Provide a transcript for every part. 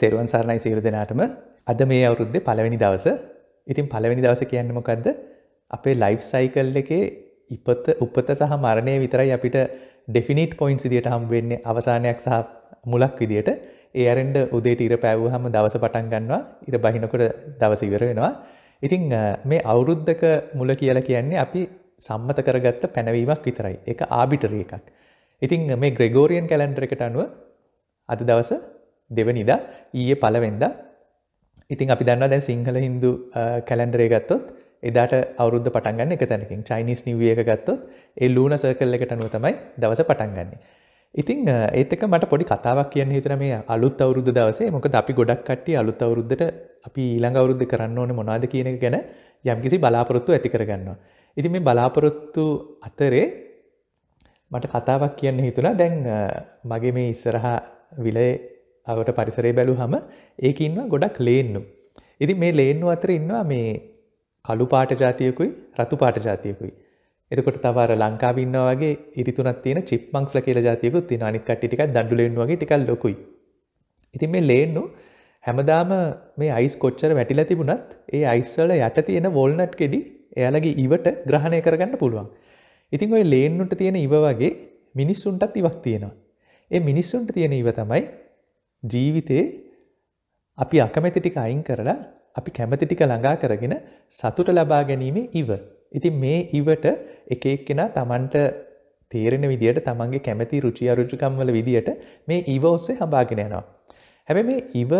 තෙරුවන් සරණයි සිරු දෙනාටම අද මේ අවුරුද්දෙ පළවෙනි දවස ඉතින් පළවෙනි දවස කියන්න මොකක්ද අපේ ලයිෆ් සයිකල් එකේ ඉපත උපත සහ මරණය විතරයි අපිට ඩෙෆිනිට් පොයින්් සිදිට හම් වෙන්නේ අවසානයක් සහ මුලක් විදියට ඒරෙන්ඩ උදේට ඉර පැවූ හම දවස පටන් ගන්නවා ඉර බහිනකොට දවස ඉවර වෙනවා ඉතිං මේ අවුරුද්ධක මුල කියලා කියන්නේ අපි සම්මත කරගත්ත පැනවීමක් විතරයි එක ආබිටර එකක් ඉතිං මේ ග්‍රෙගෝරියන් කැලන්ඩර එකට අනුව අද දවස දෙවනිද ඊයේ පලවෙද ඉතින් අපි දන්න දැන් සිංහල හින්දු කැලන්ඩරේ ගත්තොත් එදාට අවුද්ධ පටන්ගන්න එක තැනකින් චයිනිස් නිවිය එක ගත්තොත් එල් ලූන සර්කල් එකට අනුව තමයි දවස පටන්ගන්නේ ඉතින් ඒතක මට පොඩි කතාවක් කියන්න හිතන මේ අලුත් අවුද්ධ දවසේ මොකද අපි ගොඩක් කට්ටි අලුත් අවුද්ධට අපි ඊළඟ අවුද්ධ කරන්න ඕන මොනාද කියන එක ගැන යම්කිසි බලාපොරොත්තු ඇති කරගන්නවා ඉතින් මේ බලාපොරොත්තු අතරේ මට කතාවක් කියන්න හිතුලා දැන් මගේ මේ ඉස්සරහා විලේ අවට පරිසරේ බැලු හම ඒක ඉන්නවා ගොඩක් ලේන්නු. ඉති මේ ලේන්නු අතර ඉන්නවා මේ කළු පාට ජාතියකුයි රතු පාට ජාතියකුයි. එතකොට තවර ලංකාවින්න වගේ ඉරිතුනත් තියෙන චිප්මංක්ස්ල කියල ජාතියකු තින අනිකට ටික දඩුලෙන් වගේ ටිකල් ලොකුයි. ඉතින් මේ ලේන්නු හැමදාම මේ අයිස් කොච්චර වැටිලා තිබුණත් ඒ අයිස්වල යට තියෙන වෝල්නට් කෙඩි එයාලගේ ඉවට ග්‍රහණය කරගන්න පුළුවන්. ඉතින් ඔය ලේන්නුට තියෙන ඉව වගේ මිනිස්සුන්ටත් ඉවක් තියෙනවා. ඒ මිනිස්සුන්ට තියෙන ඉව තමයි ජීවිතේ අපි අකමැති ටික අයින් කරලා අපි කැමති ටික ළඟා කරගෙන සතුට ලබා ගැනීම ඉව. ඉතින් මේ ඉවට එක එක්කෙනා තමන්ට තේරෙන විදියට තමන්ගේ කැමති රුචි අරුචිකම්වල විදියට මේ ඉව ඔස්සේ හබාගෙන යනවා. හැබැ මේ ඉව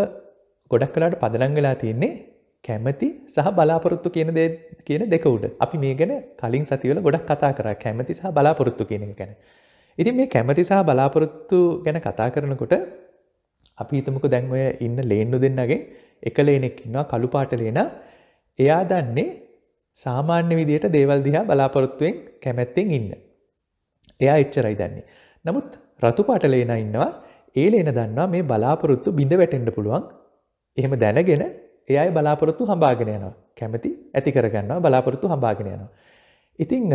ගොඩක් කලාට පදනංගලා තියන්නේ කැමති සහ බලාපොරොත්තු කියන දේ කියන දෙක උඩ අපි මේ ගැන කලින් සතිවල ගොඩක් කතා කර කැමති සහ බලාපොරොත්තු කියන ගැන. ඉතින් මේ කැමති සහ බලාපොරොත්තු ගැන කතා කරනකොට අපි හිතමක දැන් ඔය ඉන්න ලේන්නු දෙන්නගේ එක ලේනෙක් ඉන්නවා කළුපාට ලේන එයා දන්නේ සාමාන්‍ය විදියට දේවල් දිහා බලාපොරොත්තුවෙන් කැමැත්තෙන් ඉන්න. එයා එච්චරයි දන්නේ. නමුත් රතුපාට ලේන ඉන්නවා ඒ ලේන දන්නවා මේ බලාපොරොත්තු බිඳ වැටෙන්ඩ පුළුවන් එහෙම දැනගෙන එයයි බලාපොරොත්තු හම්බාගෙන යනවා කැමති ඇති කරගන්නවා බලාපොරොත්තු හම්බාගෙන යනවා. ඉතිං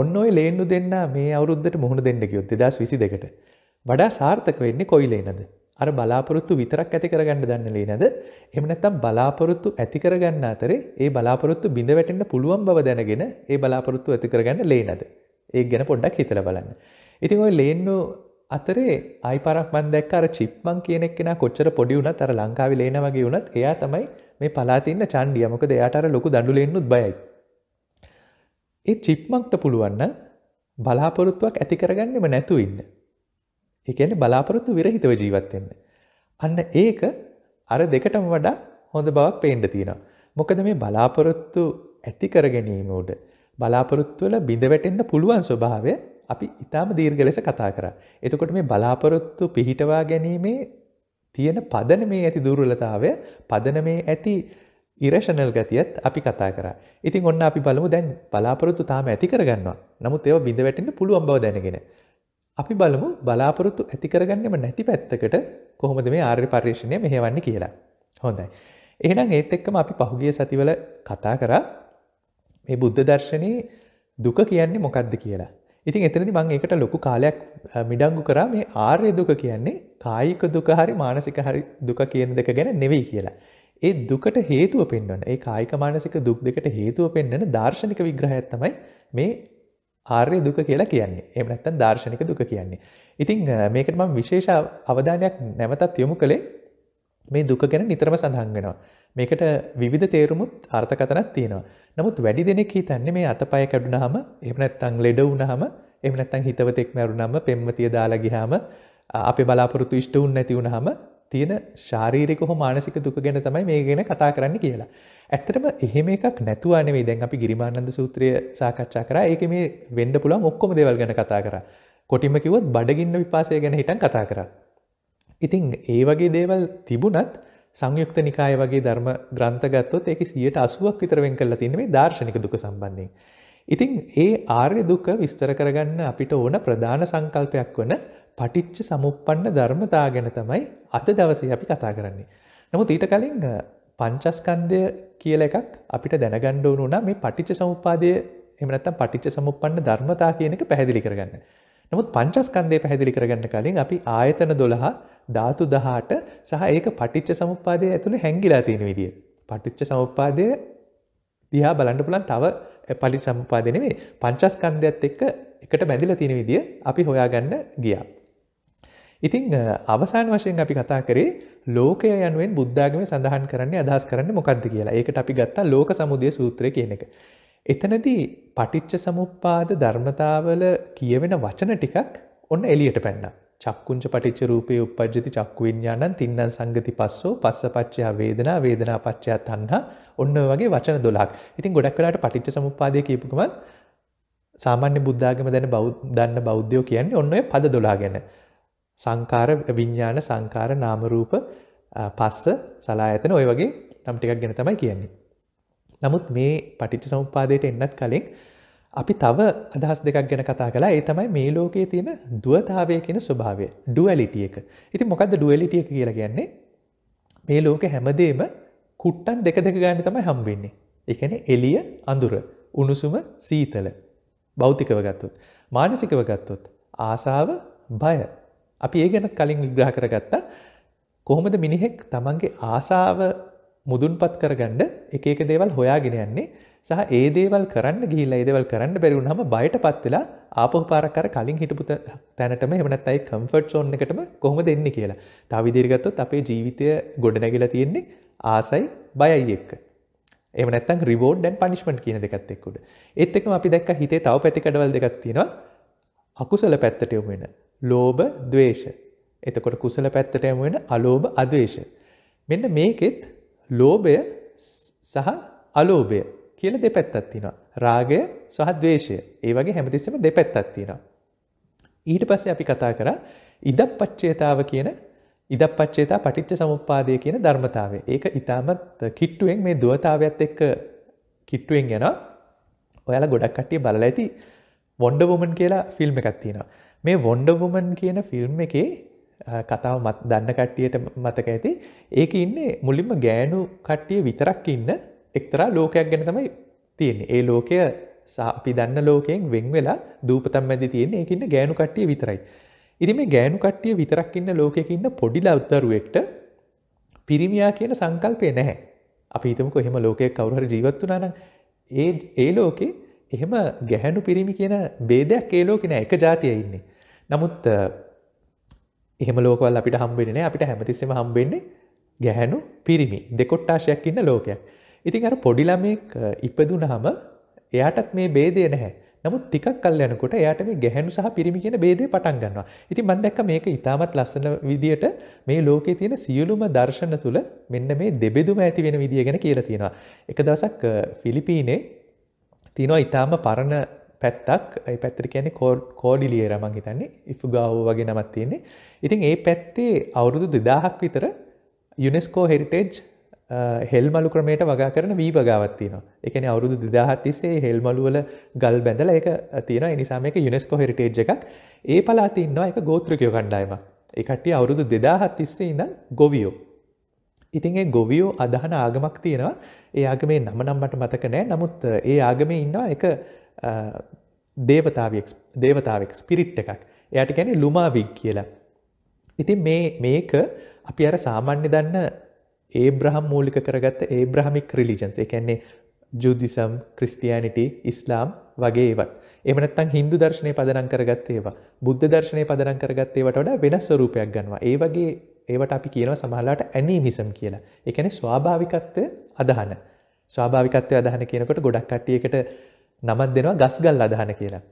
ඔන්න ඔයි ලේන්නු දෙන්න මේ අවුද්දට මුහුණ දෙන්න ගියොත් දෙදස් විසි දෙකට වඩා සාර්ථක වෙන්නේ කොයි ලේනද අර බලාපොරොත්තු විතරක් ඇති කරගන්න දන්නලේ නැද එමනැත්තම් බලාපොරොත්තු ඇති කරගන්න අතරේ ඒ බලාපොරොත්තු බිඳ වැටෙන්න්න පුළුවන් බව දැනගෙන ඒ බලාපොරොත්තු ඇති කරගන්න ලේ නද ඒ ගැන පොඩ්ඩක් හිතල බලන්න ඉතින් ඔය ලේන්නු අතරේ අයිපරක් මන්දැක් අර චිප්මං කියනෙක් කෙන කොච්චර පොඩි වුණත් තර ලංකාවි ලේන වගේ වුණත් එයා තමයි මේ පලාතින්න චන්ඩියමක දෙයාටර ලොකු දඩුලෙන්නුත් බයයි. ඒ චිප්මක්ට පුළුවන්න බලාපොරොත්තුවක් ඇතිකරගන්නෙම නැතු ඉන්න. එකන බලාපොරොත්තු විරහිතව ජීවත්වෙන්න. අන්න ඒක අර දෙකටම වඩා හොඳ බවක් පේන්ඩ තියෙනවා. මොකද මේ බලාපොරොත්තු ඇති කර ගැනීම උඩ බලාපොරොත්තුවල බිඳවැටෙන්න්න පුළුවන් ස්වභාවය අපි ඉතාම දීර්ග ලෙස කතා කර. එතකොට මේ බලාපොරොත්තු පිහිටවා ගැනීමේ තියෙන පදන මේ ඇති දුරුලතාවය පදන මේ ඇති ඉරෂණල් ගතියත් අපි කතා කර ඉතින් ඔන්න අපි බලමු දැන් බලාපොරොත්තු තාම ඇති කරගන්නවා නමුත් ඒව බිඳවැටෙන්න්න පුළුවන් බව දැනගෙන අපි බලමු බලාපොරොත්තු ඇතිකරගන්නම නැති පැත්තකට කොහොමද මේ ආර්ය පර්යේෂණය මෙහවන්න කියලා. හොඳයි. එහෙනම් ඒත් එක්කම අපි පහුගිය සතිවල කතා කරා මේ බුද්ධ දර්ශනය දුක කියන්නේ මොකක්ද කියලා. ඉතින් එතනදි මං ඒකට ලොකු කාලයක් මිඩංගු කරා මේ ආර්ය දුක කියන්නේ කායික දුක හරි මානසික හරි දුක කියන දෙක ගැන නෙවෙයි කියලා. ඒ දුකට හේතුව පෙන්වන්න ඒ කායික මානසික දුක් දෙකට හේතුව පෙන්වන දර්ශනික විග්‍රහයක් තමයි මේ ආර්ය දුක කියලා කියන්නේ එම නැත්තන් දර්ශනික දුක කියන්නේ. ඉතිං මේකට මම විශේෂ අවධානයක් නැවතත් යොමු කළේ මේ දුක ගැන නිතරම සඳහන් වෙනවා. මේකට විවිධ තේරුමුත් අර්ථකතනක් තියෙනවා. නමුත් වැඩි දෙනෙක් හිතන්නේ මේ අතපය කැඩුනහම එහෙම නැත්නම් ලෙඩ වුණාම එහෙම නැත්නම් හිතවතෙක් මැරුණාම පෙම්වතිය දාලා ගියාම අපේ බලාපොරොත්තු ඉෂ්ට වුණ නැති වුණාම තියෙන ශාරීරික හෝ මානසික දුක ගැන තමයි මේ ගැන කතා කරන්න කියලා. ඇත්තටම එහෙම එකක් නැතුවනේ දැන් අපි ගිරිමානන්ද සූත්‍රය සාකච්ඡා කරා ඒක මේ වෙන්ඩ පුළුවන් ඔක්කොම දෙවල් ගැන කතා කර. කොටිම කිවත් බඩගින්න විපාසය ගැන හිටන් කතා කර. ඉතිං ඒ වගේ දේවල් තිබුණත් සංයුක්ත නිකාය වගේ ධර්ම ග්‍රන්ථගත්තොත් ඒක සියට අසුවක් විතරවෙන් කරලා තින්නේ දර්ශනික දුක සම්බන්ධයෙන්. ඉතිං ඒ ආර්ය දුක විස්තර කරගන්න අපිට ඕන ප්‍රධාන සංකල්පයක් වන පටිච්ච සමුප්පන්න ධර්මතා ගැන තමයි අත දවසේ අපි කතා කරන්නේ. නමුත් ඊට කලින් පංචස්කන්දය කියල එකක් අපිට දැනගණ්ඩ වුණා මේ පටිච්ච සමුපාදය එමනත්තම් පටිච්ච සමුපන්න ධර්මතා කියන එක පැහැදිලි කරගන්න. නමුත් පංචස්කන්දය පැහැදිලි කරගන්න කලින් අපි ආයතන දොළහා ධාතු දහට සහ ඒක පටිච්ච සමුපාදය ඇතුළ හැංගිලා තියෙන විදිිය. පටිච්ච සමුපාදය දිහා බලන්න පුලන් තව පලි සම්පාදනවේ පංචස්කන්දයක්ත් එක්ක එකට බැඳිල තියෙන විදිිය අපි හොයාගන්න ගියා. ඉතිං අවසාන වශයෙන් අපි කතා කරේ ලෝකය යනුවෙන් බුද්ධාගම සඳහන් කරන්නේ අදහස් කරන්න මොකක්ද කියලා ඒකට අපි ගත්තා ලෝක සමුදය සූත්‍රය කියන එක. එතනදී පටිච්ච සමුප්පාද ධර්මතාවල කියවෙන වචන ටිකක් ඔන්න එලියට පැන්න. චක්කුංච පටිච්ච රූපය උපද්ජති චක්කුවිඤ්ඥාණන් තින්නන් සංගති පස්සෝ පස්ස පච්චයා වේදනා වේදනා පච්චයා තන්හා ඔන්න වගේ වචන දොලාක් ඉතින් ගොඩක් වෙලාට පටිච්ච සමුපාදය කියපුකමත් සාමාන්‍ය බුද්ධාගම දැන බෞද්ධන්න බෞද්ධයෝ කියන්නේ ඔන්න පද දොලා ගැන සංකාර විඤ්ඥාන සංකාර නාමරූප පස්ස සලාඇතන ඔය වගේ නම් ටිකක් ගැන තමයි කියන්නේ. නමුත් මේ පටිච්ච සමුපාදයට එන්නත් කලින් අපි තව අදහස් දෙකක් ගැන කතා කලා ඒ තමයි මේ ලෝකයේ තියෙන දුවතාවය කියෙන ස්වභාවය ඩුවලිටිය එක ඉති මොකක්ද ඩුවලිටිය එක කියලා කියන්නේ මේ ලෝක හැමදේම කුට්ටන් දෙක දෙක ගන්න තමයි හම්බෙන්නේ එකන එලිය අඳුර උණුසුම සීතල බෞතිකව ගත්තොත් මානසිකව ගත්තොත් ආසාාව බය අපි ඒ ගැන කලින් විග්‍රහ කරගත්ත කොහොමද මිනිහෙක් තමන්ගේ ආසාව මුදුන්පත් කරගන්න එක එක දේවල් හොයාගෙන යන්නේ සහ ඒ දේවල් කරන්න ගිහිල්ලා ඒ දේවල් කරන්න බැරිවුන හම බයට පත්වෙලා ආපහු පාරක් අර කලින් හිටපු තැනටම එමනත් අයි කම්ෆර්ට් සෝන් එකටම කොහොම දෙන්න කියලා. තව විදිරිගත්තොත් අපේ ජීවිතය ගොඩනැගිලා තියෙන්නේ ආසයි බයයි එක්ක. එමනත්තන් රිබෝඩ් ඩැන් පනිිෂ්මට් කියන දෙකත් එක්කුට. එත් එකම අපි දැක් හිතේ තව පැතිකඩවල් දෙකක් තියෙනවා අකුසල පැත්තට යොමෙන ලෝභ දවේශ. එතකොට කුසල පැත්තට යමු වෙන අලෝභ අදවේශ. මෙන්න මේකෙත් ලෝභය සහ අලෝභය කියල දෙපැත්තත් තිනවා. රාගය සහ දවේශය ඒ වගේ හැමතිස්සම දෙපැත්තත් තියෙනවා. ඊට පස්සේ අපි කතා කර ඉදපච්චේතාව කියන ඉදපච්චේතා පටිච්ච සමුපාදය කියන ධර්මතාවය ඒක ඉතාමත් කිට්ටුවෙන් මේ දුවතාවත් එක්ක කිට්ටුවෙන් ගැන ඔයාලා ගොඩක් කට්ටිය බල ඇති වොන්ඩවෝමන් කියලා ෆිල්ම් එකක් තියෙනවා මේ වොන්ඩවුමන් කියන ෆිල්ම් එකේ කතාව මත් දන්න කට්ටියට මතක ඇති ඒක ඉන්නේ මුලින්ම ගෑනු කට්ටිය විතරක් ඉන්න එක්තරා ලෝකයක් ගැන තමයි තියෙන ඒ ලෝකය සාපි දන්න ලෝකයෙන් වෙන් වෙලා දූපතම් ඇද තියෙන එකන්න ගෑනු කට්ටිය විතරයි ඉරි මේ ගෑනු කට්ටිය විතරක් ඉන්න ලෝකයකින්න පොඩි ලෞද්දරුවෙක්ට පිරිමියා කියන සංකල්පය නැහැ අපි හිතම කොහෙම ලෝකය කවුහර ජීවත්තුනාන ඒ ඒ ලෝකේ එහෙම ගැහැණු පිරිමි කියන බේදයක් ඒලෝකෙන එක ජාතිය ඉන්නේ. නමුත් එහෙම ලෝකවල් අපිට හම්බෙන්නේ අපිට හැමතිස්සෙම හම්බෙන්නේ ගැහැණු පිරිමි දෙකොට්ටාශයක් ඉන්න ලෝකයක්. ඉතින් අර පොඩිළමෙක් ඉපදුනහම එයාටත් මේ බේදය නැහැ. නමුත් ටිකක් කල් යනකොට එයාට මේ ගැහැණු සහ පිරිමි කියන ભેදේ පටන් ගන්නවා. ඉතින් මම දැක්ක මේක ඊටමත් ලස්සන විදියට මේ ලෝකේ තියෙන සියලුම දර්ශන තුල මෙන්න මේ දෙබෙදුම ඇති වෙන විදිය ගැන කියලා තියෙනවා. එක දවසක් ෆිලිපීනේ තිනවා ඉතාම පරණ පැත්තක් ඇයි පැත්තර කියන්නේ කෝඩිලියර මං හිතන්නේ ඉෆු ගාවෝ වගේ නමත් තියෙන්නේ ඉතින් ඒ පැත්තේ අවුරුදු දෙදාහක් විතර යුනෙස්කෝ හෙරිටේජ් හෙල්මලු ක්‍රමයට වගා කරන වීපගාවත්තිනවා එකන අවුරුදු දෙදාහත්තිස්සේ හෙල්මලුවල ගල් බැඳල එක තියෙන නිසාම එක යුනෙස්කෝ හෙරිටේජ් එකක් ඒ පලාතින්නවා එක ගෝත්‍රකයෝ කණ්ඩායම එකට්ටිය අවුරුදු දෙදාහත්තිස්සේ ඉඳ ගොවියෝ ඉතින්ගේ ගොවියෝ අදහන ආගමක් තියෙනවා ඒ ආගමේ නම නම්මට මතක නෑ නමුත් ඒ ආගමේ ඉන්නවා එක දේවතාවක් දේවතාවක් ස්පිරිට් එකක් එයට ගැන ලුමාවික් කියලා. ඉතින් මේක අපි අර සාමාන්‍ය දන්න ඒ බ්‍රහම් මූලික කරගත්ත ඒ බ්‍රහමික් රිලිජන්ස් එකන්නේ ජුදිසම් ක්‍රිස්තියනිට ඉස්ලාම් වගේ ඒවත් එමනත්තන් හින්දු දර්ශනය පදනං කරගත් ඒවා බුද්ධ දර්ශනය පදනං කරගත් ඒවට වඩා වෙන ස්වරූපයක් ගන්නවා ඒ වගේ ඒවට අපි කියනව සමහලාට ඇනීමිසම් කියලා එකන ස්වාභාවිකත්වය අදහන ස්වාභාවිකත්වය අදහන කියනකොට ගොඩක් කට්ටියකට නමත් දෙෙනවා ගස්ගල් අදහන කියලා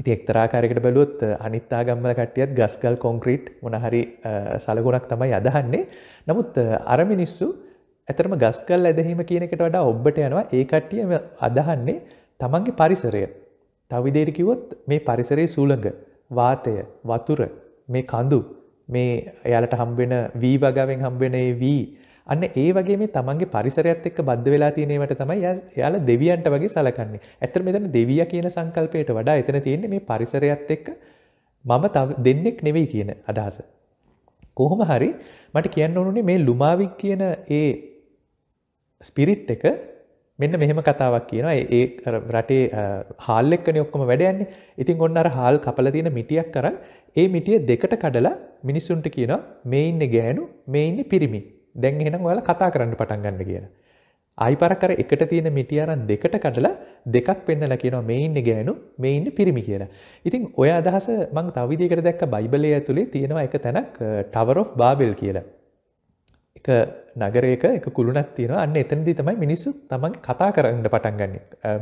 ඉති එක්තරාකාරකට බැලුවොත් අනිත්තා ගම්මල කටියත් ගස්කල් කොන්ක්‍රීට් මොනහරි සලගුණක් තමයි අදහන්නේ නමුත් අරමිනිස්සු ඇතරම ගස්කල් ඇදහීම කියනකට වඩා ඔබ්බට යනවා ඒ කට්ටියම අදහන්නේ තමන්ගේ පරිසරය තවිදේරකිවොත් මේ පරිසරයේ සූළඟ වාතය වතුර මේ කඳු මේ එයාලට හම්බෙන වී වගාවෙන් හම්බෙනේ වී අන්න ඒ වගේ මේ තමන්ගේ පරිසරයත් එක්ක බද්ධ වෙලා තියෙනවට තමයි යාල දෙවියන්ට වගේ සලකන්නේ ඇතර මෙතන දෙවිය කියන සංකල්පයට වඩා එතන තියෙන්නේ මේ පරිසරයත් එක්ක මම දෙන්නෙක් නෙවෙයි කියන අදහස. කොහොම හරි මට කියන්න ඕනුනේ මේ ලුමාවික් කියන ඒ ස්පිරිට් එක මෙන්න මෙහෙම කතාවක් කියනවා ඒ රටේ හාල් එක්කනේ ඔක්කොම වැඩ යන්නේ. ඉතින් ඔන්න අර හාල් කපලා තියෙන මිටියක් අරන් ඒ මිටිය දෙකට කඩලා මිනිස්සුන්ට කියන මේ ඉන්න ගෑනු මේ ඉන්න පිරිමි දැන් එහෙනම් ඔයාලා කතා කරන්න පටන් ගන්න කියලා. ආයි පරක් අර එකට තියෙන මිටි අරන් දෙකට කඩලා දෙකක් පෙන්නලා කියනවා මේ ඉන්න ගෑනු මේ ඉන්න පිරිමි කියලා. ඉතින් ඔය අදහස මං තව විදිහකට දැක්ක බයිබලයේ ඇතුලේ තියෙනවා එක තැනක් ටවර් ඔෆ් බාබෙල් කියලා. එක නගරයක එක කුළුණක් තියෙනවා අන්න එතනදී තමයි මිනිස්සු තමන් කතා කරන්න පටන් ගන්න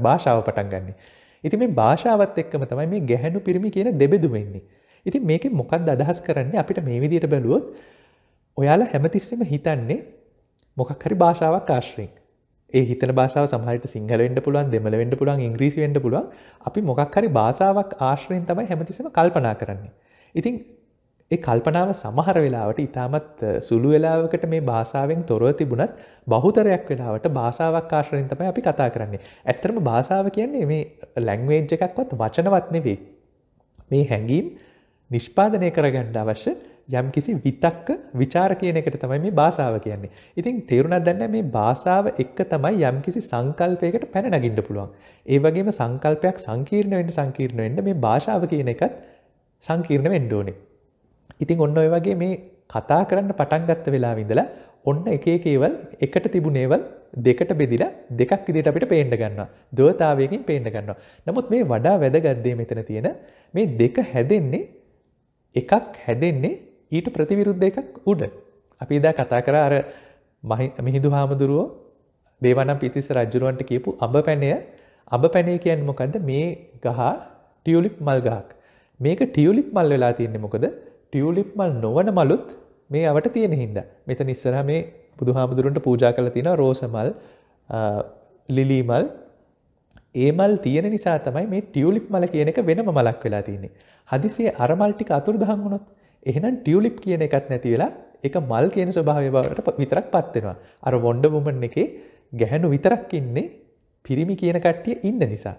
භාෂාව පටන් ගන්නේ. ඉතින් මේ භාෂාවත් එක්කම තමයි මේ ගැහැණු පිරිමි කියන දෙබෙදුම එන්නේ. ඉති මේක මොකක්ද අදහස් කරන්නේ අපිට මේ විදියට බැලුවොත් ඔයාලා හැමතිස්සෙම හිතන්නේ මොකක් හරි භාෂාවක් ආශ්‍රයෙන් ඒ හිතන භාෂාව සහට සිංහලෙන්ට පුළුවන් දෙමලවෙන්ට පුළුවන් ඉංග්‍රීසි වෙන්ඩ පුළුවන් අපි මොකක්හරි භාෂාවක් ආශ්‍රයෙන් තමයි හැමතිසම කල්පනා කරන්නේ. ඉතින් ඒ කල්පනාව සමහර වෙලාවට ඉතාමත් සුළු වෙලාවකට මේ භාෂාවෙන් තොරව තිබුණත් බහුතරයක් වෙලාවට භාෂාවක් ආශ්‍රයෙන් තමයි අපි කතා කරන්නේ. ඇත්තරම භාෂාව කියන්නේ මේ ලැංවේජ් එකක්වත් වචනවත් නෙවේ. මේ හැඟීම් නිෂ්පාදනය කරගන්න අවශ්‍ය යම් කිසි විතක්ක විචාර කියන එකට තමයි මේ භාෂාව කියන්නේ. ඉතින් තේරුණක් දන්න මේ භාෂාව එක්ක තමයි යම් කිසි සංකල්පයකට පැනනගින්ට පුළුවන්. ඒ වගේම සංකල්පයක් සංකීර්ණ වෙන්න සංකීර්ණ වෙන්න මේ භාෂාව කියන එකත් සංකීර්ණ වෙන්න ඕනේ. ඉතින් ඔන්න ඔය වගේ මේ කතා කරන්න පටන් ගත්ත වෙලාව ඉඳලා ඔන්න එක එකේවල් එකට තිබුණේවල් දෙකට බෙදිලා දෙකක් විදිහට අපිට පේන්න ගන්නවා. දවතාවයකින් පේන්න ගන්නවා. නමුත් මේ වඩා වැදගත් දේ මෙතන තියෙන මේ දෙක හැදෙන්නේ එකක් හැදෙන්නේ ඊට ප්‍රතිවිරුද්ධ එකක් උඩ. අපි දා කතා කර අර මිහිදු හාමුදුරුවෝ දේවනම් පිතිස රජ්ජුරුවන්ට කියපු අඹ පැනය අඹ පැනේ කියන්න මොකක්ද මේ ගහ ටියවලිප් මල් ගහක්. මේක ටියවලිප් මල් වෙලා තියන්නේ මොකද ටියවලිප් මල් නොවන මලුත් මේ අවට තියෙන හින්ද. මෙත නිස්සර මේ බුදු හාමුදුරුන්ට පූජා කල තින රෝසමල් ලිලීමල් ඒමල් තියෙන නිසා තමයි මේ ටියවලිප් මල කියන එක වෙනම මලක් වෙලා තියන්නේ. හදිසේ අරමල්ටික අතුරදහන් වුණොත් එහෙනම් ටියවලිප් කියන එකත් නැති වෙලා එක මල් කියන ස්වභාවය බවට විතරක් පත්වෙනවා අර වොන්ඩබුමන් එකේ ගැහැනු විතරක් ඉන්නේ පිරිමි කියන කට්ටිය ඉන්න නිසා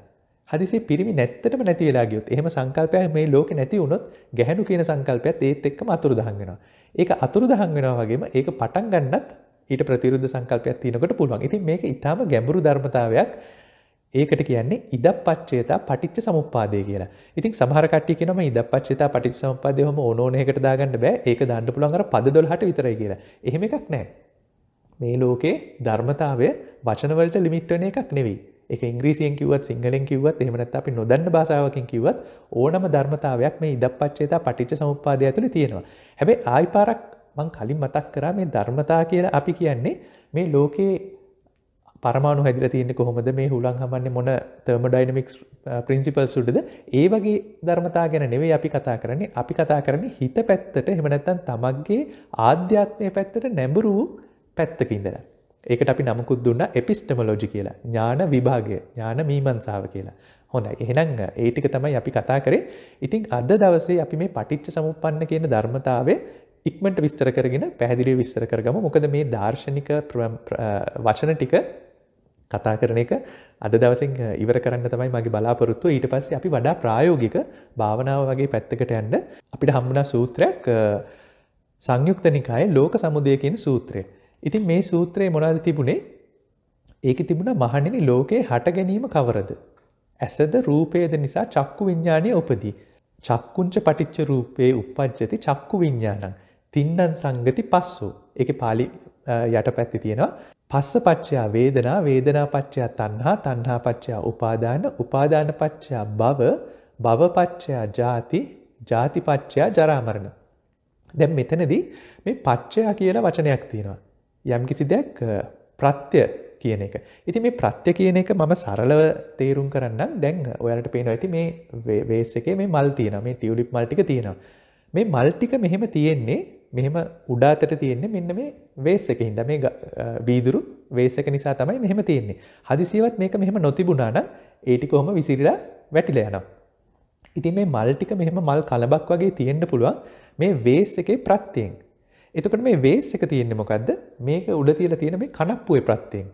හදිසේ පිරිමි නැත්තටම නැති වෙලාගියොත් එහම සංකල්පය මේ ලෝක නැති වුණොත් ගැහැනු කියන සංකල්පයත් ඒත් එක්ක අතුරු දහන්ගෙනවා ඒක අතුරු දහන් වෙනවා වගේම ඒක පටන් ගන්නත් ඊට ප්‍රතිරුද්ධ සංකල්පයක් තියනකට පුළුවන් ඉතින් මේක ඉතාම ගැඹුරු ධර්මතාවයක් ඒකට කියන්නේ ඉද පච්චේතා පටිච්ච සමුපාදය කියලා ඉතින් සහරකටි කියනම ඉද පච්චේතා පටිච් සම්පදයහම ඕනෝනයකට දාගන්න බෑ ඒක දන්න පුළන්ගර පද දොල්හට විතරයි කියලා එහෙම එකක් නෑ මේ ලෝකේ ධර්මතාවය වචනවලට ලිමිට්වන එකක් නෙවී එක ඉංග්‍රීසියෙන් කිවත් සිංහලෙන් කිවත් එහමනත් අපි නොදන්න භාසාාවකින් කිවත් ඕනම ධර්මතාවයක් මේ ඉද පච්චේතා පටිච්ච සමුපාදය ඇතුළ තියෙනවා හැබැ ආයිපාරක් මං කලින් මතක් කරා මේ ධර්මතා කියලා අපි කියන්නේ මේ ලෝකයේ පරමාණු හැදිල තියන්නේ කොහොමද මේ හුලන් හමන්නේ මොන තර්ම ඩයිනමික්ස් ප්‍රින්සිපල් සුඩද ඒ වගේ ධර්මතා ගැන නෙවේ අපි කතා කරන්නේ අපි කතා කරන්නේ හිත පැත්තට හෙමනැත්තන් තමක්ගේ ආධ්‍යාත්මය පැත්තට නැඹුරූ පැත්තකින්දර. ඒකට අපි නමුකුත් දුන්න එපිස්ටමලෝජි කියලා ඥාන විභාගය ඥාන මීමන්සාාව කියලා. හොඳ එහෙනං uh, ඒටික තමයි අපි කතා කරේ ඉතිං අද දවසේ අපි මේ පටිච්ච සමුපන්න කියන ධර්මතාවේ ඉක්මට විස්තර කරගෙන පැහදිලි විස්තර කරගම මොකද මේ දර්ශනික uh, වචන ටික කතා කරන එක අද දවසින් ඉවර කරන්න තමයි මගේ බලාපොරොත්තුව ඊට පස්සේ අපි වඩා ප්‍රායෝගික භාවනාව වගේ පැත්තකට යන්න අපිට හම්බුණා සූත්‍රයක් සංයුක්ත නිකාය ලෝක සමුදයකින් සූත්‍රය. ඉතින් මේ සූත්‍රයේ මොනාද තිබුණේ ඒක තිබුණ මහණෙනි ලෝකයේ හට ගැනීම කවරද. ඇසද රූපයද නිසා චක්කු විඤ්ඥානය උපදී. චක්කුංච පටිච්ච රූපයේ උපද්ජති චක්කු විඤ්ඥානං. තින්නන් සංගති පස්සෝ එක පාලි යට පැත්ති තියෙනවා පස්ස පච්චයා වේදනා වේදනා පච්චයා තන්හා තන්හා පච්චයා උපාදාන උපාධාන පච්චයා බව භවපච්චයා ජාති ජාතිපච්චයා ජරාමරණ. දැම් මෙතනද මේ පච්චයා කියලා වචනයක් තියෙනවා. යම්කිසි දෙයක් ප්‍රත්‍ය කියන එක. ඉති මේ ප්‍රත්‍ය කියන එක මම සරලව තේරුම් කරන්න දැන් ඔයාලට පේනවා ඇති මේ වේස එකේ මේ මල් තියෙන මේ ටියවලිප් මල්ටික තියෙනවා. මේ මල්ටික මෙහෙම තියෙන්නේ මෙහෙම උඩාතට තියෙන්නේ මෙන්න මේ වේසක හින්ද මේ වීදුරු වේසක නිසා තමයි මෙහෙම තියෙන්නේ හදිසිවත් මේක මෙහෙම නොතිබුණාන ඒටි කොහොම විසිරිලා වැටිල යනවා. ඉතින් මේ මල්ටික මෙහෙම මල් කලබක් වගේ තියෙන්න්න පුළුවන් මේ වේස් එකේ ප්‍රත්තියෙන්. එතකට මේ වේස් එක තියෙන්නේ මොකක්ද මේක උඩ තියලා තියෙන මේ කනප්පුේ ප්‍රත්තියෙන්.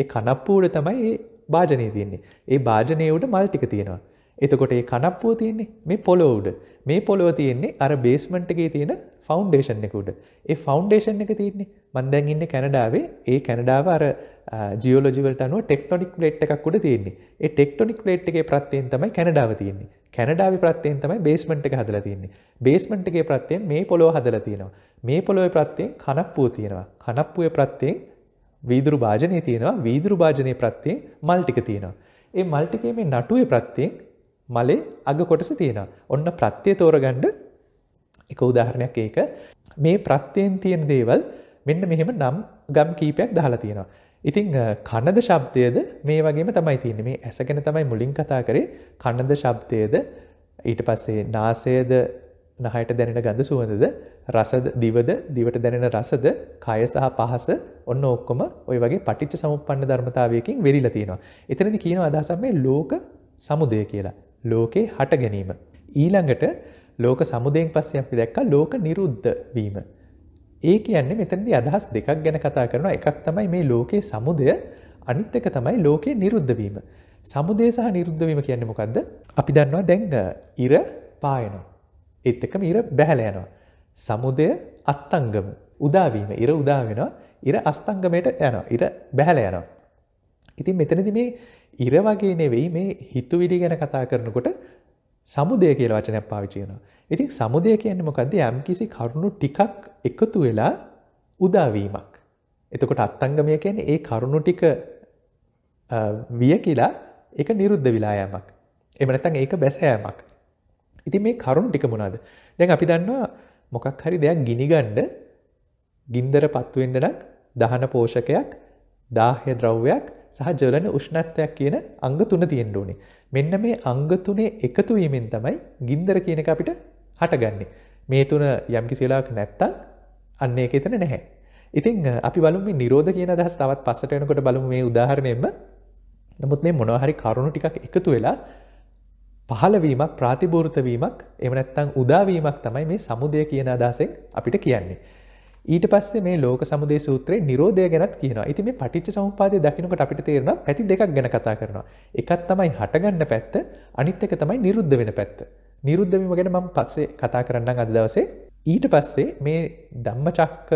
ඒ කනප්පූට තමයි ඒ භාජනය තියෙන්නේ ඒ භාජනය උඩ මල්ටික තියෙනවා. එතකොට ඒ කනප්පුුව තියෙන්නේ මේ පොලොවුඩ මේ පොලොව තියෙන්නේ අර බේස්මට්ගේ තියෙන ෆෞන්ඩේෂන් එකුඩ ඒ ෆෞන්ඩේෂන් එක තියන්නේ මන්දැන් ඉන්න කැනඩාවේ ඒ කැනඩාව අර ජියෝලජිවලට අනුව ටෙක්ටොනික් ලේට් එකක් උඩ තියෙන්නේ ඒ ටෙක්ටොනික් ලේට් එකගේ ප්‍රත්තියෙන් තමයි කැනඩාව තියෙන්නේ කැනඩාව ප්‍රත්තියෙන් තමයි බේස්මට් එක හදලා තියන්නේ බේස්මට් එකගේ ප්‍රත්තියෙන් මේ පොලොව හදලා තියෙනවා මේ පොළොව ප්‍රත්තියෙන් කනප්පුුව තියෙනවා කනප්පුය ප්‍රත්තියෙන් වීදුරු භාජනය තියෙනවා වීදුරු භාජනය ප්‍රත්තියෙන් මල්ටික තියෙනවා ඒ මල්ටිකේ මේ නටුවේ ප්‍රත්තියෙන් මලේ අග කොටස තියෙන. ඔන්න ප්‍රත්්‍යය තෝරගණ්ඩ එක උදාහරණයක් ඒක මේ ප්‍රත්්‍යයෙන් තියෙන දේවල් මෙන්න මෙහෙම නම් ගම් කීපයක් දහලා තියෙනවා. ඉතිං කණද ශබ්දයද මේ වගේම තමයි තියන්නේ මේ ඇසගෙන තමයි මුලින් කතා කරේ කණද ශබ්දයද ඊට පස්සේ නාසයද නහයට දැනෙන ගඳ සුවඳද රසද දිවද දිවට දැනෙන රසද කය සහ පහස ඔන්න ඔක්කොම ඔය වගේ පටිච්ච සමුපන්න ධර්මතාවයකින් වෙරිලා තියෙනවා. එතනදි කියන අදහසක් මේ ලෝක සමුදය කියලා. ලෝකේ හට ගැනීම. ඊළඟට ලෝක සමුදයෙන් පස්සේ අපි දැක්ක ලෝක නිරුද්ධ වීම. ඒ කියන්නේ මෙතනදි අදහස් දෙකක් ගැන කතා කරනවා එකක් තමයි මේ ලෝකයේ සමුදය අනිත් එක තමයි ලෝකයේ නිරුද්ධ වීම. සමුදේ සහ නිරුද්ධ වීම කියන්නේ මොකද්ද? අපි දන්නවා දැන් ඉර පායනවා. ඒත් එක්කම ඉර බැහැලා යනවා. සමුදය අත්ංගම උදා වීම. ඉර උදා වෙනවා. ඉර අස්තංගමයට යනවා. ඉර බැහැලා යනවා. ඉතින් මෙතනදී මේ ඉර වගේ නෙවෙයි මේ හිතුවිලි ගැන කතා කරනකොට සමුදය කියල වචනයක් පාවිචයනවා. ඉතින් සමුදය කියන්නේ මොකක්ද යම් කිසි කරුණු ටිකක් එකතු වෙලා උදාවීමක්. එතකොට අත්තංගමය කියන්නේ ඒ කරුණු ටික විය කියලා එක නිරුද්ධ විලායමක්. එමනතන් ඒක බැසෑමක්. ඉති මේ කරුණු ටික මුණද. දැන් අපි දන්නවා මොකක් හරි දෙයක් ගිනිගණ්ඩ ගින්දර පත්තුවෙන්ඩනක් දහන පෝෂකයක් දාහ්‍ය ද්‍රව්‍යයක් සහ ජලන උෂ්ණත්වයක් කියන අංග තුන තියෙන්න ඕනේ. මෙන්න මේ අංග තුනේ එකතු වීමෙන් තමයි ගින්දර කියන එක අපිට හටගන්නේ. මේ තුන යම්කිසි වෙලාවක් නැත්තම් අන්න ඒක එතන නැහැ. ඉතින් අපි බලමු මේ නිරෝධ කියන අදහස තවත් පස්සට එනකොට බලමු මේ උදාහරණයෙන්ම. නමුත් මේ මොනවා හරි කරුණු ටිකක් එකතු වෙලා පහළවීමක් ප්‍රාතිභූර්ත වීමක් එහෙම නැත්නම් උදාවීමක් තමයි මේ සමුදය කියන අදහසෙන් අපිට කියන්නේ. ඊට පස්සේ මේ ලෝක සමුදේ සූත්‍රයේ නිරෝධය ගැනත් කියනවා. ඉතින් මේ පටිච්ච සමුප්පාදය දකින්නකොට අපිට තේරෙනවා පැති දෙකක් ගැන කතා කරනවා. එකක් තමයි හටගන්න පැත්ත, අනිත් එක තමයි නිරුද්ධ වෙන පැත්ත. නිරුද්ධ වීම ගැන මම පස්සේ කතා කරන්නම් අද දවසේ. ඊට පස්සේ මේ ධම්මචක්ක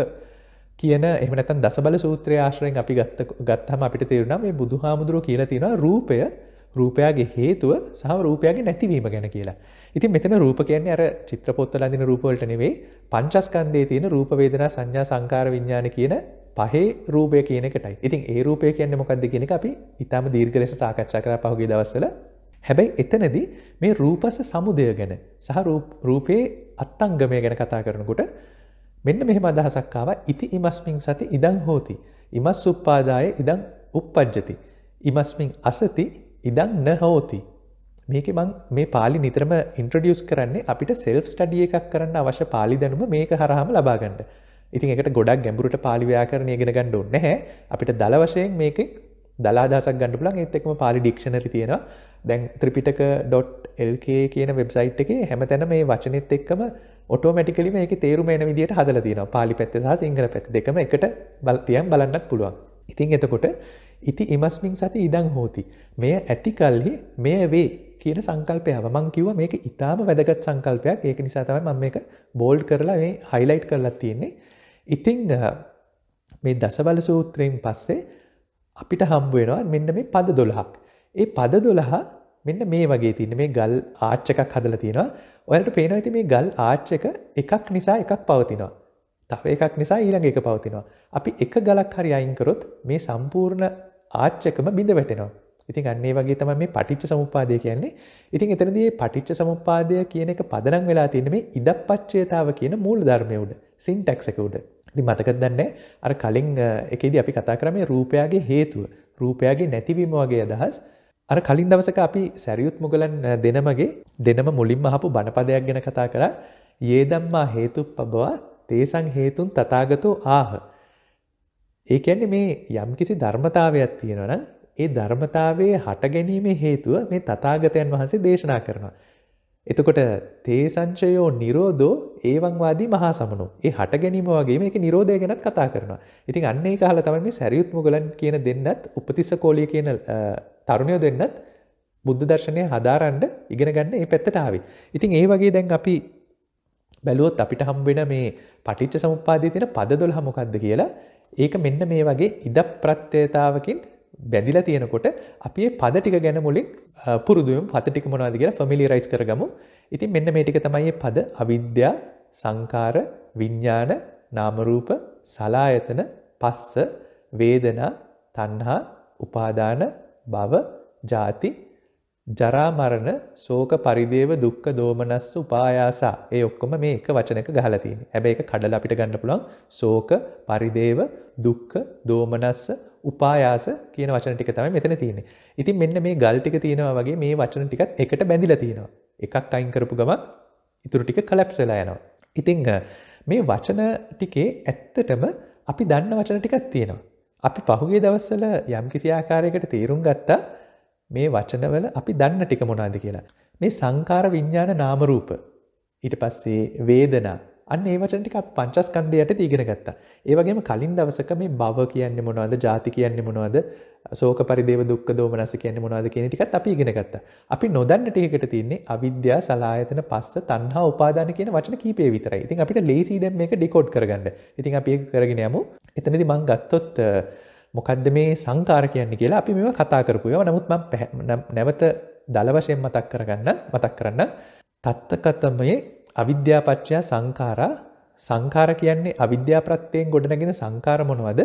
කියන එහෙම නැත්නම් දසබල සූත්‍රයේ ආශ්‍රයෙන් අපි ගත්ත ගත්තම අපිට තේරුණා මේ බුදුහාමුදුරුවෝ කියලා තියෙනවා රූපය, රූපයාගේ හේතුව සහ රූපයාගේ නැතිවීම ගැන කියලා. ඉතින් මෙතන රූප කියන්නේ අර චිත්‍රපොත්තල අඳින රූපවලට නෙවෙයි පංචස්කන්ධයේ තියෙන රූප වේදනා සංඥා සංකාර විඥාන කියන පහේ රූපය කියන එකටයි. ඉතින් ඒ රූපය කියන්නේ මොකක්ද කියන එක අපි ඊටාම දීර්ඝ ලෙස සාකච්ඡා කරා පහුගිය දවස්වල. හැබැයි එතනදී මේ රූපස සමුදය ගැන සහ රූපේ අත්ංගමය ගැන කතා කරනකොට මෙන්න මෙහෙම අදහසක් ආවා ඉති ඉමස්මින් සති ඉදං හෝති. ඉමස් උප්පාදාය ඉදං uppajjati. ඉමස්මින් අසති ඉදං නහෝති. මේක මං මේ පාලි නිතරම ඉන්ට්‍රඩියස් කරන්නේ අපිට සෙල්ෆ් ස්ටඩිය එකක් කරන්න අවශ්‍ය පාලි දැනුම මේක හරහම ලබාගන්නට ඉතින් එකට ගොඩක් ගැඹුරට පාලිව්‍යාකරණය ගෙන ගණ්ඩ නැහැ අපිට දල වශයෙන් මේක දලාදසක් ගණඩ පුලන් ඒත් එක්ම පාලි ඩික්ෂණරි තියෙන දැන් ත්‍රිපිටක ඩොට්.එල්ක කියන වෙබ්සයිට් එකේ හැමතැන මේ වචනෙත් එක්කම ඔටෝමටිකලි මේක තේරුම එන විදිට හදල තියෙන පාලි පැත්ත සහ සිංහල පැත් දෙකම එකට බලතියන් බලන්නත් පුළුවන් ඉතින් එතකොට ඉති එමස්මින් සති ඉදං හෝති. මෙය ඇති කල්හි මෙය වේ කියන සංකල්පයාව මං කිව මේක ඉතාම වැදගත් සංකල්පයක් ඒක නිසා තමයි මම මේක බෝල්ඩ් කරලා මේ හයිලයිට් කරලා තියෙන්නේ. ඉතිං මේ දසබල සූත්‍රයෙන් පස්සේ අපිට හම්බුවෙනවා මෙන්න මේ පද දොළහක්. ඒ පද දොළහ මෙන්න මේ වගේ තින්න මේ ගල් ආච්චකක් හදල තියෙනවා ඔයාලට පේනවා ඇති මේ ගල් ආච්චක එකක් නිසා එකක් පවතිනවා. තව එකක් නිසා ඊළඟ එක පවතිනවා. අපි එක ගලක් හරි අයින්කරොත් මේ සම්පූර්ණ ආච්චකම බිඳ වැටෙනවා. ඉතින් අන්නේ වගේ තම මේ පටිච්ච සමුපාදය කියන්නේ ඉතින් එතනදේ පටිච්ච සමුපාදය කියන එක පදනම් වෙලා තියෙන මේ ඉදක් පච්චයතාව කියන මූල ධර්මය උඩ සින්ටැක්සක උඩ ඉති මතකත් දන්නේ අර කලින් එකේද අපි කතා කරමේ රූපයාගේ හේතුව රූපයාගේ නැතිවීම වගේ අදහස් අර කලින් දවසක අපි සැරියුත් මුගලන් දෙනමගේ දෙනම මුලින්ම හපු බණපදයක් ගැන කතා කර ඒදම්මා හේතු පබවා තේසං හේතුන් තතාගතෝ ආහ ඒ ඇන්නේ මේ යම්කිසි ධර්මතාවයක් තියෙනවන ඒ ධර්මතාවේ හට ගැනීමේ හේතුව මේ තතාගතයන් වහන්සේ දේශනා කරනවා. එතකොට තේසංචයෝ නිරෝධෝ ඒවංවාදී මහා සමනු ඒ හට ගැනීම වගේ මේ නිරෝධය ගැනත් කතා කරනවා. ඉතින් අන්නේ කාල තමයි මේ සැරියුත් මුගලන් කියන දෙන්නත් උපතිස්ස කෝලිය කියන තරුණයෝ දෙන්නත් බුද්ධ දර්ශනය හදාරන්ඩ ඉගෙන ගන්න ඒ පැත්තටාව. ඉතින් ඒ වගේ දැන් අපි බැලුවොත් අපිට හම්බෙන මේ පටිච්ච සමුපාදය තියෙන පද දොල් හමොකක්ද කියලා ඒක මෙන්න මේ වගේ ඉද ප්‍රත්්‍යයතාවකින් බැඳිල තියෙනකොට අපේ පද ටික ගැන මුලින් පුරුදුවම් පත ටික මොනාද කියලා ෆමිලි රයිස් කරගමු ඉතින් මෙන්න මේ ටික තමයි පද අවිද්‍යා සංකාර විඤ්ඥාන නාමරූප සලායතන පස්ස වේදනා තන්හා උපාදාන බව ජාති ජරා මරණ ශෝක පරිදේව දුක්ඛ දෝමනස්ස උපායාසා ඒ ඔක්කොම මේ එක වචනයක ගහලා තියෙන්නේ. හැබැයි ඒක කඩලා අපිට ගන්න පුළුවන් ශෝක පරිදේව දුක්ඛ දෝමනස්ස උපායාස කියන වචන ටික තමයි මෙතන තියෙන්නේ. ඉතින් මෙන්න මේ ගල් ටික තියෙනවා වගේ මේ වචන ටිකත් එකට බැඳිලා තියෙනවා. එකක් අයින් කරපු ගමන් ඉතුරු ටික කලැප්ස් වෙලා යනවා. ඉතින් මේ වචන ටිකේ ඇත්තටම අපි දන්න වචන ටිකක් තියෙනවා. අපි පහුගිය දවස්වල යම් කිසි ආකාරයකට තීරුම් ගත්තා මේ වචනවල අපි දන්න ටික මොනාද කියලා. මේ සංකාර විඤ්ඥාන නාමරූප. ඊට පස්සේ වේදනා අන්න ඒවටටික පංචස්කන්දයට තිගෙන ගත්තා. ඒවගේම කලින් දවසක මේ බව කියන්නේ මොනවද ජාති කියන්නේ මොනවද සෝක පරිදේව දුක් දෝමනස කියන්නේ මොනවද කියන ටිකත් අපි ඉගෙන ගත්තා. අපි නොදන්න ටිකට තින්නේ අවිද්‍යා සලායතන පස්ස තන්හා උපාදාන කියන වචන කීපේ විතරයි. ඉතින් අපිට ලේසි දැම් මේක ඩිකෝඩ් කරගන්න. ඉතින් අපි ඒක කරගෙන යමු. එතනදි මං ගත්තොත් මොකක්ද මේ සංකාර කියන්නේ කියලා අපි මෙම කතා කරපුයව නමුත් ම නැවත දලවශයෙන් මතක් කරගන්න මතක් කරන්න තත්තකතමයේ අවිද්‍යාපච්චයා සංකාරා සංකාර කියන්නේ අවිද්‍යාප්‍රත්්‍යයෙන් ගොඩනගෙන සංකාර මොනවද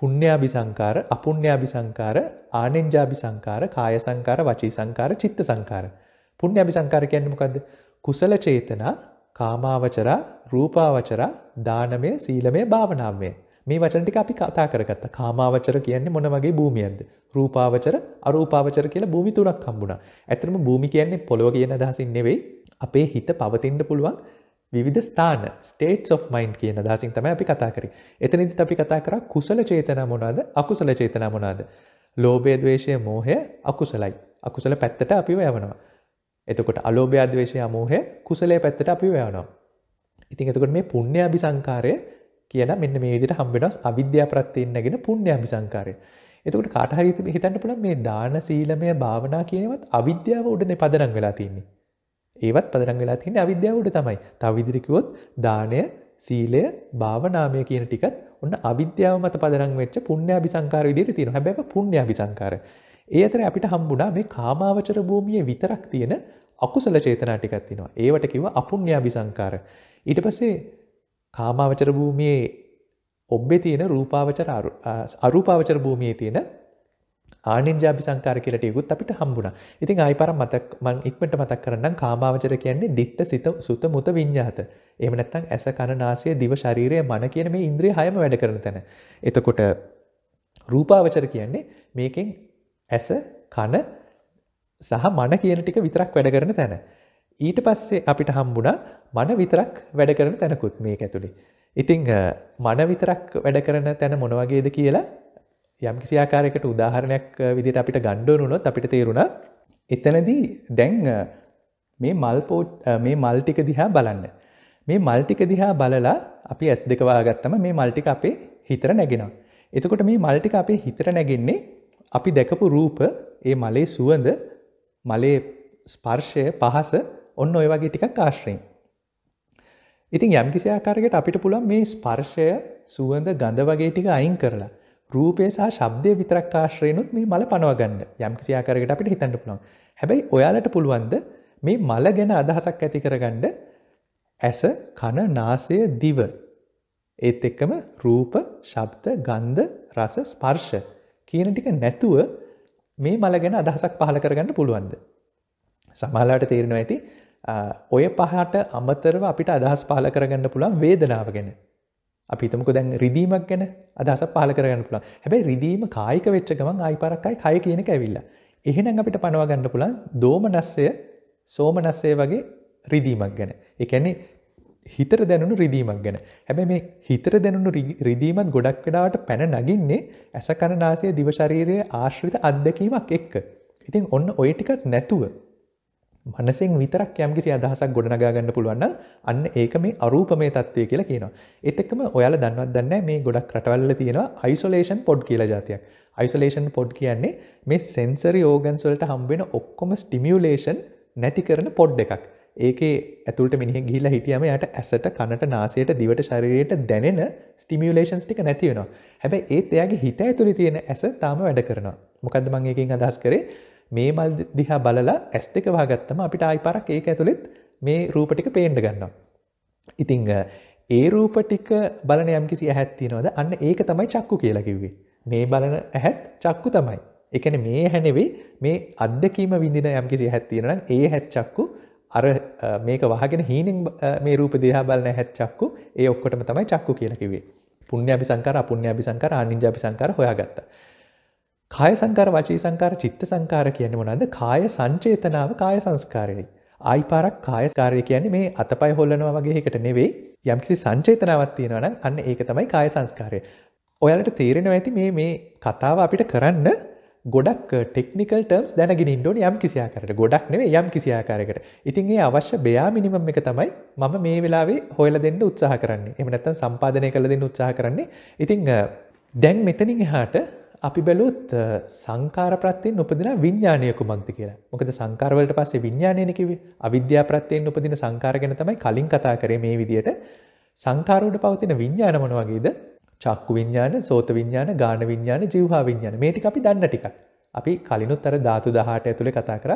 පුුණ්‍යාබි සංකාර අපුුණ්‍යාබි සංකාර ආනෙන්ජාබි සංකාර කාය සංකාර වචී සංකාර චිත්ත සංකාර. පුුණ්‍යාබි සංකාර කියන්නමකද කුසල චේතනා කාමාවචරා රූපාවචරා දානමය සීලමය භාවනාවය. මේ වචනටික අපි කතා කරගත්ත කාමාවචර කියන්නේ මොන වගේ භූමියක්ද රූපාවචර අරූපාවචර කියලා භූමි තුනක් හම්බුණා. ඇත්තටම භූමි කියන්නේ පොළොව කියන අදහසින් නෙවෙයි. අපේ හිත පවතින්න පුළුවන් විවිධ ස්ථාන states of mind කියන අදහසින් තමයි අපි කතා කරේ. එතනදිත් අපි කතා කරා කුසල චේතනා මොනවාද? අකුසල චේතනා මොනවාද? ලෝභය, ద్వේෂය, මෝහය අකුසලයි. අකුසල පැත්තට අපිව යවනවා. එතකොට අලෝභය, ద్వේෂය, මෝහය කුසලයේ පැත්තට අපිව යවනවා. ඉතින් එතකොට මේ පුණ්‍ය අபிසංකාරය කියලා මෙන්න මේ විදිට හම්බෙනස් අවිද්‍යා ප්‍රත්තියන්නගෙන පුුණ්‍ය අභිසංකාරය. එතකට කාටහරිත හිතන්න පුළ මේ දාන සීලමය භාවනා කියනවත් අවිද්‍යාව උඩන පදරං වෙලා තින්නේ. ඒවත් පදරං වෙලා තින්නේ අවිද්‍යාව උඩ තමයි තවිදිරිකිවොත් දානය සීලය භාවනාමය කියන ටිකත් ඔන්න අවිද්‍යාව මත පදරං වෙච්ච පුුණ්‍ය අභිසංකාර විදිර තියෙන හැබැව පුුණ්‍ය අභිසංකාර. ඒ අතර අපිට හම්බුණා මේ කාමාවචර භූමිය විතරක් තියෙන අකුසල චේතනා ටිකක් තිනවා ඒවට කිව අපුුණ්‍යාභිසංකාර. ඊට පසේ කාමාවචර භූමියේ ඔබ්බෙ තියෙන රූපාවචර අරූපාවචර භූමියේ තියෙන ආනෙන්ජාබි සංකාර කියලටයකුත් අපිට හම්බුණ ඉතින් ආයි පර මතක් මං ඉක්මට මතක් කරන්න කාමාවචර කියන්නේ දිට්ට සිත සුත මුත විඤ්ඥාත එමනත්තං ඇස කණනාශය දිව ශරීරය මන කියන මේ ඉන්ද්‍රී හයම වැඩ කරන තැන. එතකොට රූපාවචර කියන්නේ මේකෙන් ඇස කණ සහ මන කියන ටික විතරක් වැඩ කරන තැන. ඊට පස්සේ අපිට හම්බුණා මන විතරක් වැඩ කරන තැනකුත් මේ ඇතුළි. ඉතිං මන විතරක් වැඩ කරන තැන මොනවගේද කියලා යම්කිසි ආකාරයකට උදාහරණයක් විදිට අපිට ගණ්ඩුවනුනොත් අපිට තේරුණා එතනදී දැන් මේ මල්පෝට් මේ මල්ටික දිහා බලන්න. මේ මල්ටික දිහා බලලා අපි ඇස් දෙකවාගත්තම මේ මල්ටික අපේ හිතර නැගෙනවා. එතකොට මේ මල්ටික අපේ හිතර නැගෙන්නේ අපි දැකපු රූප ඒ මලේ සුවඳ මලේ ස්පර්ශය පහස ඔන්න ඔය වගේ ටික කාශ්‍රයෙන්. ඉතින් යම්කිසි ආකාරකට අපිට පුළන් මේ ස්පර්ශය සුවඳ ගඳ වගේ ටික අයින් කරලා රූපේ සහ ශබ්දය විතරක් කාශ්‍රයනුත් මේ මල පනවගන්න යම්කිසි ආකාරකට අපිට හිතන්න පුළොන් හැබැයි ඔයාලට පුළුවන්ද මේ මල ගැන අදහසක් ඇති කරගන්න ඇස කණ නාසය දිව ඒත් එක්කම රූප ශබ්ද ගන්ධ රස ස්පර්ශ කියන ටික නැතුව මේ මල ගැන අදහසක් පහල කරගන්න පුළුවන්ද. සමහලාට තේරෙනවා ඇති ඔය පහට අමතරව අපිට අදහස් පාල කරගන්න පුළන් වේදනාව ගැන අපිතමක දැන් රිදීමක් ගැන අදහස පාල කරගන්න පුළන් හැබැයි රිදීම කායික වෙච්ච ගමන් අයිපරක්කයි කය කියන ඇවිල්ල එහෙනම් අපිට පනවාගන්න පුළන් දෝමනස්සය සෝමනස්සය වගේ රිදීමක් ගැන එකන්නේ හිතර දැනුණු රිදීමක් ගැන හැබැ මේ හිතර දැනුණු රිදීමත් ගොඩක් වෙලාට පැන නගින්නේ ඇස කරනාසය දිවශරීරය ආශ්‍රිත අත්දැකීමක් එක්ක ඉතින් ඔන්න ඔය ටිකත් නැතුව මනසින් විතරක් යම්කිසි අදහසක් ගොඩනගාගන්න පුළුවන් අන්න ඒක මේ අරූපමය තත්ත්වය කියලා කියනවා. ඒත් එක්කම ඔයාලා දන්නවත් දන්නේ මේ ගොඩක් රටවල්ල තියෙනවා isolation pod කියලා જાතියක්. isolation pod කියන්නේ මේ sensory organs වලට හම්බ වෙන ඔක්කොම stimulation නැති කරන pod එකක්. ඒකේ ඇතුළට මිනිහ ගිහිල්ලා හිටියම යට ඇසට කනට නාසයට දිවට ශරීරයට දැනෙන ස්ටිමියලේෂන්ස් ටික නැති වෙනවා. හැබැයි ඒත් එයාගේ හිත ඇතුළේ තියෙන ඇස තාම වැඩ කරනවා. මොකද්ද මම එකකින් අදහස් කරේ? මේ බල් දිහා බලලා ඇස් දෙක වහගත්තම අපිට ආයි පරක් ඒක ඇතුළෙත් මේ රූපටික පේන්ඩ ගන්නවා. ඉතිං ඒ රූපටික බලන යම් කිසි ඇහැත්තිනවද අන්න ඒක තමයි චක්කු කියලා කිව්වේ. මේ බලන ඇහැත් චක්කු තමයි. එකන මේ හැනෙවේ මේ අත්දකීම විඳින යම් කිසි හැත්තියෙනනම් ඒ හැත් චක්කු අර මේක වහගෙන හීනින් මේ රූප දිහා බලන හැත් චක්කු ඒ ඔක්කොටම තමයි චක්කු කියලකිවේ. පුුණ්‍ය අභිසංකර අපපුුණ්‍ය අභිසංකර අනින්ජ අභිසංකර හොයාගත්තා. කාය සංකාර වචී සංකාර චිත්ත සංකාර කියන්නේ මොනද කාය සංචේතනාව කාය සංස්කාරයයි. ආයි පාරක් කායස්කාරය කියන්නේ මේ අතපයි හොල්ලනවා වගේ එකට නෙවෙයි යම්කිසි සංචේතනාවක් තියෙනවා නම් අන්න ඒක තමයි කාය සංස්කාරය. ඔයාලට තේරෙනවා ඇති මේ මේ කතාව අපිට කරන්න ගොඩක් ටෙක්නිකල් ටර්ම්ස් දැනගෙන ඉන්නෝන යම් කිසියාකාරට ගොඩක් නෙවේ යම් කිසියාකාරකට. ඉතින් ඒ අවශ්‍ය බයා මිනිමම් එක තමයි මම මේ වෙලාවේ හොයලා දෙන්න උත්සාහ කරන්නේ. එහෙම නැත්නම් සම්පාදනය කරලා දෙන්න උත්සාහ කරන්නේ. ඉතින් දැන් මෙතනින් එහාට අපි බැලුත් සංකාර ප්‍රත්තියෙන් උපදින විඤ්ඥානයකු මක්ති කියලා මොකද සංකාරවලට පස්සේ විඤ්ඥානයනකිවේ අවිද්‍යා ප්‍රත්තියෙන් උපදින සංකාරගෙන තමයි කලින් කතා කරේ මේ විදියට සංකාරෝට පවතින විඤ්ඥාන මොන වගේද චක්කු විඤ්ඥාන සෝත විඤ්ඥාන ගාන විඤ්ඥාන ජීවහා විඤ්ඥාන මේටි අපි දන්න ටික අපි කලිනුත් අර ධාතු දහට ඇතුළේ කතා කර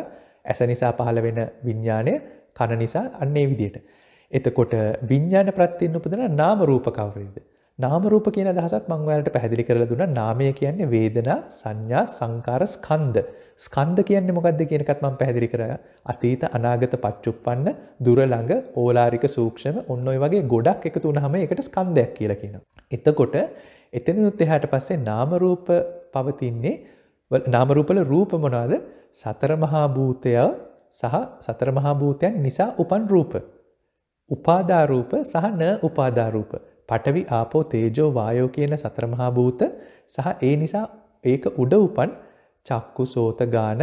ඇස නිසා පහළ වෙන විඤ්ඥානය කණ නිසා අන්නේ විදියට. එතකොට විඤ්ඥාන ප්‍රත්තියෙන් උපදන නාම රූපකවරේද. නාමරූප කියන අදහසත් මංවලට පැහැදිලි කරල දුන්න නාමය කියන්නේ වේදනා සංඥා සංකාර ස්කන්ද. ස්කන්ද කියන්නේ මොකක්ද කියනකත් මං පැදිරි කර අතීත අනාගත පච්චුප්පන්න දුරළඟ ඕලාරික සූක්ෂම ඔන්න ඔයි වගේ ගොඩක් එකතු වනහම එකට ස්කන්දයක් කියලා කියන. එතකොට එතනනුත් එහට පස්සේ නාමරූප පවතින්නේ නාමරූපල රූප මොනාද සතරමහාභූතය සහ සතරමහාභූතයන් නිසා උපන් රූප. උපාධරූප සහ න උපාධරූප පටවි ආපෝ තේජෝ වායෝ කියන සත්‍රමහා භූත සහ ඒ නිසා ඒක උඩ උපන් චක්කු සෝත ගාන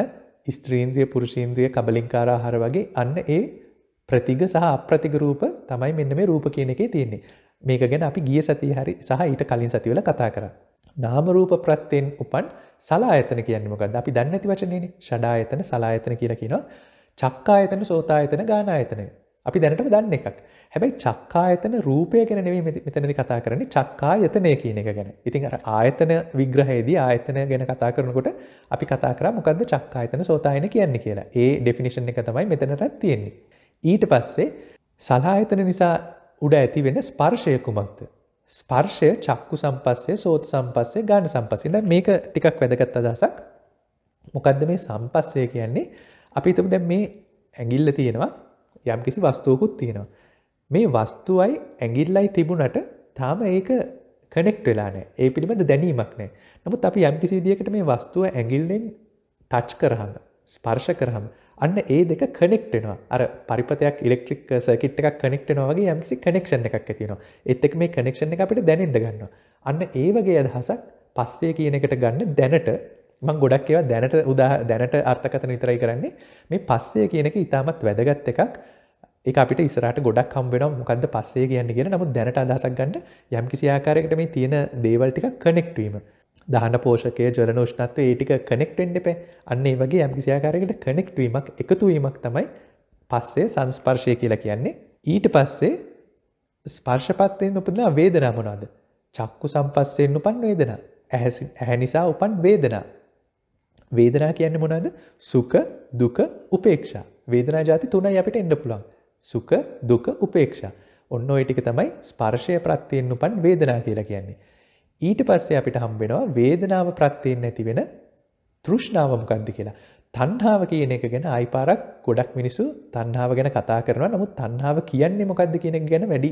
ස්ත්‍රීන්ද්‍රිය පුරුෂීන්ද්‍රිය කබලින්කාරාහර වගේ අන්න ඒ ප්‍රතිග සහ අප්‍රතිගරූප තමයි මෙන්න මේ රූප කියන එකේ තියෙන්නේ මේක ගැන අපි ගිය සති හරි සහ ඊට කලින් සතිවල කතා කර නාමරූප ප්‍රත්තයෙන් උපන් සලා ඇතන කියන්නමකද අපි දන්නඇති වචනයනි ෂඩා එතන සලා ඇතන කියලා කියනවා චක්කා එතන සෝතා එතන ගානා එතනය අපි දැනට දන්න එකක් හැබැයි චක්කා එතන රූපය ගැන නෙවේ මෙතනදි කතා කරන්නේ චක්කා යතනය කියන එක ගැන ඉතින් අර ආයතන විග්‍රහයේදී ආයතන ගැන කතා කරනකොට අපි කතා කරා මොකක්ද චක්කා යතන සෝතායන කියන්නේ කියලා ඒ ඩෙෆිනිෂන් එක තමයි මෙතනටත් තියෙන්නේ ඊට පස්සේ සලායතන නිසා උඩ ඇති වෙන ස්පර්ශය කුමක්ද ස්පර්ශය චක්කු සම්පස්සේ සෝත සම්පස්සේ ගාන සම්පස්සේ දැන් මේක ටිකක් වැදගත් අදහසක් මොකද්ද මේ සම්පස්සය කියන්නේ අපි හිතමු දැන් මේ ඇඟිල්ල තියෙනවා යම් කිසි වස්තුවකුත් තියෙනවා. මේ වස්තුවයි ඇගිල්ලයි තිබුණට තාම ඒක කනෙක්් වෙලානෑ ඒ පිළිබඳ දැනීමක් නෑ නමුත් අපි යම් කිසි දිියකට මේ වස්තුව ඇගිල්ලෙන් ටච් කරහම ස්පර්ශ කරහම අන්න ඒ දෙක කනෙක්ටෙනවා අර පරිපතයක් ඉලෙක්ට්‍රික් සකිට් එකක් කනෙක්ටෙනවාගේ යම්කිසි කනෙක්ෂණ එකක් ඇතිනවා එත්තෙක් මේ කනෙක්ෂණ එක අපිට දැනෙන්ද ගන්න අන්න ඒ වගේ අදහසක් පස්සේ කියන එකට ගන්න දැනට මං ගොඩක් ඒවා දැනට උදා දැනට අර්ථකතන විතරයි කරන්නේ මේ පස්සේ කියනක ඉතාමත් වැදගත් එකක් එක අපිට ඉස්රට ගොඩක් කම්බෙන මොකද පස්සේ කියන්න කියෙන නමුත් දැනට අදසක් ගන්න යම් කිසිආකාරයකට මේ තියෙන දේවල්ටික කනෙක්ටවීම දහන පෝෂකය ජලන ෂ්නත්ව ඒටික කනෙක්ටෙන්ඩ පේ අන්නේ වගේ යම් කිසිආකාරයකට කනෙක්ටවීමක් එකතුවීමක් තමයි පස්සේ සංස්පර්ශය කියලා කියන්නේ ඊට පස්සේ ස්පර්ශපත්තයෙන් උපදනා වේදනා මොනාද චක්කු සම්පස්සයෙන් උපන් වේදනා ඇහැ නිසා උපන් වේදනා වේදනා කියන්න මොනද සුක දුක උපේක්ෂා වේදනා ජාති තුනයි අපිට එන්න පුළුවන් සුක දුක උපේක්ෂා ඔන්න ඔයිටික තමයි ස්පර්ශය ප්‍රත්තියෙන් උපන් වේදනා කියලා කියන්නේ. ඊට පස්සේ අපිට හම්බෙනවා වේදනාව ප්‍රත්තියෙන් ඇති වෙන තෘෂ්ණාව මොකක්ද කියලා. තණ්හාව කියන එක ගැන ආයිපාරක් ගොඩක් මිනිස්සු තණ්හාව ගැන කතා කරනවා. නමුත් තණ්හාව කියන්නේ මොකක්ද කියන එක ගැන වැඩි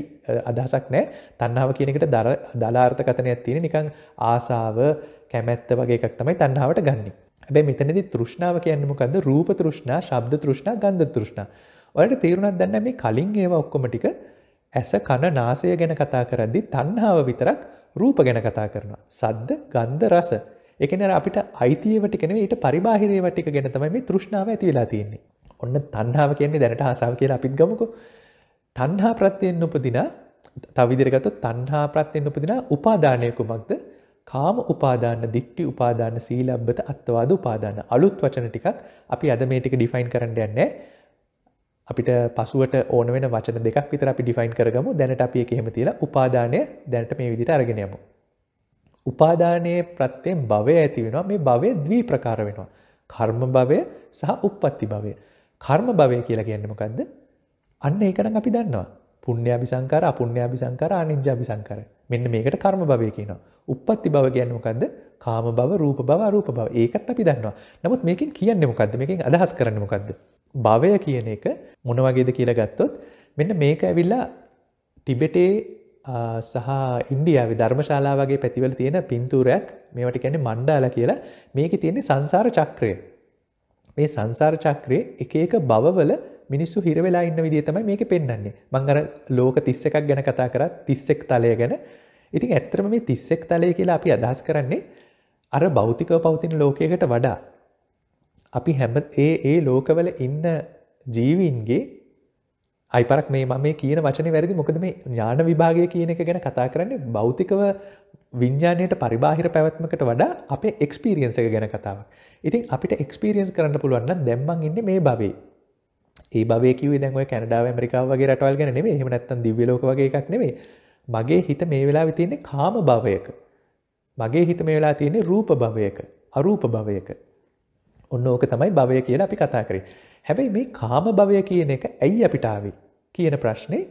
අදහසක් නැහැ. තණ්හාව කියන එකට දල අර්ථකථනයක් තියෙන නිකන් ආසාව, කැමැත්ත වගේ එකක් තමයි තණ්හාවට ගන්නෙ. හැබැ මෙතනදි තෘෂ්ණාව කියන්න මොකද රූප තෘෂ්ණා ශබ්ද තෘෂ්ණා ගන්ධ තෘෂ්ණා ඔයට තේරුණක් දන්න මේ කලින් ඒවා ඔක්කොමටික ඇස කණ නාසය ගැන කතා කරද්දි තන්හාාව විතරක් රූප ගැන කතා කරනවා සද්ද ගන්ධ රස එකන අපිට අයිතියවටිකන ඊට පරිබාහිරයවටික ගැන තමයි මේ තෘෂ්ණාව ඇති වෙලා තියෙන්නේ ඔන්න තන්හාාව කියන්නේ දැනට හසාාව කියලා අපිත් ගමකු තන්හා ප්‍රත්තියෙන් උපදින තවිදිරගත තන්හා ප්‍රත්තියෙන් උපදින උපාදානයකුමක්ද කාම උපාදාන්න දිට්ටි උපාදාන්න සීලබ්බත අත්වාද උපාදාන්න අලුත් වචන ටිකක් අපි අද මේ ටික ඩිෆයින් කරන්න යන්නේ අපිට පසුවට ඕන වෙන වචන දෙකක් විතර අපි ඩිෆයින් කරගමු දැනට අපි එක එහෙම තියලා උපාදානය දැනට මේ විදිට අරගෙන යමු. උපාදානයේ ප්‍රත්‍යයෙන් භවය ඇති වෙනවා මේ භවය ද්වී ප්‍රකාර වෙනවා. කර්ම භවය සහ උප්පත්ති භවය. කර්ම භවය කියලා කියන්නේ මොකද්ද? අන්න ඒකනම් අපි දන්නවා. පුණ්‍යාභි සංකාර, අපුණ්‍යාභි සංකාර, අනින්ජාභි සංකාරය. මෙන්න මේකට කර්ම භවය කියනවා. උප්පත්ති භව කියන්නේ මොකද්ද? කාම භව, රූප භව, අරූප භව. ඒකත් අපි දන්නවා. නමුත් මේකෙන් කියන්නේ මොකද්ද? මේකෙන් අදහස් කරන්නේ මොකද්ද? භවය කියන එක මොන වගේද කියලා ගත්තොත් මෙන්න මේක ඇවිල්ලා ටිබෙටේ සහ ඉන්ඩියාවේ ධර්මශාලා වගේ පැතිවල තියෙන පින්තූරයක් මේවට කියන්නේ මණ්ඩාල කියලා මේක තියෙන්නේ සංසාර චක්‍රය. මේ සංසාර චක්‍රයේ එක එක භවවල මිනිස්සු හිර වෙලා ඉන්න විදිහ තමයි මේක පෙන්වන්නේ. මම අර ලෝක 31ක් ගැන කතා කරා 31 තලය ගැන. ඉතින් ඇත්තටම මේ 31 තලය කියලා අපි අදහස් කරන්නේ අර භෞතිකව පවතින ලෝකයකට වඩා අපි හැම ඒ ඒ ලෝකවල ඉන්න ජීවීන්ගේ අයිපරක් මේ මම මේ කියන වචන වැරදි මොකද මේ ඥාන විභාගය කියන එක ගැන කතා කරන්නේ භෞතිකව විඤ්ඥානයට පරිබාහිර පැවැත්මකට වඩා අපේ එක්ස්පිරියන්ස එක ගැන කතාවක් ඉතින් අපිට එක්ස්පිරියන්ස් කරන්න පුළුවන්න දැම්මන් ඉන්න මේ බවේ ඒ බවකව දැන් කැනඩාව මරිකාව වගේ රටවල් ගැන නෙේ හම නැත්තන් දිවලෝක වගේ එකක් නෙවේ මගේ හිත මේ වෙලා විතියන්නේ කාම භවයක මගේ හිත මේ වෙලා තියන්නේ රූප භවයක අරූප භවයක ඔන්න ඕක තමයි භවය කියලා අපි කතා කරේ හැබැයි මේ කාම භවය කියන එක ඇයි අපිටාව කියන ප්‍රශ්නේ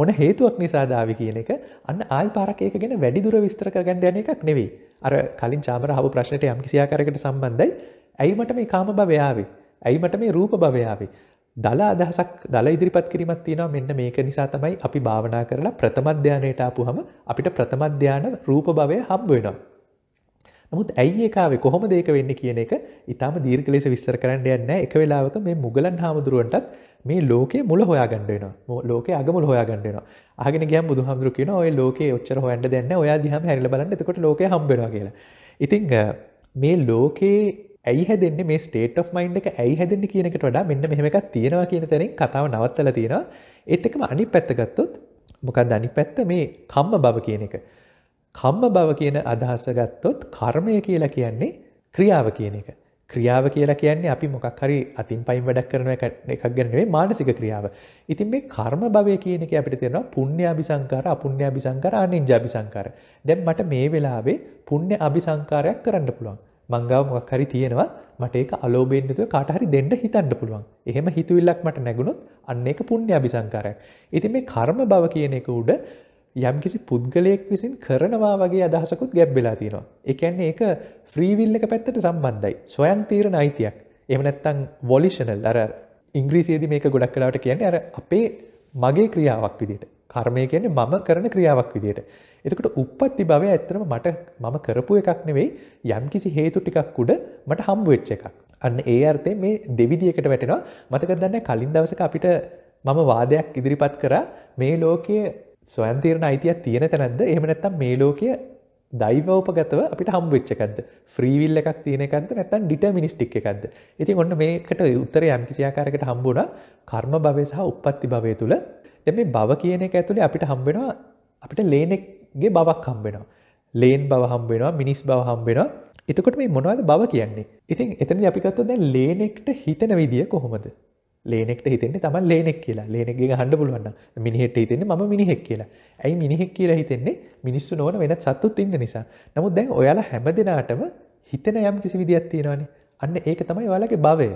මොන හේතුවක් නිසාදාව කියන එක අන්න ආයි පාරකයක ගැන වැඩිදුර විස්තර කරගන්න යන එකක් නෙවේ අර කලින් චාමර හබ ප්‍රශ්නයට යම්කිසියාකරකට සම්බන්ධයි ඇයි මට මේ කාම භවයාවේ ඇයි මට මේ රූප භවයාවේ දල අදහසක් දල ඉදිරිපත් කිරීමත් තියෙනවා මෙන්න මේක නිසා තමයි අපි භාවනා කරලා ප්‍රථමධ්‍යානයට ආපු හම අපිට ප්‍රථමධ්‍යාන රූප භවය හම්බ වෙනවා. නමුත් ඇයි ඒකාවේ කොහොම දෙක වෙන්න කියන එක ඉතාම දීර්ඝ ලෙස විස්තර කරන්න යන්න එක වෙලාවක මේ මුගලන් හාමුදුරුවන්ටත් මේ ලෝකේ මුල හොයාගන්න වෙනවා ලෝකේ අගමුල හොයාගන්න වෙනවා. අහගෙන ගියම් බුදුහාමුදුරුවෝ කියනවා ඔය ලෝකේ ඔච්චර හොයන්න දෙයක් නැහැ. ඔයා දිහාම හැරිලා බලන්න එතකොට ලෝකේ හම්බ වෙනවා කියලා. ඉතින් මේ ලෝකේ ඇයි හැදෙන්නේ මේ ස්ටේට of මයින්් එක ඇයි හැදෙන්න කියනකට වඩා මෙන්න මෙහමක් තියෙනවා කියන තැනින් කතාව නවත්තල තියෙනවා ඒත් එකම අනි පැත්තගත්තොත් මොකක්ද අනි පැත්ත මේ කම්ම බව කියන එක. කම්ම බව කියන අදහස ගත්තොත් කර්මය කියලා කියන්නේ ක්‍රියාව කියන එක. ක්‍රියාව කියලා කියන්නේ අපි මොකක් හරි අතින් පයින් වැඩක් කරන එකක් ගැනවේ මානසික ක්‍රියාව. ඉතින් මේ කර්ම භවය කියන එක අපිට තියෙනවා පුණ්‍ය අபிසංකාර, අපුණ්‍ය අபிසංකාර, අනින්ජ අபிසංකාර. දැන් මට මේ වෙලාවේ පුණ්‍ය අபிසංකාරයක් කරන්න පුළුවන්. මංගාව මොක් හරි තියෙනවා මට ඒක අලෝබෙන්න්නතුව කාටහරි දෙන්න හිතන්න පුළුවන් එහෙම හිතුවිල්ලක් මට නැගුණොත් අන්න එක පුුණ්‍ය අභිසංකාරයක්. ඉතින් මේ කර්ම බව කියන එක උඩ යම්කිසි පුද්ගලයෙක් විසින් කරනවා වගේ අදහසකුත් ගැබ් වෙලා තියෙනවා. එකන්නේ ඒක ෆ්‍රීවිල් එක පැත්තට සම්බන්ධයි සොයන් තීරණ අයිතියක් එමනැත්තං වොලිෂනල් අර ඉංග්‍රීසියේද මේක ගොඩක් කලාට කියන්නේ අර අපේ මගේ ක්‍රියාවක් විදිට කර්මය කියන්නේ මම කරන ක්‍රියාවක් විදියට එතකට උපත්ති භවය ඇතරම මට මම කරපු එකක් නෙවෙයි යම් කිසි හේතු ටිකක් උඩ මට හම්බවෙච්ච එකක්. අන්න ඒ අර්ථය මේ දෙවිදිියකට වැටෙනවා මතකදන්න කලින් දවසක අපිට මම වාදයක් ඉදිරිපත් කර මේ ලෝකය ස්වයන්තීරණ අයිතියක් තියෙන තැනැද එහමනැත්තම් මේ ලෝකය දයිවෝපගතව අපිට හම්වෙච්චකක්ද ්‍රීවිල් එකක් තියනකද නැතන් ඩිට මිනිස්ටික් එකක්ද ඉතින් ඔන්න මේකට උත්තර යම්කිසියාකාරකට හම්බුණ කර්ම භවය සහ උපත්ති භවය තුළ දැ මේ බව කියන එක ඇතුළේ අපිට හම්බෙනවා අපිට ලේනෙක් ගේ බවක් හම්බෙනවා. ලේන් බව හම්බෙනවා මිනිස් බව හම්බෙනවා එතකොට මේ මොනවද බව කියන්නේ ඉතින් එතන අපිකත්ව දැ ලේනෙක්ට හිතන විදිිය කොහොමද ලේනෙක්ට හිතෙන්නේ තම ලේනෙක් කියලා ලේනෙක්ගේ හඩ පුලුවන්න මිනිහෙට හිතෙන්නේ ම මිනිහෙක් කියලා ඇයි මිනිහෙක් කියලා හිතෙන්නේ මිනිස්සු නොන වෙන සත්තුත් ඉන්න නිසා නමුත් දැන් ඔයාලා හැම දෙනාටම හිතන යම් කිසි විදිහත් තියෙනවානේ අන්න ඒක තමයි ඔයාලගේ භවය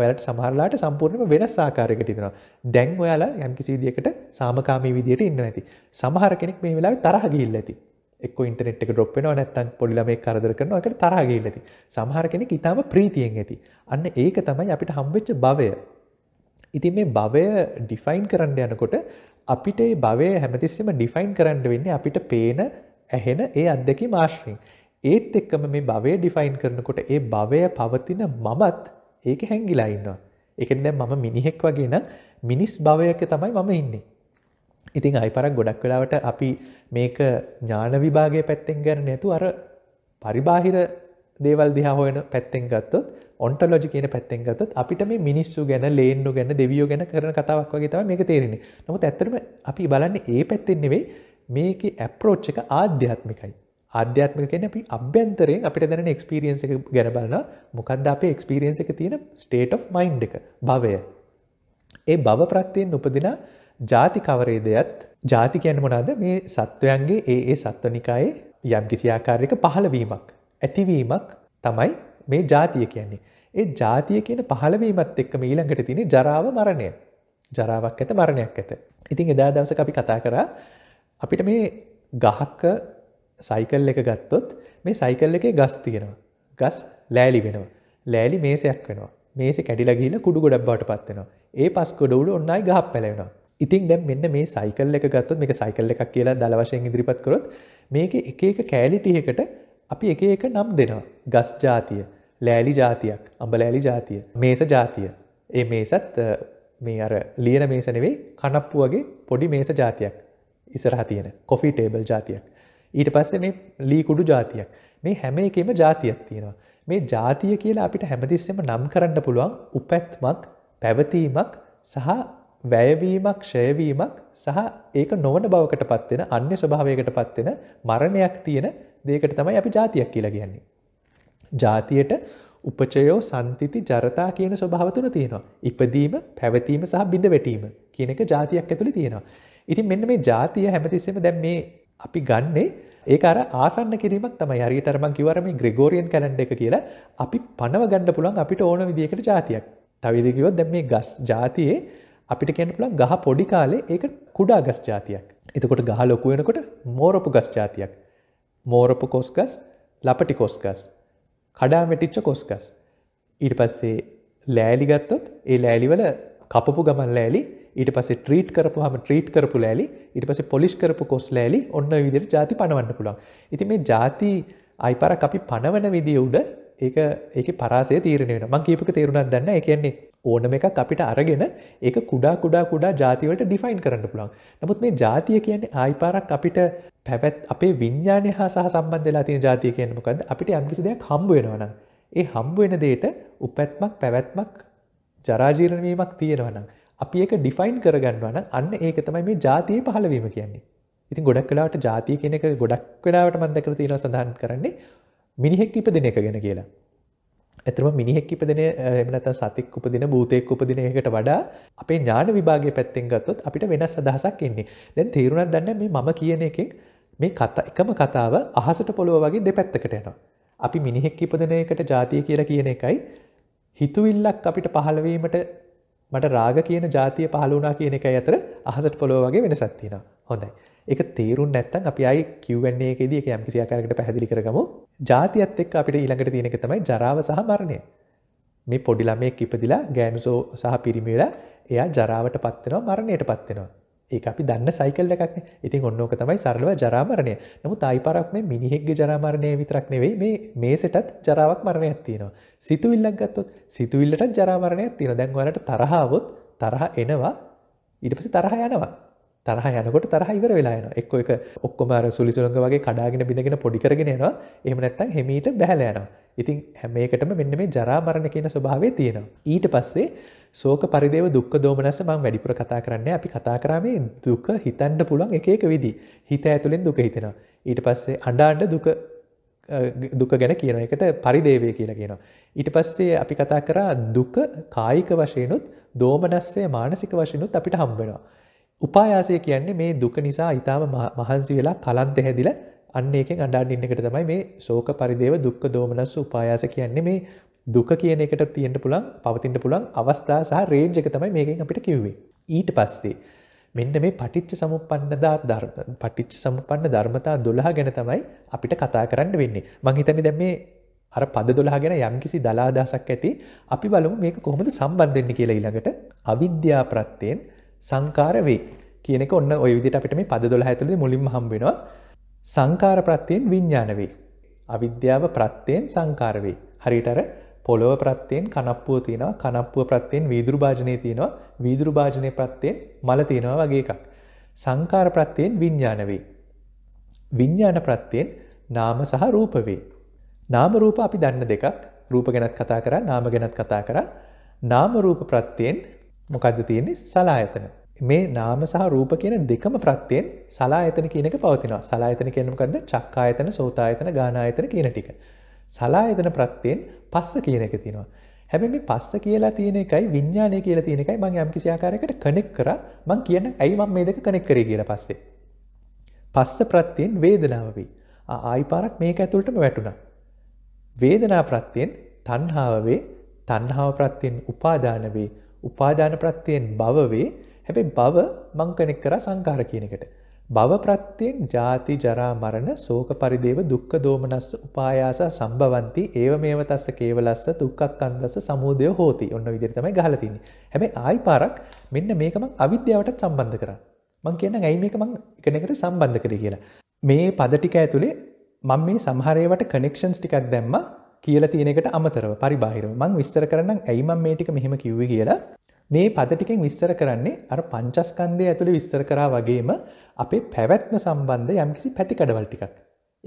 ඔයාලට සමහරලාට සම්පූර්ණම වෙනස් ආකාරයකට ඉදෙනවා. දැන් ඔයාලා යම්කිසි විදියකට සාමකාමී විදියට ඉන්නවා ඇති. සමහර කෙනෙක් මේ වෙලාවේ තරහ ගිහිල්ලා ඇති. එක්ක ඉන්ටර්නෙට් එක ඩ්‍රොප් වෙනවා නැත්නම් පොඩි ළමයෙක් කරදර කරනවා. ඒකට තරහ ගිහිල්ලා ඇති. සමහර කෙනෙක් ඊටාම ප්‍රීතියෙන් ඇති. අන්න ඒක තමයි අපිට හම්බෙච්ච භවය. ඉතින් මේ භවය ඩිෆයින් කරන්න යනකොට අපිට ඒ භවය හැමතිස්සෙම ඩිෆයින් කරන්න වෙන්නේ අපිට පේන ඇහෙන ඒ අත්දැකීම් ආශ්‍රයෙන්. ඒත් එක්කම මේ භවය ඩිෆයින් කරනකොට ඒ භවය පවතින මමත් ඒක හැංගිලා ඉන්නවා. එකෙන් දැ මම මිනිහෙක් වගේන මිනිස් භවයක තමයි මම ඉන්නේ. ඉතින් අයිපරක් ගොඩක් වෙලාවට අපි මේක ඥාන විභාගය පැත්තෙන් ගැන නැතු අර පරිබාහිර දේවල් දිහා හොයන පැත්තෙන් ගත්තොත් ඔන්ටලෝජි කියන පැත්තෙන් ගත්තොත් අපිට මේ මිනිස්සු ගැන ලේන්නු ගැන දෙවියෝ ගැන කරන කතාවක් වගේ තම මේක තේරෙන්නේ නමුත් ඇත්තරම අපි බලන්න ඒ පැත්තෙන් නෙවෙයි මේක ඇප්‍රෝච්ච එක ආධ්‍යාත්මිකයි අධ්‍යාත්ම කෙන අපි අභ්‍යන්තරයෙන් අපිට දැන එක්ස්පිරියන්ස එක ගැන බලන මොකක්ද අපේ එක්ස්පිරියන්ස එක තියෙන ස්ටේට් of මයින්් එක භවය ඒ බව ප්‍රත්තියෙන් උපදින ජාති කවරේදයත් ජාති කියන මොනාද මේ සත්වයන්ගේ ඒ ඒ සත්වනිකායේ යම් කිසිආකාරයක පහළවීමක් ඇතිවීමක් තමයි මේ ජාතිය කියන්නේ. ඒ ජාතිය කියන පහළවීමත් එක්ක මීළඟට තින ජරාව මරණය ජරාවක් ඇත මරණයක් ඇත. ඉතින් එදා දවස අපි කතා කරා අපිට මේ ගහක්ක සයිකල් එක ගත්තොත් මේ සයිකල් එකේ ගස් තියෙනවා ගස් ලෑලි වෙනවා ලෑලි මේසයක් වෙනවා මේස කැඩිලගීල කුඩු ගොඩක් බාට පත්වෙනවා ඒ පස් කොඩවුල ඔන්නයි ගහ පැලෙනවා ඉතින් දැම් මෙන්න මේ සයිකල් එක ගත්තුත් මේ සයිකල් එකක් කියලා දලවශයෙන් ඉදිරිපත් කරොත් මේක එක එක කෑලිටියකට අපි එක එක නම් දෙනවා ගස් ජාතිය ලෑලි ජාතියක් අඹ ලෑලි ජාතිය මේස ජාතිය ඒ මේසත් මේ අර ලියන මේසනෙවේ කනප්පු වගේ පොඩි මේස ජාතියක් ඉසරහ තියෙන කොෆි ටේබල් ජාතියක් ඊට පස්සේ මේ ලීකුඩු ජාතියක් මේ හැම එකම ජාතියක් තියෙනවා. මේ ජාතිය කියලා අපිට හැමතිස්සෙම නම් කරන්න පුළුවන් උපැත්මක් පැවතීමක් සහ වැයවීමක් ෂයවීමක් සහ ඒක නොවන බවකට පත්වෙන අන්‍ය ස්වභාවයකට පත්වෙන මරණයක් තියෙන දේකට තමයි අපි ජාතියක් කියලා කියන්නේ. ජාතියට උපචයෝ සන්තිති ජරතා කියන ස්වභාවතුන තියෙනවා. ඉපදීම පැවතීම සහ බිඳ වැටීම කියන එක ජාතියක් ඇතුළි තියෙනවා. ඉතින් මෙන්න මේ ජාතිය හැමතිස්සෙම දැන් මේ අපි ගන්නේ ඒක අර ආසන්න කිරීමක් තමයි හරිටරමං කිවරම ග්‍රගෝරියන් කැලන්ඩ එක කියලා අපි පනව ගණඩ පුළන් අපිට ඕන විදිකට ජාතියක් තවිදිකිවො දැම් මේ ගස් ජාතියේ අපිට කැන පුළන් ගහ පොඩි කාලේ ඒක කුඩා ගස් ජාතියක් එතකොට ගහ ලොකුවෙනකොට මෝරපු ගස් ජාතියක් මෝරපු කොස්ගස් ලපටි කොස්ගස් කඩාමටිච්ච කොස්ගස් ඉට පස්සේ ලෑලිගත්තොත් ඒ ලෑලිවල කපපු ගමන් ලෑලි ඊට පස ට්‍රීට් කරපු හම ට්‍රීට් කරපු ලෑලි ඉට පස පොලිස් කරපු කොස් ලෑලි ඔන්න විදිර ජාති පනවන්න පුළන් ඉති මේ ජාති අයිපර අපි පනවන විදිිය උඩ ඒක ඒක පරාසේ තීරණය මං කීපක තේරුණක් දන්න එකන්නේ ඕනම එක අපිට අරගෙන ඒ කුඩා කුඩා කුඩා ජාතිවලට ඩිෆයින් කරන්න පුළන් නමුත් මේ ජාතිය කියන්නේ ආයිපාරක් අපිට පැවැත් අපේ විඤ්ඥානය හා සහ සම්බන්ධලා තින ජාතිය කියනමකද අපිට අම්කිසි දෙයක් හම්බුවෙනවන ඒ හම්බුවෙන දේට උපැත්මක් පැවැත්මක් ජරාජීරණවීමක් තියෙනවනම් අපි ඒක ඩිෆයින් කරගන්නවන අන්න ඒක තමයි මේ ජාතිය පහලවීම කියන්නේ ඉතින් ගොඩක් කලාට ජාතිය කෙනෙක ගොඩක් වෙලාවට මන්දකර තියෙන සඳහන් කරන්නේ මිනිහෙක් ඉප දෙන එක ගැෙන කියලා ඇතරම මිනිහෙක් ඉපදින එමනත සතික් උපදින භූතයෙක් උපදින එකට වඩා අපේ ඥාන විභාගේ පැත්තෙන් ගත්තොත් අපිට වෙනස් අදහසක් එන්නේ දැන් තේරුණක් දන්න මේ මම කියන එකෙන් මේ කත එකම කතාව අහසට පොළොව වගේ දෙපැත්තකට යනවා. අපි මිනිහෙක් ඉපදන එකට ජාතිය කියලා කියන එකයි හිතුවිල්ලක් අපිට පහළවීමට මට රාග කියන ජාතිය පහළ වුණා කියන එක අතර අහසට පොළොව වගේ වෙනසක් තියෙනවා. හොඳයි. ඒක තේරුම් නැත්තම් අපි ආයි Q&A එකේදී ඒක යම්කිසි ආකාරයකට පැහැදිලි කරගමු. ජාතියත් එක්ක අපිට ඊළඟට තියෙන එක තමයි ජරාව සහ මරණය. මේ පොඩි ළමයෙක් ඉපදිලා ගෑනුසෝ සහ පිරිමි වෙලා එයා ජරාවට පත් වෙනවා මරණයට පත් වෙනවා. ඒ අපි දන්න සයිකල් එකක් ඉතින් ඔන්නෝක තමයි සරලව ජරාමරණය නමු තයිපරක් මේ මිනිහෙක්ගේ ජරාමරණය විතරක් නෙවෙයි මේ මේ සෙටත් ජරාවක් මරණය ඇත්තියෙනවා සිතුවිල්ලක් ගත්තොත් සිතුවිල්ලට ජරාමරණය තින දැන්වලට තරහාවොත් තරහ එනවා ඉඩපසි තරහ යනවා තරහ යනකොට තරහ ඉවර වෙලායන එක් එක ඔක්කොමර සුලිසුළඟ වගේ කඩාගෙන බිඳගෙන පොඩිකරගෙනවා එමනැත්තන් හෙමීට බැහලයනවා ඉතින් හැමේකටම මෙන්න මේ ජරාමරණ කියන ස්වභාවේ තියෙනවා ඊට පස්සේ සෝක පරිදේව දුක් දෝමනස මං වැඩිපුර කතා කරන්න අපි කතා කරමේ දුක හිතන්ඩ පුළුවන් එකක විදි හිත ඇතුළෙන් දුක හිතෙනවා ඊට පස්සේ අඩාන්ඩ දුක දුක ගැන කියන එකට පරිදේවය කියලා කියනවා. ඊට පස්සේ අපි කතා කරා දුක කායික වශයනුත් දෝමනස්සේ මානසික වශයනුත් අපිට හම්බෙනවා. උපායාසය කියන්නේ මේ දුක නිසා ඉතාම මහන්සි වෙලා කලන්ත හැදිල අන්න ඒකෙන් අඩාඩින්නකට තමයි මේ සෝක පරිදේව දුක්ක දෝමනස්ස උපායාස කියන්නේ මේ දුක කියන එකට තියෙන්ට පුළන් පවතින්ට පුළන් අවස්ථා සහ රේජ් එක තමයි මේකින් අපිට කිව්වේ. ඊට පස්සේ. මෙන්න මේ පටිච්ච සමුපන්නදා ධර්ම පටිච්ච සමුපන්න ධර්මතා දොළහ ගැන තමයි අපිට කතා කරන්න වෙන්නේ. මංහිතනි දැම් මේ අර පද දොළහ ගැන යම්කිසි දලාදසක් ඇති අපි බලමු මේක කොහොමද සම්බන්ධෙන්න්න කියලා ඊළඟට අවිද්‍යා ප්‍රත්තියෙන් සංකාර වේ කියනෙක ඔන්න ඔය විදිට අපිට මේ පද දොළහ ඇතුළේ මුලින්ම හම්බෙනවා සංකාර ප්‍රත්තියෙන් විඤ්ඥාන වේ. අවිද්‍යාව ප්‍රත්තියෙන් සංකාර වේ. හරිටර පොළොව ප්‍රත්තියෙන් කනප්පුුව තියෙනවා කනප්පුුව ප්‍රත්තියෙන් වීදුරු භාජනය තියෙනවා වීදුරු භාජනය ප්‍රත්තියෙන් මල තියෙනවා වගේ එකක්. සංකාර ප්‍රත්තියෙන් විඤ්ඥාන වේ. විඤ්ඥාන ප්‍රත්තියෙන් නාම සහ රූප වේ. නාම රූප අපි දන්න දෙකක් රූප ගැනත් කතා කර නාම ගැනත් කතා කර නාම රූප ප්‍රත්තියෙන් මොකක්ද තියෙන්නේ සලා ඇතන. මේ නාම සහ රූප කියන දෙකම ප්‍රත්තියෙන් සලා ඇතන කියනක පවතිනවා සලා ඇතන කියනකද චක්කා ඇතන සෝතා ඇතන ගානා ඇතන කියන ටික. සලායතන ප්‍රත්තියෙන් පස්ස කියන එක තියෙනවා. හැබැ මේ පස්ස කියලා තියෙන එකයි විඤ්ඥානය කියලා තියෙන එකයි මං යම්කිසියාකාරකට කනෙක් කර මං කියන්න ඇයි මං මේ දෙක කනෙක් කරේ කියලා පස්සේ. පස්ස ප්‍රත්තියෙන් වේදනාව වී. ආයිපාරක් මේක ඇතුළටම වැටුණ. වේදනා ප්‍රත්තියෙන් තන්හාාවවේ තන්හාාව ප්‍රත්තියෙන් උපාධාන වේ උපාධාන ප්‍රත්තියෙන් බවවේ හැබැ බව මංකනෙක් කර සංකාර කියනකට. භවප්‍රත්තියෙන් ජාති ජරා මරණ සෝක පරිදේව දුක්ක දෝමනස්ස උපායාස සම්බවන්ති ඒව මේව තස්ස කේවලස්ස දුක්කක් අන්දස සමුදය හෝති ඔන්න විදිරිතමයි ගහලතින්න හැබැයි ආයි පාරක් මෙන්න මේකමං අවිද්‍යාවටත් සම්බන්ධ කර මං කියන්න ඇයි මේක මං එකනකට සම්බන්ධ කරේ කියලා මේ පදටික ඇතුළේ මං මේ සමහරේවට කනෙක්ෂන්ස් ටිකක් දැම්ම කියලා තියෙනකට අමතරව පරිබාහිරව මං විස්තර කරන්න ඇයිමම් මේටික මෙහෙම කිව්ව කියලා මේ පද ටිකෙන් විස්තර කරන්නේ අර පංචස්කන්දය ඇතුළි විස්තර කරා වගේම අපේ පැවැත්ම සම්බන්ධ යම්කිසි පැතිකඩවල් ටිකක්.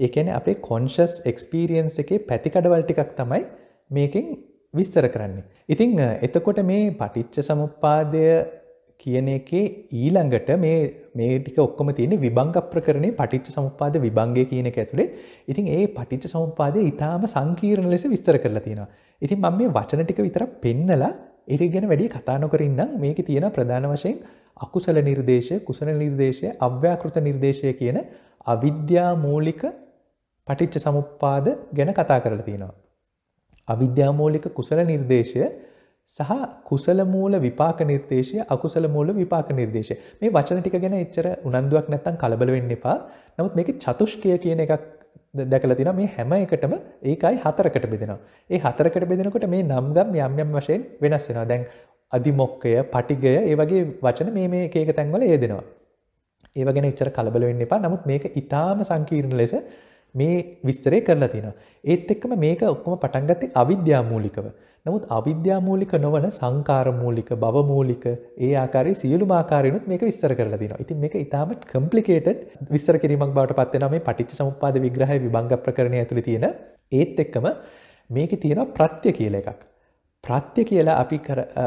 ඒකැන අපේ කොන්ශස් එක්ස්පිරියන්ස් එකේ පැතිකඩවල් ටිකක් තමයි මේකින් විස්තර කරන්නේ. ඉතිං එතකොට මේ පටිච්ච සමුපාදය කියන එකේ ඊළඟට මේ මේ ටික ඔක්කොම තියෙන විභංග ප්‍රකරණේ පටිච්ච සමුපාද විභංගය කියන එක ඇතුළේ ඉතින් ඒ පටිච්ච සමුපාදය ඉතාම සංකීර්ණ ලෙස විස්තර කරලා තියෙනවා. ඉතින් මම මේ වචන ටික විතර පෙන්නලා ඒක ගැන වැඩි කතානොකරින්නම් මේක තියෙන ප්‍රධාන වශයෙන් අකුසල නිර්දේශය කුසල නිර්දේශය අව්‍යාකෘත නිර්දේශය කියන අවිද්‍යාමූලික පටිච්ච සමුපාද ගැන කතා කරලා තියෙනවා. අවිද්‍යාමූලික කුසල නිර්දේශය සහ කුසලමූල විපාක නිර්දේශය අකුසලමූල විපාක නිර්දේශය මේ වචන ටික ගැන එච්චර උනන්දුවක් නැත්තන් කලබල වෙන්න එපා නමුත් මේක චතුෂ්කය කියන එකක් දැකල තින මේ හැම එකටම ඒකයි හතරකට බෙදෙනවා. ඒ හතරකට බෙදෙනකොට මේ නම්ගම් යම්යම් වශයෙන් වෙනස් වෙනවා දැන් අධිමොක්කය පටිගය ඒ වගේ වචන මේ මේ ඒක තැන්වල ඒදෙනවා. ඒවගෙන චර කලබල වෙන්න එපා නමුත් මේක ඉතාම සංකීර්ණ ලෙස මේ විස්තරය කරලා තියෙන. ඒත් එක්කම මේක ඔක්කොම පටන්ගත්තේ අවිද්‍යාමූලිකව. නමුත් අවිද්‍යාමූලික නොවන සංකාරමූලික බවමූලික ඒ ආකාරය සියලු ආකාරයනුත් මේක විස්තර කරලා දෙනවා. ඉතින් මේක ඉතාමත් කම්ප්ලිකේටඩ් විස්තර කිරීමක් බවට පත් වෙනවා මේ පටිච්ච සමුප්පාද විග්‍රහය විභංග ප්‍රකරණය ඇතුළේ තියෙන. ඒත් එක්කම මේකේ තියෙනවා ප්‍රත්‍ය කියලා එකක්. ප්‍රත්‍ය කියලා අපි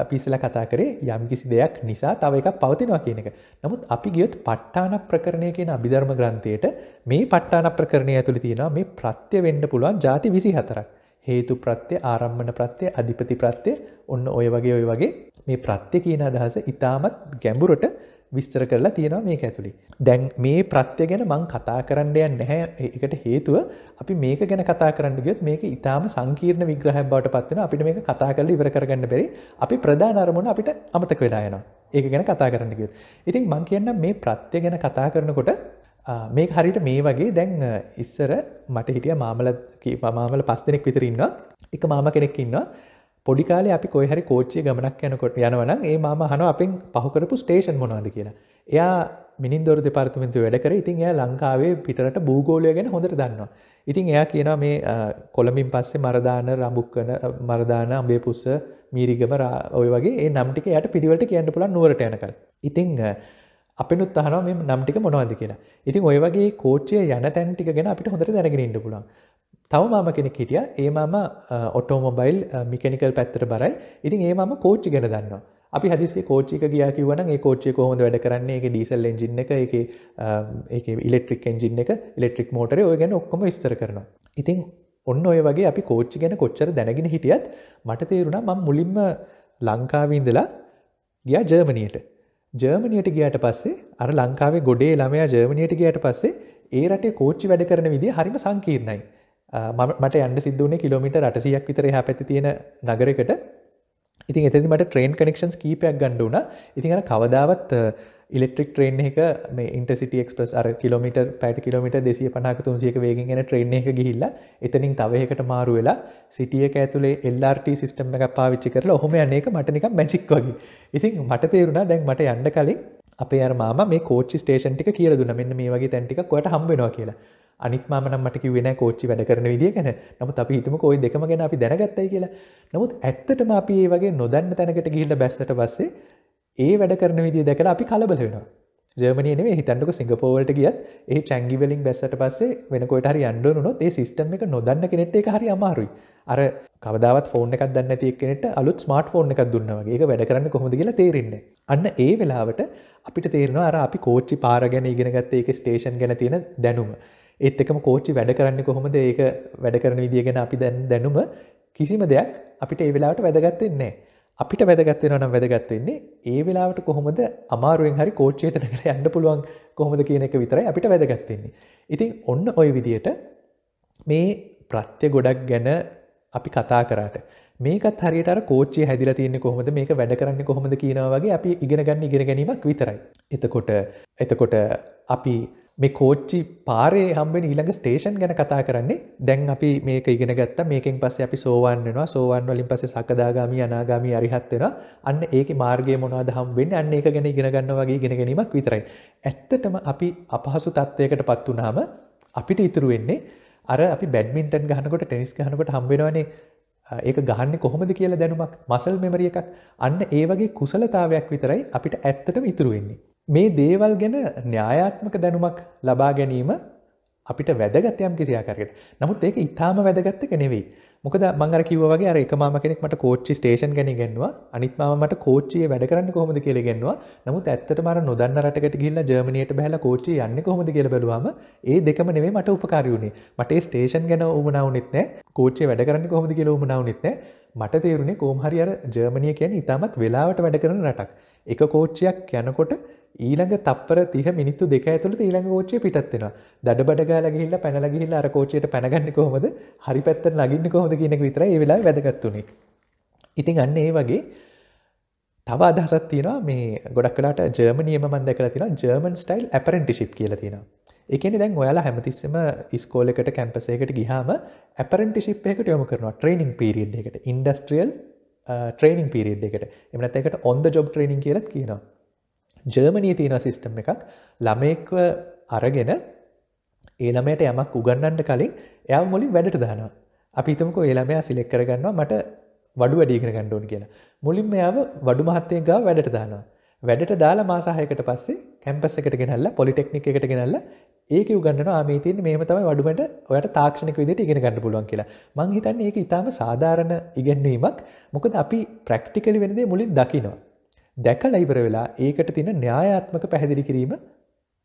පිසල කතා කරේ යම්කිසි දෙයක් නිසා තව එකක් පවතිනවා කියන එක. නමුත් අපි ගියොත් පට්ටාන ප්‍රකරණය කියන අභිධර්ම ග්‍රන්ථයට මේ පට්ටාන ප්‍රකරණය ඇතුළි තියෙනවා මේ ප්‍රත්‍ය වෙන්න පුළුවන් ජාති විසි හතරක්. හේතු ප්‍රත්‍ය ආරම්මණ ප්‍රත්‍යය අධිපති ප්‍රත්‍යය ඔන්න ඔය වගේ ඔය වගේ මේ ප්‍රත්‍ය කියන අදහස ඉතාමත් ගැඹුරට විස්තර කරලා තියෙනවා මේක ඇතුළි. දැන් මේ ප්‍රත්්‍ය ගැන මං කතා කරන්නයන් නැහැ එකට හේතුව අපි මේක ගැන කතා කරන්න ගියොත් මේක ඉතාම සංකීර්ණ විග්‍රහ බවට පත්වෙන අපිට මේ කතා කරල ඉවර කරගන්න බැරි අපි ප්‍රධාන අරමුණ අපිට අමතක වෙලායනවා ඒක ගැන කතා කරන්න ගියොත්. ඉතින් මං කියන්න මේ ප්‍රත්්‍ය ගැන කතා කරනකොට මේ හරිට මේ වගේ දැන් ඉස්සර මට හිටිය මාමල මාමල පස් දෙනෙක් විතරඉන්න එක මාම කෙනෙක් ඉන්නවා පොඩිකාල අපි කොහරි කෝච්චය ගමනක් යනකොට යනවනම් ඒ මම හන අපෙන් පහුකරපු ස්ටේෂන් මොනවාද කියලා එයා මිනිදොර දෙපාර්තමෙන්තු වැඩකර ඉතින් එය ලංකාවේ පිටට බූගෝලය ගැන හොඳට දන්නවා. ඉතින් එයා කියන මේ කොළඹින් පස්සේ මරදාන රඹුක්කන මරදාන අඹේපුස්ස මීරිගම ඔය වගේ ඒ නම්ටික යට පිරිවට කියන්න පුළ නුවරට යනක. ඉතිං අපනුත් අහන මේ නම්ටික මොනවද කියලා. ඉතින් ඔය වගේ කෝච්චය යන තැන්ටික ගැන අපිට හොඳට දැනගෙන ඉන්න පුළන් තව මාම කෙනෙක් හිටිය ඒ මම ඔටෝමොබයිල් මිකනිකල් පැත්තර බරයි ඉතින් ඒ මම කෝච්චි ගෙන දන්නවා අපි හදිසේ කෝච්චික ගිය කිවන ඒ කෝච්චි කොහොඳ වැඩ කරන්නේ එක ඩීසල් එජින් එක එක ඒ ඉලෙක්ට්‍රික් එජින් එක ඉලෙක්ට්‍රික් මෝටරය ඔය ගැන ඔක්කොම ස්තර කරනවා ඉතින් ඔන්න ඔය වගේ අපි කෝච්චි ගැන කොච්චර දැනගෙන හිටියත් මට තේරුණා මං මුලින්ම ලංකාවීන්දලා ගියා ජර්මණයට ජර්මණයට ගියට පස්සේ අර ලංකාවේ ගොඩේ ළමයා ජර්මණයට ගියට පස්සේ ඒ රටේ කෝච්චි වැඩ කරන විදි හරිම සංකීර්ණයි මට අන්න සිදුවන කිලමිට රටසියක් විතර හැ පැති තියෙන නගරකට ඉතින් එතති මට ට්‍රේන් කනෙක්ෂන්ස් කීපයක් ගණ්ඩුන ඉතින් අන කවදාවත් ඉලෙක්ට්‍රික් ට්‍රේන් එක මේ ඉන්ටසිට එක්ස්පස් අර කිලමිට පැට කිලමිට දෙසිය පනාක තුන්සියක වේගෙන් එන ට්‍රේන් එක ගිහිල්ල එතනින් තවයකට මාරු වෙලා සිටියක ඇතුලේ එල්ට සිස්ටම් එක පාවිච්චි කරලා ඔහොම අනක මටනික මැචික් වගේ ඉතින් මට තේරුණා දැන් මට යන්න කලින් අපේ අරමාම මේ කෝච්චි ස්ටේෂන්ටික කියල දුන මෙන්න මේ වගේ තැන්ටික කොට හම්බෙනවා කියලා අනිත් මාමනම්මට කිවෙන කෝච්චි වැඩ කරන විදිිය ගැන නමුත් අපි හිතම කොයි දෙකම ගැන අපි දැනගත්තයි කියලා නමුත් ඇත්තටම අපි ඒ වගේ නොදන්න තැනකට ගිහිල්ල බැස්සට පස්සේ ඒ වැඩ කරන විදිිය දැකර අපි කලබල වෙනවා ජර්මනයන හිතන්නක සිංගපෝවලට ගියත් ඒ චැංගිවලින් බැස්සට පස්සේ වෙනකොට හරි අන්ඩුනොත් ඒ සිස්ටම් එක නොදන්න කෙනෙට එක හරි අමාරුයි අර කවදාවත් ෆෝන එකක් දන්න තියක්නෙට අලුත් ස්මර්ට ෆෝන් එකක් දුන්නවගේ වැඩ කරන්න කොහොද කියලා තේරෙන්නේ අන්න ඒ වෙලාවට අපිට තේරෙනවා අර අපි කෝච්චි පාර ගැන ඉගෙනගත්ත එක ස්ටේෂන් ගැන තියෙන දැනුම ඒත් එකම කෝච්චි වැඩ කරන්න කොහොමද ඒක වැඩ කරන විදිගෙන අපි දැන් දැනුම කිසිම දෙයක් අපිට ඒ වෙලාට වැදගත්තෙන්නේ අපිට වැදගත්වෙන නම් වැදගත්වවෙන්නේ ඒ වෙලාට කොහොමද අමාරුවෙන් හරි කෝච්චයට නකට යන්න පුළුවන් කොහොමද කියන එක විතරයි අපිට වැදගත්වෙන්නේ ඉතින් ඔන්න ඔය විදියට මේ ප්‍රත්්‍ය ගොඩක් ගැන අපි කතා කරාට මේකත් හරියට කෝච්චි හැදිල තියන්නේ කොහොමද මේක වැඩ කරන්න කොහොමද කියනවාගේ අපි ඉගෙනගන්න ඉගෙන ගැනීමක් විතරයි. එතකොට එතකොට අපි මේ කෝච්චි පාරේ හම්බෙන ඊළඟ ස්ටේෂන් ගැන කතා කරන්නේ දැන් අපි මේක ඉගෙන ගත්ත මේකින් පස්ස අපි සෝවන්නවා සෝවන් වලින් පසේ සකදාගාමී අනාගාමී අරිහත්වෙන අන්න ඒක මාර්ගය මොනවද හම්බෙන් අන්න ඒක ගැන ඉගෙනගන්න වගේ ඉගෙන ගැනීමක් විතරයි. ඇත්තටම අපි අපහසු තත්ත්වයකට පත් වනාම අපිට ඉතුරු වෙන්නේ අර අපි බැඩ්මින්ටන් ගහනකොට ටෙනිස් ගහනකොට හම්බෙනවනේ ඒක ගහන්න කොහොමද කියලා දැනුමක් මසල් මෙමරිය එකක් අන්න ඒ වගේ කුසලතාවයක් විතරයි අපිට ඇත්තටම ඉතුරුවෙන්නේ. මේ දේවල් ගැන න්‍යායාත්මක දැනුමක් ලබා ගැනීම අපිට වැදගත්යම් කිසියාකරකට නමුත් ඒක ඉතාම වැදගත්තක නෙවෙයි මොකද මංගර කිවගේ අර එකමාම කෙනෙක් මට කෝච්චි ස්ටේෂන් ගැන ගෙන්වා අනිත්මාමට කෝච්චිය වැඩ කරන්න කොහොමද කියල ගෙන්වා නමුත් ඇත්තට මර නොදන්න රටකට ගිල්ල ජර්මණයට බැල කෝච්චි යන්න කොහොමද කියල බලවාම ඒ දෙකම නෙවේ මට උපකාරයුණේ මට ස්ටේෂන් ගැන උමනාවනෙත්නෑ කෝච්චේ වැඩ කරන්න කොහොමද කියල උමනාවනෙත්නෑ මට තේරුණේ කෝමහරිර ජර්මණය කියන ඉතාමත් වෙලාවට වැඩ කරන රටක් එක කෝච්චයක් යනකොට ඊළඟ තපර තිහ මිනිත්තු දෙක ඇතුළට ඊළඟ කෝච්චේ පිටත්වෙන දඩබඩ ගාල ගිහිල්ලා පැනල ගිහිල්ලා අර කෝච්චයට පැනගන්න කොහොමද හරි පැත්තට නගින්න කොහොමද කියන එක විතරයි ඒ වෙලාවේ වැදගත් උනේ. ඉතින් අන්න ඒ වගේ තව අදහසක් තියෙනවා මේ ගොඩක් වෙලාට ජර්මනියෙම මම දැකලා තියෙනවා ජර්මන් ස්ටයිල් ඇපරෙන්ටිෂිප් කියලා තියෙනවා. ඒ කියන්නේ දැන් ඔයාලා හැමතිස්සෙම ඉස්කෝලේකට කැම්පස් එකකට ගියාම ඇපරෙන්ටිෂිප් එකකට යොමු කරනවා ට්‍රේනින් පීරියඩ් එකකට ඉන්ඩස්ට්‍රියල් ට්‍රේනින් පීරියඩ් එකට එමනත් එකට ඔන්ද ජොබ් ට්‍රේනින් කියලත් කියනවා ජර්මනී තියෙන සිිස්ටම් එකක් ළමෙක්ව අරගෙන ඒළමයට යමක් උගන්නන්ට කලින් එයා මුලින් වැඩට දානවා අපිතමක ඒළමයා සිලෙක් කරගන්නවා මට වඩු වැඩීගෙන ගණ්ඩෝන් කියලා මුලින් මෙයාව වඩු මහත්තය ගා වැඩට දානවා වැඩට දාලා මාසාහයකට පස්සේ කැම්පස් එකට ගෙනල්ල පොලිටෙක්නික එකට ගෙනල්ල ඒක උගන්න ආමීතින් මේම තම වඩුමට ඔයට තාක්ෂණක විදිට ඉගෙන ගන්න පුලුවන් කියලා මං හිතන්න ඒක ඉතාම සාධාරණ ඉගැන්වීමක් මොකද අපි ප්‍රක්ටිකලි වෙනදේ මුලින් දකිනවා දැකලා ඉවර වෙලා ඒකට තියෙන න්‍යායාත්මක පැහැදිලි කිරීම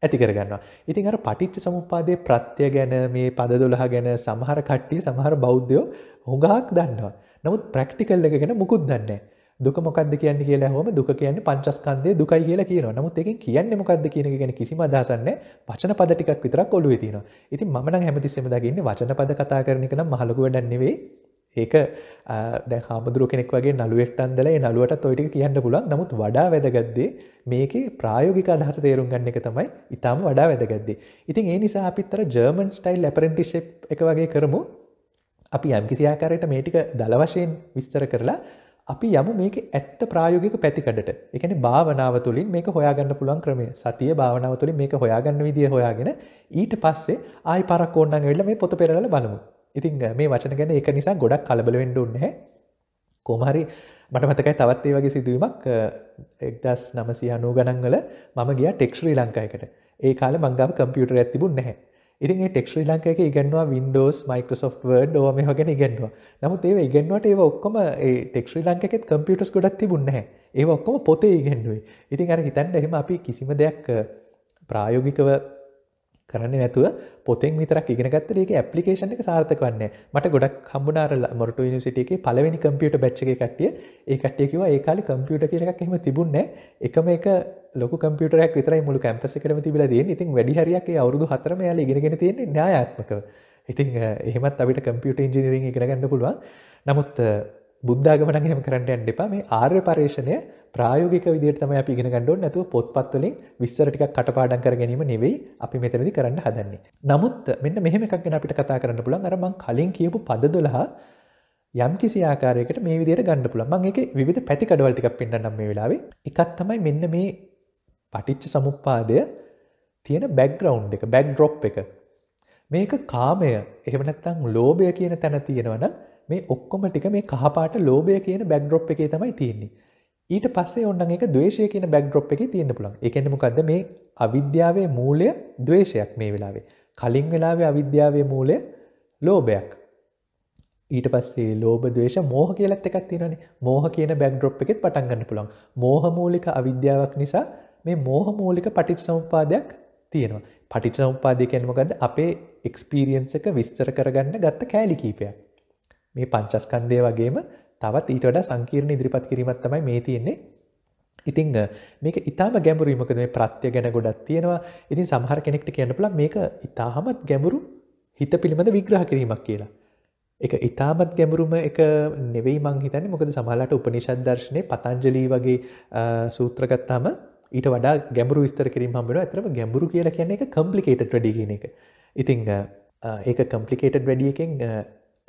ඇති කරගන්නවා. ඉතින් අර පටිච්ච සමුප්පාදයේ ප්‍රත්‍ය ගැන මේ පද 12 ගැන සමහර කට්ටිය සමහර බෞද්ධයෝ හුඟක් දන්නවා. නමුත් ප්‍රැක්ටිකල් එක ගැන මුකුත් දන්නේ නැහැ. දුක මොකක්ද කියන්නේ කියලා හොම දුක කියන්නේ පංචස්කන්ධය දුකයි කියලා කියනවා. නමුත් ඒකෙන් කියන්නේ මොකක්ද කියන එක ගැන කිසිම අදහසක් නැහැ. වචන පද ටිකක් විතරක් ඔළුවේ තියෙනවා. ඉතින් මම නම් හැමතිස්සෙම දකින්නේ වචන පද කතා කරන එක නම් මහලොකු වැඩක් නෙවෙයි. ඒක දැ හාමුදුරුව කෙනෙක් වගේ නළුවෙට අන්දල නළුවට තොයිට කියන්න පුලන් නමුත් වඩා වැදගත්දේ මේක ප්‍රායෝගික අදහස තේරුම් ගන්න එක තමයි ඉතාම වඩා වැදගත්දේ ඉතින් ඒ නිසා අපිත්තර ජර්මන් ස්ටයිල් ඇපරෙන්ටිශප් එක වගේ කරමු අපි යම්කිසියාකාරයට මේටික දලවශයෙන් විස්තර කරලා අපි යමු මේක ඇත්ත ප්‍රායෝගික පැතිකඩට එකන භාවනාව තුළින් මේක හොයාගන්න පුළුවන් ක්‍රමේ සතිය භාවනාව තුළින් මේක හොයාගන්න විදිිය හොයාගෙන ඊට පස්සේ ආයි පරක් ඕන්නන් වෙල්ල මේ පොත පෙරල බලමු ඉතින් මේ වචන ගැන එක නිසා ගොඩක් කලබල වෙන්ඩුන්නේ කෝමහරි මට මතකයි තවත්තේ වගේ සිදුවීමක් එක්දස් නමසි අනූ ගණන්වල මම ගිය ටෙක්ශ්‍රී ලංකායකට ඒ කාල මංගම කම්පියුටර ඇතිබුන් නැහැ ඉතින් ටෙක්ශ්‍රී ලංකායක ඉගන්නවා වින්ඩෝස් මයිකෝසොෆ් වඩ් ඕම හගෙන ඉගන්නවා නමුත් ඒව ඉගන්වට ඒ ඔක්කොම ටෙක්ශ්‍රී ලංකාකෙත් කම්පියුටස් ගොඩක් තිබුන්නේ ඒ ඔක්කොම පොතේ ඉගන්නුවේ ඉතින් අර හිතන්න එහෙම අපි කිසිම දෙයක් ප්‍රායෝගිකව කරන්නේ නැතුව පොතෙන් විතරක් ඉගෙනගත්ත ඒක ඇපලිකේෂන් එක සාර්ථක වන්නේ මට ගොඩක් හම්බුනාරල මොරට නිසිටේ පලවෙනි කම්පියට බැච්චගේ කටිය ඒ කටියකිව ඒකාල කම්පියට කියලක් එම තිබුන්නේ එකම එක ලොක කම්පියටරක් විතර මුළු කැම්පසකට තිබල දේ ඉතින් වැඩිහරයක් අවරුදු හතරම යාල ඉගෙන තියෙන න්‍යායාත්මකව ඉතින් එහෙමත් අපිට කම්පියට ඉජිනීරින් ඉගෙනගන්න පුළුවන් නමුත් බුද්ධාගමනන් හෙම කරන්න ඇන්න එපා මේ ආර්ය පර්ේෂණය ප්‍රායෝගික විදිහට තමයි අපි ඉගෙන ගන්න ඕනේ නැතුව පොත්පත් වලින් විස්තර ටිකක් කටපාඩම් කර ගැනීම නෙවෙයි අපි මෙතනදී කරන්න හදන්නේ. නමුත් මෙන්න මෙහෙම එකක් ගැන අපිට කතා කරන්න පුළුවන් අර මං කලින් කියපු පද 12 යම් කිසි ආකාරයකට මේ විදිහට ගන්න පුළුවන්. මම ඒකේ විවිධ පැති කඩවල ටිකක් පෙන්නන්නම් මේ වෙලාවේ. එකක් තමයි මෙන්න මේ පටිච්ච සමුප්පාදය තියෙන බැක්ග්‍රවුන්් එක බැක්ඩ්‍රොප් එක මේක කාමය එහෙම නැත්තම් ලෝභය කියන තැන තියෙනවන මේ ඔක්කොම ටික මේ කහපාට ලෝභය කියන බැක්ඩ්‍රොප් එකේ තමයි තියෙන්නේ ඊට පස්සේ ඔන්න එක දවේශය කියන බැක්ඩ්‍රොප් එක තියන්න පුළන් එකනමකක්ද මේ අවිද්‍යාවේ මූලය දවේශයක් මේ වෙලාවේ කලින් වෙලාවේ අවිද්‍යාවේ මූලය ලෝභයක් ඊට පස්සේ ලෝබ දවේශ මෝහ කියලත් එකක් තිනන මෝහ කියන බැක්ඩ්‍රොප් එකෙත් පටන්ගන්න පුළන් මෝහමූලික අවිද්‍යාවක් නිසා මේ මෝහමූලික පටිච් සම්පාදයක් තියෙනවා පටිච සම්පාදය කැනමකද අපේ එක්ස්පීරියන්ස එක විස්තර කරගන්න ගත්ත කෑලි කීපයක් මේ පංචස්කන්දය වගේම තවත් ඊට වඩ සංකීර්ණ ඉදිරිපත් කිරීමත් තමයි මේ තියෙන්නේ ඉතිං මේක ඉතාම ගැඹුරු මකද මේ ප්‍රත්්‍ය ගැන ගොඩත් තියෙනවා ඉතින් සහර කෙනෙක්ට කියන්නපුල මේක ඉතාහමත් ගැඹුරු හිත පිළිබඳ විග්‍රහ කිරීමක් කියලා එක ඉතාමත් ගැඹුරුම එක නෙවෙයි මං හිතන්නේ මොකද සමහලාට උපනිෂද් දර්ශනය පතංජලී වගේ සූත්‍රගත්තාම ඊට වඩා ගැඹුරු විස්තර කිරීම හම්බෙන ඇතරම ගැඹුරු කියලා කියන්නේ එක කම්පලිකේට වැඩිගෙන එක ඉතිං ඒක කම්පලිකේටඩ් වැඩියකෙන්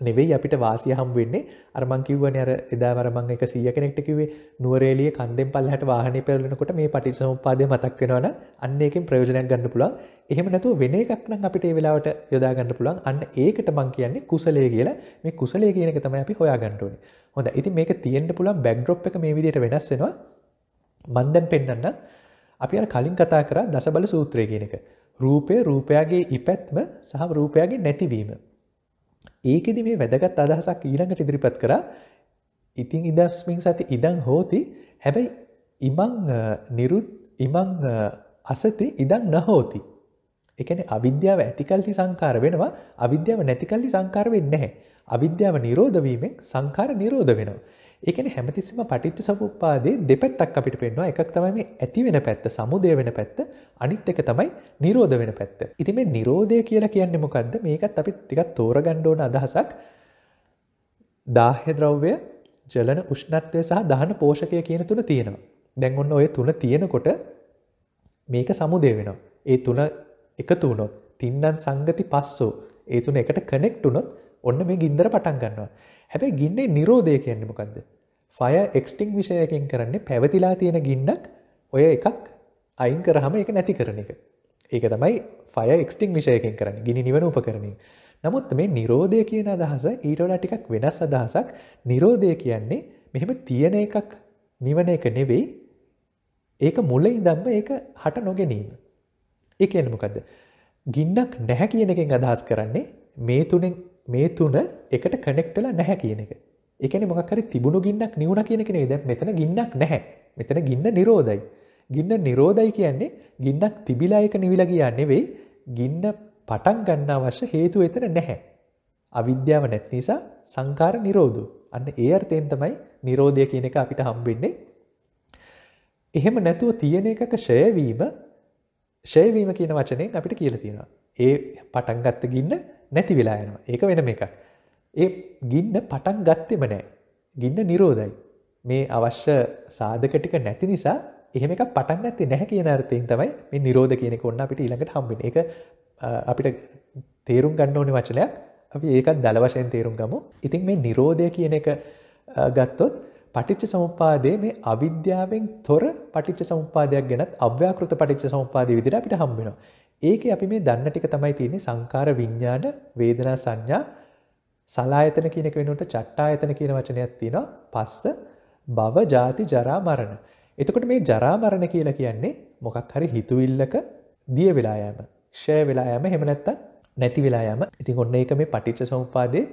නෙවෙයි අපිට වාසිය හම් වෙන්නේ අරමංකිව්වන අර එදා වරමං එක සිය කෙනෙක්ටකිවේ නුවරේලිය කන්දෙන් පල්ලහට වාහනය පෙරලෙනකොට මේ පටි සමපාදය මතක් වෙනවන අන්නේකින් ප්‍රයෝජනයක් ගන්න පුළුවන් එහෙම නැතු වෙන එකක්නම් අපිට ඒ වෙලාවට යොදාගන්න පුළුවන් අන්න ඒකට මං කියන්නේ කුසලේ කියලා මේ කුසලේ කියනක තම අපි හොයාගන්නටඕන හොඳ ඉති මේක තියෙන්ට පුළුවන් බැක්ඩ්‍රොප් එක මේ විදියට වෙනස්සෙනවා මන්දැන් පෙන්න්න අපි අර කලින් කතා කර දසබල සූත්‍රය කියනක රූපය රූපයාගේ ඉපැත්ම සහ රූපයාගේ නැතිවීම ඒකෙදි මේ වැදගත් අදහසක් ඊළඟට ඉදිරිපත් කර ඉතිං ඉදස්මින් සති ඉදං හෝති හැබැයි ඉමං නිරුත් ඉමං අසති ඉදං නහෝති එකන අවිද්‍යාව ඇතිකල්හි සංකාර වෙනවා අවිද්‍යාව නැතිකල්ලි සංකාර වෙන්න හැ අවිද්‍යාව නිරෝධවීමෙන් සංකාර නිරෝධ වෙනවා ඒකන හැමතිස්සම පටිච්ච සමුපාදේ දෙපැත්තක් අපිට පෙන්වා එකක් තමයි මේ ඇති වෙන පැත්ත සමුදය වෙන පැත්ත අනිත් එක තමයි නිරෝධ වෙන පැත්ත. ඉති මේ නිරෝධය කියලා කියන්නේ මොකක්ද මේකත් අපි ටිකත් තෝර ගණ්ඩෝන අදහසක් දාහ්‍ය ද්‍රව්‍ය ජලන උෂ්ණත්වය සහ දහන පෝෂකය කියන තුන තියෙනවා. දැන් ඔන්න ඔය තුන තියෙනකොට මේක සමුදය වෙනවා. ඒ තුන එකතු වුණොත් තින්නන් සංගති පස්සෝ ඒ තුන එකට කනෙක්ටුනොත් ඔන්න මේ ගින්දර පටන් ගන්නවා. හැබැ ගින්නේ නිරෝධය කියන්නේ මොකක්ද ෆය එක්ස්ටිං විෂයකින් කරන්නේ පැවතිලා තියෙන ගින්නක් ඔය එකක් අයින් කරහම එක නැති කරන එක ඒක තමයි ෆය එක්ස්ටිං විෂයකින් කරන්න ගිනි නිවන උපකරණින් නමුත් මේ නිරෝධය කියන අදහස ඊටොඩා ටිකක් වෙනස් අදහසක් නිරෝධය කියන්නේ මෙහෙම තියෙන එකක් නිවන එක නෙවෙයි ඒක මුලයි දම්ම ඒක හට නොගැනීම ඒ එනමකක්ද ගින්නක් නැහැ කියන එකෙන් අදහස් කරන්නේ මේ තුනෙන් මේ තුන එකට කනෙක්ටලා නැහැ කියන එක එකන මොකරි තිබුණු ගින්නක් නිවුණ කියන කෙනෙ ද මෙතන ගින්නක් නැහැ මෙතන ගින්න නිරෝධයි ගින්න නිරෝධයි කියන්නේ ගින්නක් තිබිලායක නිවිලගිය නෙවෙයි ගින්න පටන් ගන්න අවශ්‍ය හේතු එතන නැහැ අවිද්‍යාව නැත් නිසා සංකාර නිරෝධ අන්න ඒ අර්ථයෙන් තමයි නිරෝධය කියන එක අපිට හම්බෙන්නේ එහෙම නැතුව තියෙන එකක ශයවීම ශයවීම කියන වචනයෙන් අපිට කියල තියෙනවා ඒ පටන්ගත්ත ගින්න නැති වෙලා යනවා ඒක වෙනම එකක් ඒ ගින්න පටන් ගත්තෙම නෑ ගින්න නිරෝධයි මේ අවශ්‍ය සාධක ටික නැති නිසා එහෙම එක පටන් ගත්තේ නැහැ කියන අර්ථයෙන් තමයි මේ නිරෝධ කියනෙක ඔන්න අපිට ඊළඟට හම්බෙන එක අපිට තේරුම් ගන්න ඕනේ වචනයක් අපි ඒකත් දල වශයෙන් තේරුම් ගමු ඉතින් මේ නිරෝධය කියන එක ගත්තොත් පටිච්ච සමුපාදයේ මේ අවිද්‍යාවෙන් තොර පටිච්ච සමුපාදයක් ගැනත් අව්‍යාකෘත පටිච්ච සමුපාදය විදිහට අපිට හම්බ වෙනවා. ඒක අපි මේ දන්න ටික තමයි තියන්නේ සංකාර විඤ්ඥාන වේදනා සංඥා සලායතන කියනක වෙනුට චට්ටායතන කියන වචනයක් තියෙන පස්ස බව ජාති ජරා මරණ. එතකොට මේ ජරාමරණ කියලා කියන්නේ මොකක් හරි හිතුවිල්ලක දිය වෙලායම ක්ෂය වෙලායම හෙමනැත්ත නැති වෙලායම ඉතින් ඔන්න එක මේ පටිච්ච සම්පාදය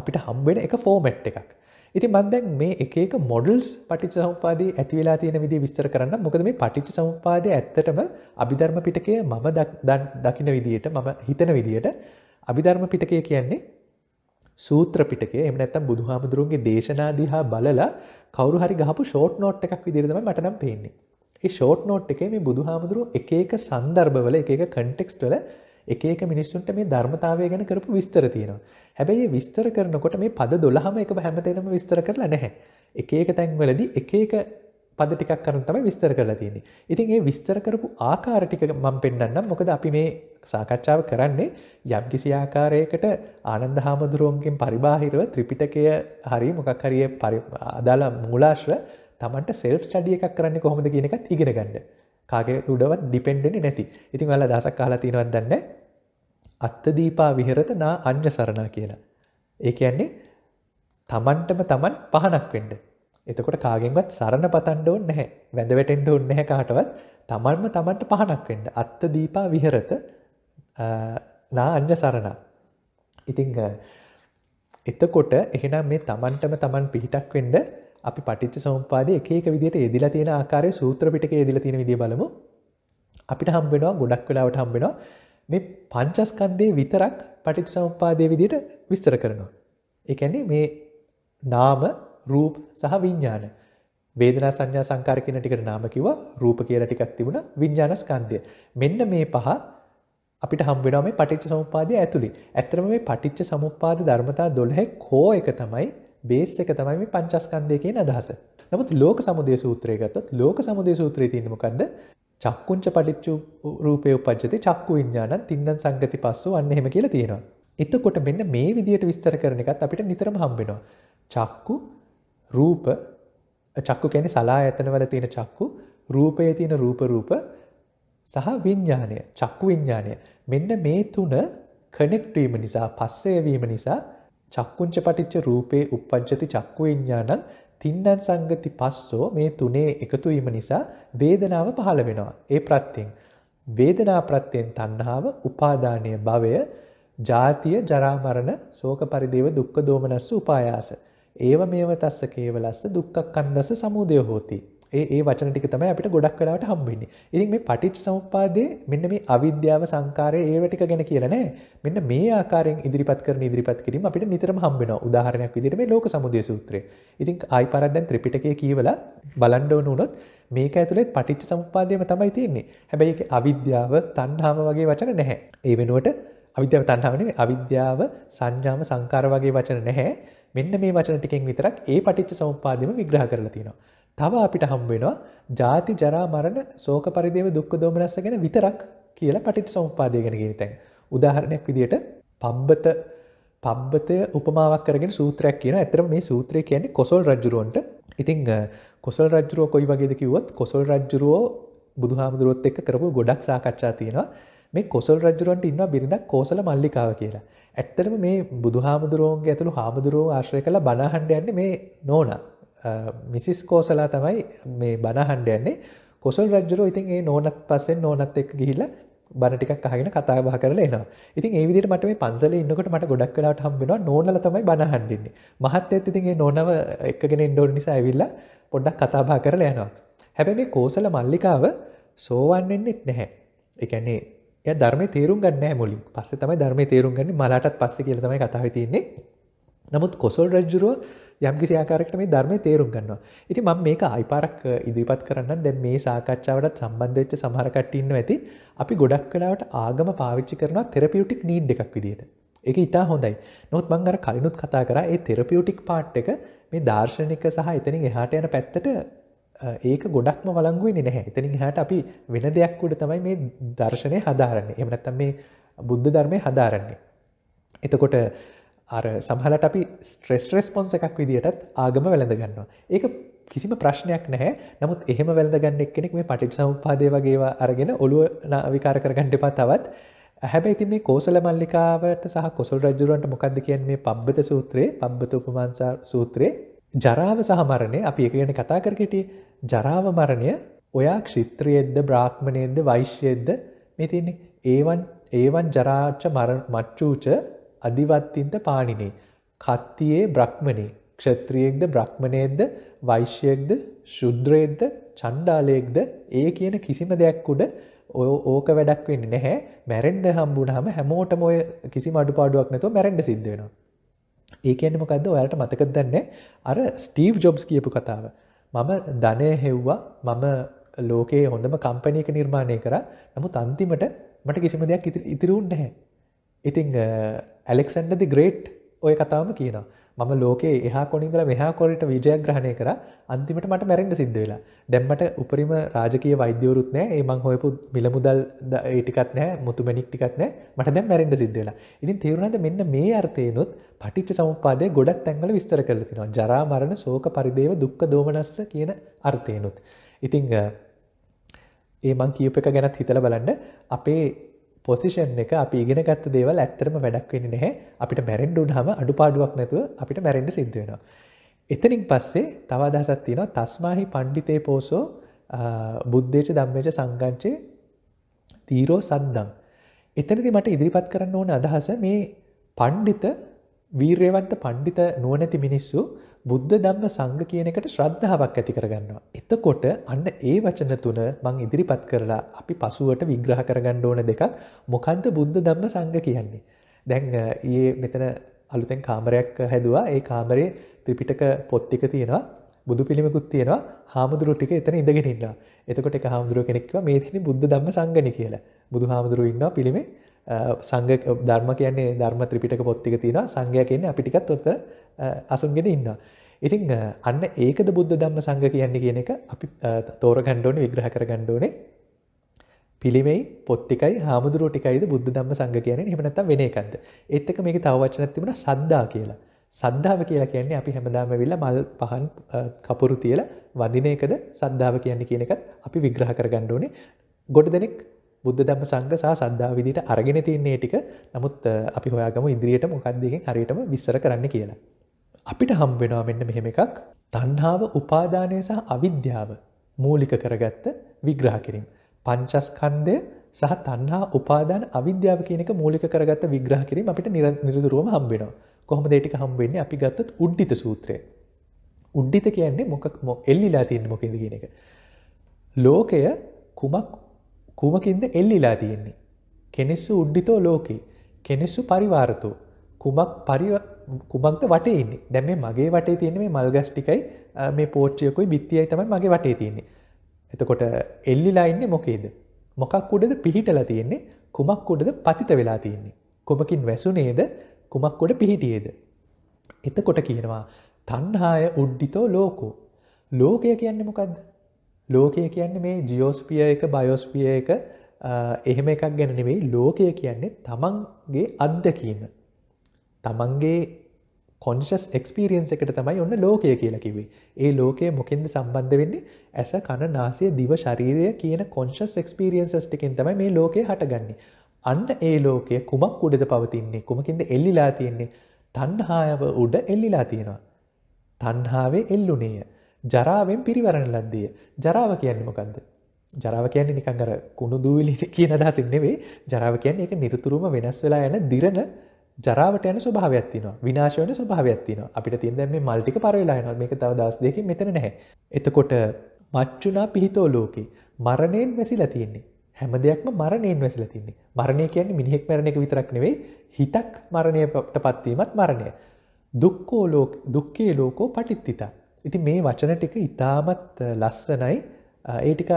අපිට හම්බෙන එක ෆෝමැට් එකක් ඉති මන්දැන් මේ එක මොඩල්ස් පටිච සම්පාදී ඇතිවෙලා තියෙන විදි විස්තර කරන්න මොකද මේ පටිච සම්පාදය ඇත්තටම අභිධර්ම පිටකය මම දකින විදියට මම හිතන විදියට අභිධර්ම පිටකය කියන්නේ සූත්‍ර පිටකේ එම නැත්තම් බුදුහාමුදුරුන්ගේ දේශනා දිහා බලලා කවරු හරි ගහපු ෂෝට් නෝට් එකක් විදිරතම මටනම් පේන්නේ. ඒ ෂෝට් නෝට් එකේ මේ බුදුහාමුදුරුව එක එක සන්දර්භවල එක කටෙක්ස්ටල එක එක මිනිස්සුන්ට මේ ධර්මතාවය ගැන කරපු විස්තර තියෙනවා. හැබැයි විස්තර කරනකොට මේ පද දොළහම එක හැමතේනම විස්තර කරලා නැහැ. එක එක තැන්වලදී එක එක පද ටිකක් කරන තමයි විස්තර කරලා තියෙන්නේ. ඉතින් ඒ විස්තර කරපු ආකාර ටික මම පෙන්වන්නම්. මොකද අපි මේ සාකච්ඡාව කරන්නේ යම්කිසි ආකාරයකට ආනන්ද හාමුදුරුවන්ගෙන් පරිබාහිරව ත්‍රිපිටකය හරි මොකක් හරි අදාළ මූලාශ්‍ර තමන්ට සෙල්ෆ් ස්ටඩිය එකක් කරන්නේ කොහොමද කියන එකත් ඉගෙන ගන්න. කාගේ උඩවත් ඩිපෙන්ඩෙන්නේ නැති ඉතින් ඔයාලා දහසක් කාලා තියෙනවද දන්නේ අත්තදීපා විහෙරත නා අඤ්ඤ සරණා කියලා. ඒ කියන්නේ තමන්ටම තමන් පහනක් වෙන්න. එතකොට කාගෙන්වත් සරණ පතන්න ඕනේ නැහැ. වැඳ වැටෙන්න ඕනේ නැහැ කාටවත්. තමන්ම තමන්ට පහනක් වෙන්න. අත්තදීපා විහෙරත නා අඤ්ඤ සරණා. ඉතින් එතකොට එහෙනම් මේ තමන්ටම තමන් පිහිටක් වෙන්න අපි පටිච්ච සම්පාද එක විදිට එදිලා තියෙන ආකාරය සූත්‍රපිටක එදිල තියෙන විදි බලමු අපිට හම්බෙනවා ගොඩක් වෙලාවට හම්බෙනවා මේ පංචස්කන්දේ විතරක් පටිච්ච සම්පාදය විදියට විස්තර කරනවා. එකන්නේ මේ නාම රූප සහ විඤ්ඥාන වේදනා සංඥා සංකාර කියන ටිකට නාම කිව රූප කියලා ටිකක් තිබුණ විඤ්ඥානස්කන්දය මෙන්න මේ පහ අපිට හම්බෙනවා මේ පටිච්ච සමුපාදය ඇතුළි ඇතරම මේ පටිච්ච සමුපාද ධර්මතා දොළහැ කෝ එක තමයි බේස් එක තමයි මේ පංචස්කන්දය කියන අදහස. නමුත් ලෝක සමුදේ සූත්‍රය ගත්තොත් ලෝක සමුදේ සූත්‍රය තියනමකක්ද චක්කුංච පටිච්චු රූපය උපජ්ජති චක්කු විඤ්ඥානන් තින්නන් සංගති පස්සු වන්න එහෙම කියලා තියෙනවා. එතකොට මෙන්න මේ විදියට විස්තර කරන එකත් අපිට නිතරම හම්බෙනවා. චක්කු රූප චක්කු කැනෙ සලා ඇතනවල තියෙන චක්කු රූපය තියෙන රූපරූප සහ විඤ්ඥානය චක්කු විඤ්ඥානය මෙන්න මේ තුන කනෙක්ටීම නිසා පස්සයවීම නිසා චක්කුංච පටිච්ච රූපේ උප්පජ්ජති චක්කු විඤ්ඤාණං තින්නන් සංගති පස්සෝ මේ තුනේ එකතු වීම නිසා වේදනාව පහළ වෙනවා. ඒ ප්‍රත්‍යයෙන් වේදනා ප්‍රත්‍යයෙන් තණ්හාව, උපාදානීය භවය, ජාතිය, ජරා මරණ, ශෝක පරිදේව දුක්ඛ දෝමනස්ස උපායාස. ඒව මේව තස්ස කේවලස්ස දුක්ඛ කන්දස සමුදය හෝති. ඒ වචන ටික තමයි අපිට ගොඩක් වෙලාවට හම්බෙන්නේ. ඉතින් මේ පටිච්ච සමුප්පාදයේ මෙන්න මේ අවිද්‍යාව සංකාරය ඒව ටික ගැන කියලා නෑ. මෙන්න මේ ආකාරයෙන් ඉදිරිපත් කරන ඉදිරිපත් කිරීම අපිට නිතරම හම්බ වෙනවා. උදාහරණයක් විදිහට මේ ලෝක සමුදය සූත්‍රය. ඉතින් ආයි පාරක් දැන් ත්‍රිපිටකය කියවලා බලන්න ඕන වුණොත් මේක ඇතුළේ පටිච්ච සමුප්පාදයම තමයි තියෙන්නේ. හැබැයි ඒක අවිද්‍යාව, තණ්හාව වගේ වචන නැහැ. ඒ වෙනුවට අවිද්‍යාව තණ්හාව නෙවෙයි අවිද්‍යාව සංඥාම සංකාර වගේ වචන නැහැ. මෙන්න මේ වචන ටිකෙන් විතරක් ඒ පටිච්ච සමුප්පාදෙම විග්‍රහ කරලා තියෙනවා. තව අපිට හම්බෙනවා ජාති ජරා මරණ සෝක පරිදේව දුක්ක දෝමනස්ස ගැන විතරක් කියලා පටිට සම්පාදය ගැන ගෙන තැන් උදාහරණයක් විදියට පබ්බත පබ්බතය උපමාවක් කරගෙන සූත්‍රයක් කියන ඇතරම මේ සූත්‍රය කියන්නේ කොසල් රජ්ජුරුවන්ට ඉතිං කොසල් රජ්ජුරුව කොයි වගේද කිවොත් කොසල් රජ්ජුරුවෝ බුදු හාමුදුරුවොත් එක් කරපු ගොඩක් සාකච්ඡා තියෙනවා මේ කොසල් රජරුවන්ට ඉන්නවා බිරිඳක් කෝසල මල්ලිකාව කියලා. ඇත්තටම මේ බුදු හාමුදුරුවන්ගේ ඇතුළු හාමුදුරුවෝ ආශ්‍රය කළ බණහන්ඩ යන්න මේ නෝනා මිසිස් කෝසලා තමයි මේ බණහන්ඩ යන්නේ කොසල් රජ්ජුරු ඉතින් ඒ නෝනත් පස්සෙන් නෝනත් එක් ගිහිල බණටිකක් අහගෙන කතාබහ කරලා එනවා ඉතින් ඒවිදිට මට මේ පන්සල ඉන්නකට මට ගොඩක් කලාට හම්බෙනවා නොනල තමයි බණහන්ඩින්නේ මහත්තයත් ඉතින්ගේ නොනව එකගෙන ඉන්ඩෝඩ නිසා ඇවිල්ලා පොඩ්ඩක් කතාබා කරලා යනවා හැබැ මේ කෝසල මල්ලිකාව සෝවන්නෙන්නෙත් නැහැ එකන්නේ ය ධර්ම තේරුම් ගන්න මුලින් පස්ස තමයි ධර්ම තේරුම් ගන්න මලාටත් පස්ස කියලතමයි කතාව තින්නේ නමුත් කොසල් රජ්ජුරුව යම්කිසි ආකාරකට මේ ධර්මය තේරුම් ගන්නවා. ඉති මම මේක අයිපාරක් ඉදිරිපත් කරන්න දැන් මේ සාකච්ඡාවටත් සම්බන්ධච්ච සමහරකට්ටඉන්න ඇති අපි ගොඩක් කලාවට ආගම පාවිච්චි කරනවා තෙරපියුටික් නීඩ් එකක් විදිට. එක ඉතා හොඳයි නොත් මංගර කලිනුත් කතා කරා ඒ තෙරපියුටික් පාට් එක මේ දර්ශනික සහ එතනින් එහාට යන පැත්තට ඒක ගොඩක්ම වලංගුවේ නැහැ එතනින් හට අපි වෙන දෙයක් උඩ තමයි මේ දර්ශනය හදාරන්නේ එමනත්තම් මේ බුද්ධ ධර්මය හදාරන්නේ. එතකොට අර සමහලට අපි ස්ට්‍රෙස් රෙස්පොන්ස එකක් විදිටත් ආගම වැළඳ ගන්නවා ඒක කිසිම ප්‍රශ්නයක් නැහැ නමුත් එහෙම වැළඳ ගන්න එක්කෙනෙක් මේ පටික් සම්පාදය වගේවා අරගෙන ඔළුව විකාර කරගන්නට එපා තවත් හැබැයි ඉතින් මේ කෝසල මල්ලිකාවට සහ කොසල් රජුරුවන්ට මොකක්ද කියන් මේ පබ්බත සූත්‍රයේ පබ්බත උපමාන්සා සූත්‍රයේ ජරාව සහමරණය අපි එක ගැන කතා කරකෙටිය ජරාව මරණය ඔයා ක්ෂිත්‍රියෙද්ද බ්‍රාහ්මණයෙද්ද වෛශ්‍යයෙද්ද මෙතින්නේ ඒවන් ඒවන් ජරාච්ච මර මච්චූච අධිවත්තින්ට පාණිනේ. කත්තියේ බ්‍රහ්මණේ ක්ෂත්‍රියෙක්ද බ්‍රහ්මණයෙක්ද වෛශ්‍යයෙක්ද ශුද්‍රයෙක්ද චණ්ඩාලයෙක්ද ඒ කියන කිසිම දෙයක් උඩ ඔය ඕක වැඩක් වෙන්න නැහැ මැරෙන්ඩ හම්බුනහම හැමෝටම ඔය කිසි මඩු පාඩුවක් නැතුව මැරෙන්ඩ සිද්ධ වෙනවා. ඒ කියන්නේ මොකද්ද ඔයාලට මතකද දන්නේ අර ස්ටීව් ජොබ්ස් කියපු කතාව. මම ධනය හෙව්වා මම ලෝකයේ හොඳම කම්පැනීක නිර්මාණය කරා. නමුත් අන්තිමට මට කිසිම දෙයක් ඉතිරි වුණේ නැහැ. ඉතිං ඇලෙක්සන්ඩ දි ග්‍රේට් ඔය කතාවම කියන මම ලෝකේ එහා කොනින්දල මෙහා කොරට විජයග්‍රහණය කර අන්තිමට මට මැරෙන්ට සිද්ධ වෙලා දැම්මට උපරිම රාජකය වෛද්‍යවරුත් නෑ ඒමං හොයපු මිලමුදල් ඒටිකත් නෑ මුතුමැනික් ටිකත් නෑ මට දැම් මැරෙන්ට සිද්ධ වෙලා ඉතින් තේරුණද මෙන්න මේ අර්ථයනුත් පටිච්ච සමුපාදය ගොඩත් තැන්ගල විස්තර කරල තිනවා ජරා මරණ සෝක පරිදේව දුක්ක දෝමනස්ස කියන අර්ථයනුත්. ඉතිං ඒ මං කියප එක ගැනත් හිතල බලන්න අපේ පොසිෂන් එක අපි ඉගෙන ගත්ත දේවල් ඇත්තරම වැඩක් වෙන්නේ නැහැ අපිට මැරෙන්ඩ උනහම අඩුපාඩුවක් නැතුව අපිට මැරෙන්ඩ සිද්ධ වෙනවා. එතනින් පස්සේ තව අදහසක් තියෙනවා තස්මාහි පණ්ඩිතේ පෝසෝ බුද්ධේච ධම්මේච සංගංචේ තීරෝ සද්දම්. එතනදි මට ඉදිරිපත් කරන්න ඕන අදහස මේ පණ්ඩිත වීර්යවන්ත පණ්ඩිත නුවනැති මිනිස්සු බුද්ධ ධම්ම සංඝ කියන එකට ශ්‍රද්ධාවක් ඇති කරගන්නවා. එතකොට අන්න ඒ වචන තුන මං ඉදිරිපත් කරලා අපි පසුවට විග්‍රහ කරගන්න ඕන දෙකක් මොකන්ද බුද්ධ ධම්ම සංඝ කියන්නේ. දැන් ඒ මෙතන අලුතෙන් කාමරයක් හැදවා ඒ කාමරේ ත්‍රිපිටක පොත්තික තියෙනවා බුදු පිළිමකුත් තියෙනවා හාමුදුරුව ටික එතන ඉඳගෙනන්නවා. එතකොට එක හාමුදුරුව කෙනෙක්ව මේ තිනි බුද්ධ ධම්ම සංගනි කියලා බුදු හාමුදුරුව ඉන්නවා පිළිමේ සංග ධර්ම කියන්නේ ධර්ම ත්‍රිපිටක පොත්තික තියෙන සංඝය කියන්නේ අපිටිකත් ොත්තර අසුන්ගෙන ඉන්නවා. ඉතිං අන්න ඒකද බුද්ධ ධම්ම සංග කියන්නේ කියන එක අපි තෝර ගණ්ඩෝන විග්‍රහ කර ගණ්ඩෝනේ පිළිමයි පොත්තිකයි හාමුදුරුව ටිකයිද බුද්ධ ධම්ම සංග කියන හෙමනත් වෙන එකක්ද. එත්තක මේක තවචනැතිබට සද්ධා කියලා. සද්ධාව කියලා කියන්නේ අපි හැමදාම වෙල්ලා මල් පහන් කපුරු තියලා වදින එකද සද්ධාව කියන්නේ කියන එකත් අපි විග්‍රහ කර ගණ්ඩෝනේ ගොඩ දෙනෙක් බුද්ධ ධම්ම සංග සහ සද්ධා විදිට අරගෙන තියන්නේ ටික නමුත් අපි හොයාගම ඉදිරියට මොකක්දකින් හරියටම විස්සර කරන්න කියලා. අපිට හම්බෙනවා මෙන්න මෙහෙම එකක් තන්හාාව උපාධානය සහ අවිද්‍යාව මූලික කරගත්ත විග්‍රහ කිරීම. පංචස්කන්දය සහ තන්හා උපාදාන අවිද්‍යාව කියනක මූලික කරගත්ත විග්‍රහ කිරීම අපිට නිරදුරුවම හම්බෙනවා කොහොම දේටික හම්බෙන්නේ අපි ගත්තත් උද්ධිත සූත්‍රය. උද්ධිත කියන්නේ මොකක් මො එල්ලිලා තියන්න මොකෙද කියන එක. ලෝකය කුමක් කුමකින්ද එල්ලිලා තියෙන්නේ. කෙනෙස්සු උඩ්ඩිතෝ ලෝකේ කෙනෙස්සු පරිවාරතු කුමක් කුමක්ද වටේ ඉන්න දැම මගේ වටේ තියන්නේ මල්ගස් ටිකයි මේ පෝට්්‍රියකුයි බිත්තියයි තමයි මගේ වටේ තියන්නේ එතකොට එල්ලිලා ඉන්න මොකේද මොකක් උඩද පිහිටලා තියෙන්නේ කුමක් උඩද පතිත වෙලා තියෙන්නේ කොමකින් වැසුනේද කුමක් උඩ පිහිටියේද එතකොට කියනවා තන්හාය උඩ්ඩිතෝ ලෝකෝ ලෝකය කියන්නේ මොකක්ද ලෝකය කියන්නේ මේ ජියෝස්පිය එක බයෝස්පිය එක එහෙම එකක් ගැන නෙවෙයි ලෝකය කියන්නේ තමන්ගේ අත්දකීම තමන්ගේ කොන්ශස් එක්ස්පිරියන්ස එකට තමයි ඔන්න ලෝකය කියලා කිවේ ඒ ලෝකයේ මොකින්ද සම්බන්ධ වෙන්නේ ඇස කණ නාසය දිව ශරීරය කියන කොන්ශස් එක්ස්පිරියන්සස්ටිකින් තමයි මේ ලෝකය හටගන්නේ අන්න ඒ ලෝකය කුමක් උඩද පවතින්නේ කුමකින්ද එල්ලිලා තියෙන්නේ තන්හායව උඩ එල්ලිලා තියෙනවා. තන්හාාවේ එල්ලුනේය. ජරාවෙන් පිරිවරණ ලද්දිය. ජරාව කියන්නේ මොකක්ද. ජරාව කියන්නේ නිකංගර කුණු දූවිලි කියන දසින්නෙවේ ජරාව කියන්නේ එක නිරතුරුම වෙනස් වෙලා යන දිරණ ජරාවට යන ස්වභාවයක්තින විනාශවන ස්වභාවයක්තින අපිට තින් දැම මල්ටික පරවෙලාන මේක තව දස් දෙක මෙතන නැහැ. එතකොට මච්චුනා පිහිතෝ ලෝක මරණයෙන් වැසිලා තියෙන්නේ. හැම දෙයක්ම මරණයෙන් වැසිලා තින්නේ මරණය කියන්නේ මිනිහෙක් මරණ එක විතරක් නෙවෙයි හිතක් මරණයට පත්වීමත් මරණය. දුක්කෝ ලෝක දුක්කේ ලෝකෝ පටිත්තිතා. ඉති මේ වචන ටික ඉතාමත් ලස්සනයි ඒටික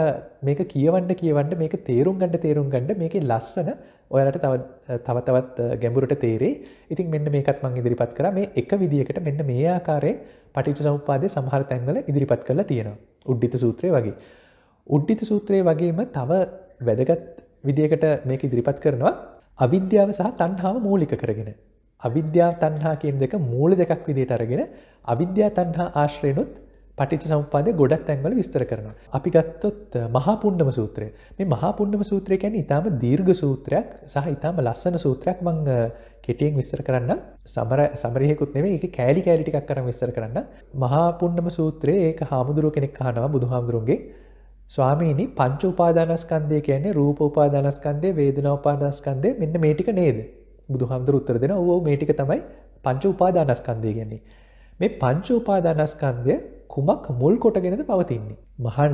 මේක කියවන්න කියවන්න මේක තේරුම් ගණඩ තේරුම් ගණඩ මේක ලස්සන ඔයාලට තව තවතවත් ගැඹුරට තේරේ ඉතින් මෙන්න මේකත් මං ඉදිරිපත් කර මේ එක විදිකට මෙන්න මේ ආකාරයෙන් පටිච සම්පාදය සමහර තැන්ගල ඉදිරිපත් කරලා තියෙනවා උඩ්ඩිත සූත්‍රය වගේ. උඩ්ඩිත සූත්‍රය වගේම තව වැදගත් විදිකට මේක ඉදිරිපත් කරනවා අවිද්‍යාව සහ තන්හාාව මූලික කරගෙන. අවිද්‍යාව තන්හා කියන දෙක මූල දෙකක් විදිට අරගෙන අවිද්‍යා තන්හා ආශ්‍රයනුත් පටිච සම්පාද ගොඩත් තැන්වල විස්තර කරනවා. අපි ගත්තොත් මහාපුන්්ඩම සූත්‍රය මේ මහාපුන්්ඩම සූත්‍රය ැන ඉතාම දීර්ග සූත්‍රයක් සහ ඉතාම ලස්සන සූත්‍රයක් මං කෙටියෙන් විස්තර කරන්න සමර සමරයෙකුත් නෙේ එක කෑලි කෑලිටික් කර විස්තර කරන්න මහාපුන්්ඩම සූත්‍රයේ ඒක හාමුදුරුව කෙනෙක් හනවා බුදුහාමුදුරුන්ගේ ස්වාමීනි පංච උපාදානස්කන්දය කියන්නේ රූප උපාදානස්කන්දය වේදන උපාදස්කන්දය මෙන්න මේටික නේද බුදුහාමුදුර උත්තර දෙෙන ඕ මේටික තමයි පංච උපාදානස්කන්දය කියන්නේ. මේ පංච උපාදානස්කන්දය කුමක් මුල් කොටගෙනද පවතින්නේ. මහන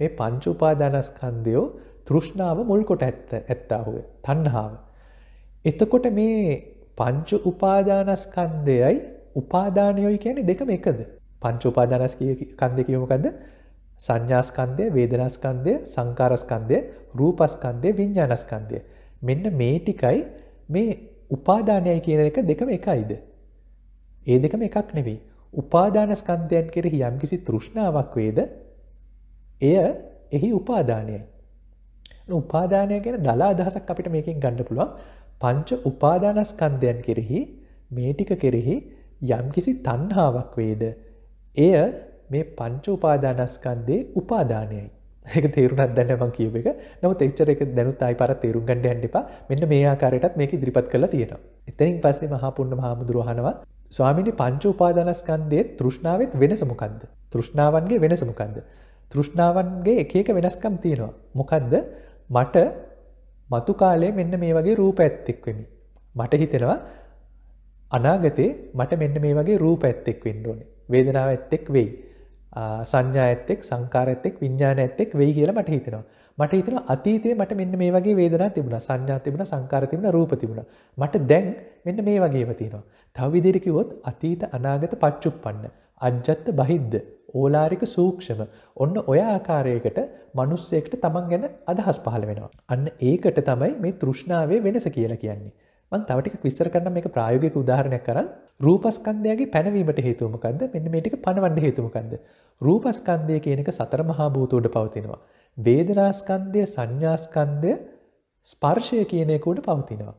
මේ පංචුපාදානස්කන්දයෝ තෘෂ්ණාව මුල් කොට ඇත්ත ඇත්තාහුව තන්හාාව. එතකොට මේ පංච උපාදානස්කන්දයයි උපාදානයොයි කියන දෙකම එකද. පංච උපාදානස් කන්ද කියමකද සංඥාස්කන්දය වේදනස්කන්දය සංකාරස්කන්දය රූපස්කන්දය විඤ්ඥානස්කන්දය. මෙන්න මේ ටිකයි මේ උපාදානයයි කියන එක දෙකම එකයිද. ඒ දෙකම එකක් නෙවෙයි උපාදානස්කන්ධයන් කෙරෙහි යම්කිසි තෘෂ්ණාවක් වේද එය එහි උපාදානයයි. උපාදානය ගැන දලා අදහසක් අපිට මේකින් ගණ්ඩ පුළුවන් පංච උපාදානස්කන්ධයන් කෙරෙහි මේ ටික කෙරෙහි යම්කිසි තන්හාාවක් වේද. එය මේ පංච උපාදානස්කන්දේ උපාදානයයි. ඒක තේරුණත් දැන්නම කියව එක නම තෙච්චර එක දැනුත් අයි පර තේරුම් ගණඩ ඇන්ඩිපා මෙන්න මේ ආකාරයටත් මේක දිරිපත් කළ තියෙනවා. එතනින් පස්සේ මහාපුන්න හාමුදුරුවහනවා ස්වාමිනි පංච උපාදානස්කන්දයේ තෘෂ්ණාවත් වෙනසමකක්ද. තෘෂ්ණාවන්ගේ වෙනසමකක්ද. තෘෂ්ණාවන්ගේ එකක වෙනස්කම් තියෙනවා. මොකක්ද මට මතු කාලේ මෙන්න මේ වගේ රූප ඇත්තෙක්වෙමි. මට හිතෙනවා අනාගතේ මට මෙන්න මේ වගේ රූප ඇත්තෙක් වෙන්ඩෝනේ වේදනාව ඇත්තෙක් වෙයි. සංඥා ඇත්තෙක් සංකාර ඇත්තෙක් විඤ්ඥාන ඇත්තෙක් වෙයි කියලා මට හිතෙනවා. මට හිතන අතීතයේ මට මෙන්න මේ වගේ වේදනා තිබුණා සංඥා තිබුණා සංකාර තිබුණා රූප තිබුණා මට දැන් මෙන්න මේ වගේව තියෙනවා තව විදිහට කිව්වොත් අතීත අනාගත පච්චුප්පන්න අජ්ජත් බහිද්ද ඕලාරික සූක්ෂම ඔන්න ඔය ආකාරයකට මනුස්සයෙක්ට තමන් ගැන අදහස් පහළ වෙනවා අන්න ඒකට තමයි මේ තෘෂ්ණාවේ වෙනස කියලා කියන්නේ මං තවටික විස්සර කරන්න මේ ප්‍රායෝගික උදාහරණයක් කර රූපස්කන්ධයගේ පැනවීමට හේතුමකක්ද මෙන්න මේටික පණවන්න හේතුමකක්ද රූපස්කන්ධය කියනක සතර මහා භූතෝඩ පවතිනවා වේදනාස්කන්දය සංඥාස්කන්දය ස්පර්ශය කියනෙකුට පවතිනවා.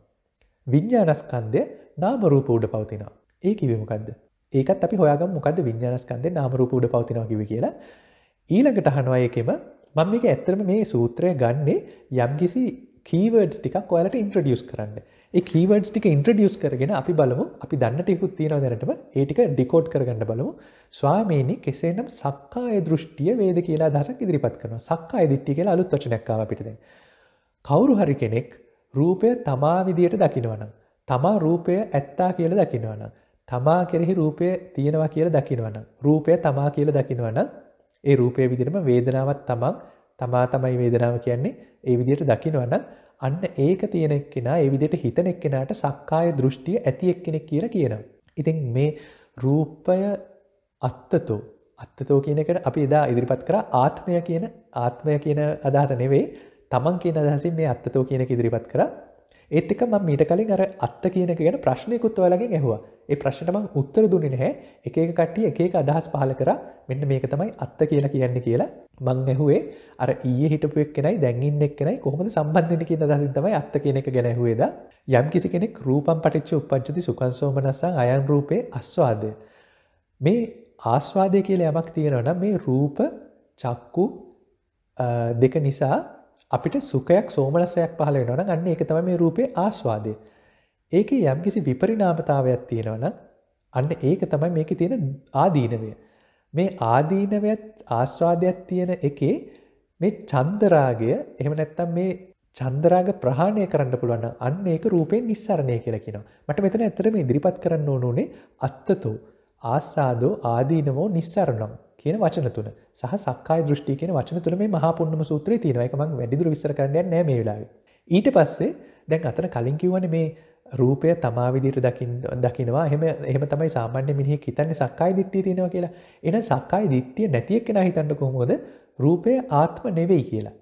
විඤ්ඥානස්කන්දය නාමරූප උඩ පවතිනවා ඒ කිවමකක්ද ඒකත් අපි හොයාගම් මොකද විඤ්ඥානස්කන්දය නාමරූප උඩ පවතිනවා කිව කියලා ඊළඟට හනවා එකෙම මම මේක ඇත්තරම මේ සූත්‍රය ගන්නේ යම්කිසි කීවඩ්ස් ටිකක් ඔයාලට ඉන්ට්‍රඩියස් කරන්න කීවඩ්ස් ටික ඉන්ට්‍රඩියස් කරගෙන අපි බලමු අපි දන්නටයකුත් තියෙන දැනටම ඒටික ඩිකෝඩ් කරගන්න බලමු ස්වාමීනි කෙසේනම් සක්කාය දෘෂ්ටිය වේද කියලා දසක් ඉදිරිපත් කරන සක්කාය දිට්ටි කියලා අලුත් වචනැක්කාව පිටද. කවුරු හරි කෙනෙක් රූපය තමා විදියට දකිනවනම්. තමා රූපය ඇත්තා කියල දකිනවනම්. තමා කෙරෙහි රූපය තියෙනවා කියල දකිනවනම්. රූපය තමා කියල දකිනවන ඒ රූපය විදිරම වේදනාවත් තමන් තමා තමයි වේදනාව කියන්නේ ඒ විදියට දකිනවනම් අන්න ඒක තියෙන එක්කෙනා ඒ විදිට හිතන එක්කෙනට සක්කාය දෘෂ්ටිය ඇති එක්කෙනෙක් කියර කියනම්. ඉතින් මේ රූපය අත්තතු අත්තතෝ කියනකට අපි එදා ඉදිරිපත් කර ආත්මය කියන ආත්මය කියන අදහස නෙවෙයි තමන් කියන අදහසින් මේ අත්තතෝ කියනක ඉදිරිපත් කරා ඒත් එක ම මීට කලින් අර අත්ත කියනක ගැන ප්‍රශ්නයකුත් ඔයාලගෙන් ඇහවා ඒ ප්‍රශ්නටම උත්තර දුන්නේ නැහැ එක කට්ටිය එකක අදහස් පහල කර මෙන්න මේක තමයි අත්ත කියලා කියන්න කියලා මං ඇහුවේ අර ඒ හිටපු එක්කෙනයි දැන්ගින් එක්කෙනයි කොහොමද සම්බන්ධන කියන දසින් තමයි අත්ත කියන එක ගැනැහුවේද යම් කිසි කෙනෙක් රූපම් පටිච්ච උපද්ජති සුකන්සෝමනසා අයන් රූපේ අස්වාදය මේ ආස්වාදය කියල යමක් තියෙනවන මේ රූප චක්කු දෙක නිසා අපිට සුකයක් සෝමනසයක් පහල වෙනවන අන්න එක තම මේ රූපය ආස්වාදය. ඒක යම් කිසි විපරිනාමතාවයක් තියෙනවන අන්න ඒක තමයි මේක තියෙන ආදීනවය. මේ ආදීනවත් ආස්වාදයක් තියෙන එකේ මේ චන්දරාගය එහෙම නැත්තම් මේ චන්දරාග ප්‍රහාණය කරන්න පුළුවන් අන්න ඒක රූපයෙන් නිස්සරණය කියලකිනවා මට මෙතන ඇතරම ඉදිරිපත් කරන්න ඕනුනේ අත්තතෝ ආස්සාදෝ ආදීනවෝ නිස්සරණම් කියන වචන තුන සහ සක්කා දෘෂ්ටි කියන වචන තුළ මේ මහපුන්නම සූත්‍රය තියෙනවා එක මං වැඩිදුර විස්තර කරන්න නෑ මේ වෙලාවේ. ඊට පස්සේ දැන් අතන කලින් කිව්වනේ මේ රූපය තමා විදිට දකිනවා එහම එහම තමයි සාමාන්‍ය මිනිහ හිතන්නේ සක්කායි දිට්ටිය තියෙනවා කියලා එන සක්කායි දිට්ටිය නැතියක් කෙන හිතන්න කොහොමෝද රූපය ආත්ම නෙවෙයි කියලා.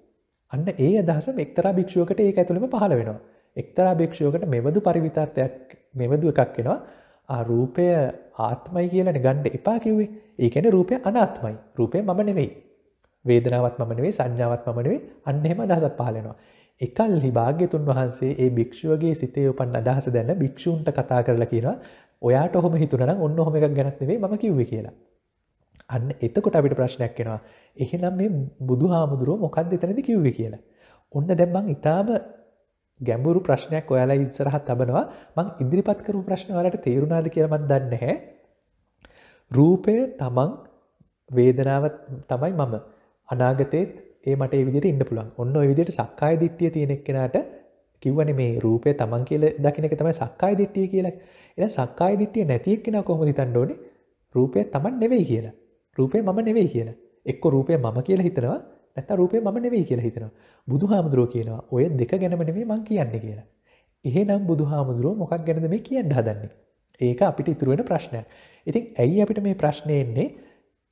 අන්න ඒ අදහස එක්තරා භික්ෂුවකට ඒ ඇතුළම පහළ වෙනවා. එක්තරා භික්ෂුවකට මෙබඳු පරිවිතර්ථයක් මෙබඳු එකක් වෙනවා රූපය ආත්මයි කියලන ගණ්ඩ එපා කිව්වේ ඒකැන රූපය අනාත්මයි රූපය මම නෙවෙයි. වේදනාවත් මම නෙවේ සංඥාවත් මම නෙවේ අන්න එහෙම අදහසක් පහලෙනවා. එකල්හි භාග්‍යතුන් වහන්සේ ඒ භික්ෂුවගේ සිතේ උපන් අදහස දැන්න භික්ෂූන්ට කතා කරලා කියලා ඔයාට ඔහොම හිතුනනම් ඔන්න හොම එකක් ගැනත්වේ ම කිව්ව කියලා. අන්න එතකොට අපිට ප්‍රශ්නයක් එෙනවා එහෙනම් මේ බුදු හාමුදුරුව මොකක්ද එතනද කිව්ව කියලා. ඔන්න දැම්බං ඉතාම ගැඹුරු ප්‍රශ්නයක් ඔයාලා ඉස්සරහත් තබනවා මං ඉදිරිපත් කරු ප්‍රශ්න වලට තේරුණාද කියලමත් දන්නේ හැ රූපය තමන් වේදනාව තමයි මම අනාගතයත් ඒ මට විදිට ඉන්න පුළන් ඔන්න විදිට සක්කාය දිට්ටිය තියෙනෙක් කෙනට කිවන මේ රූපය තමන් කියල දකිනක තමයි සක්කාය දිට්ටිය කියලා එ සක්කාය දිට්ටිය නැතික් කෙන කොහොමදි තන්ඩෝන රූපය තමන් නෙවෙයි කියලා රූපය මම නෙවෙයි කියලා එක්ක රූපය මම කියලා හිතනවා ඇත රූපය ම නෙවෙයි කියලා හිතනවා බුදු හාමුදුරුව කියනවා ඔය දෙක ගැනමනවේ මං කියන්න කියලා එහෙනම් බුදු හාමුදුරුව මොකක් ගැනද මේ කියන්න හදන්නේ ඒක අපිට ඉතුරුවෙන ප්‍රශ්නය ඉතින් ඇයි අපිට මේ ප්‍රශ්නයෙන්නේ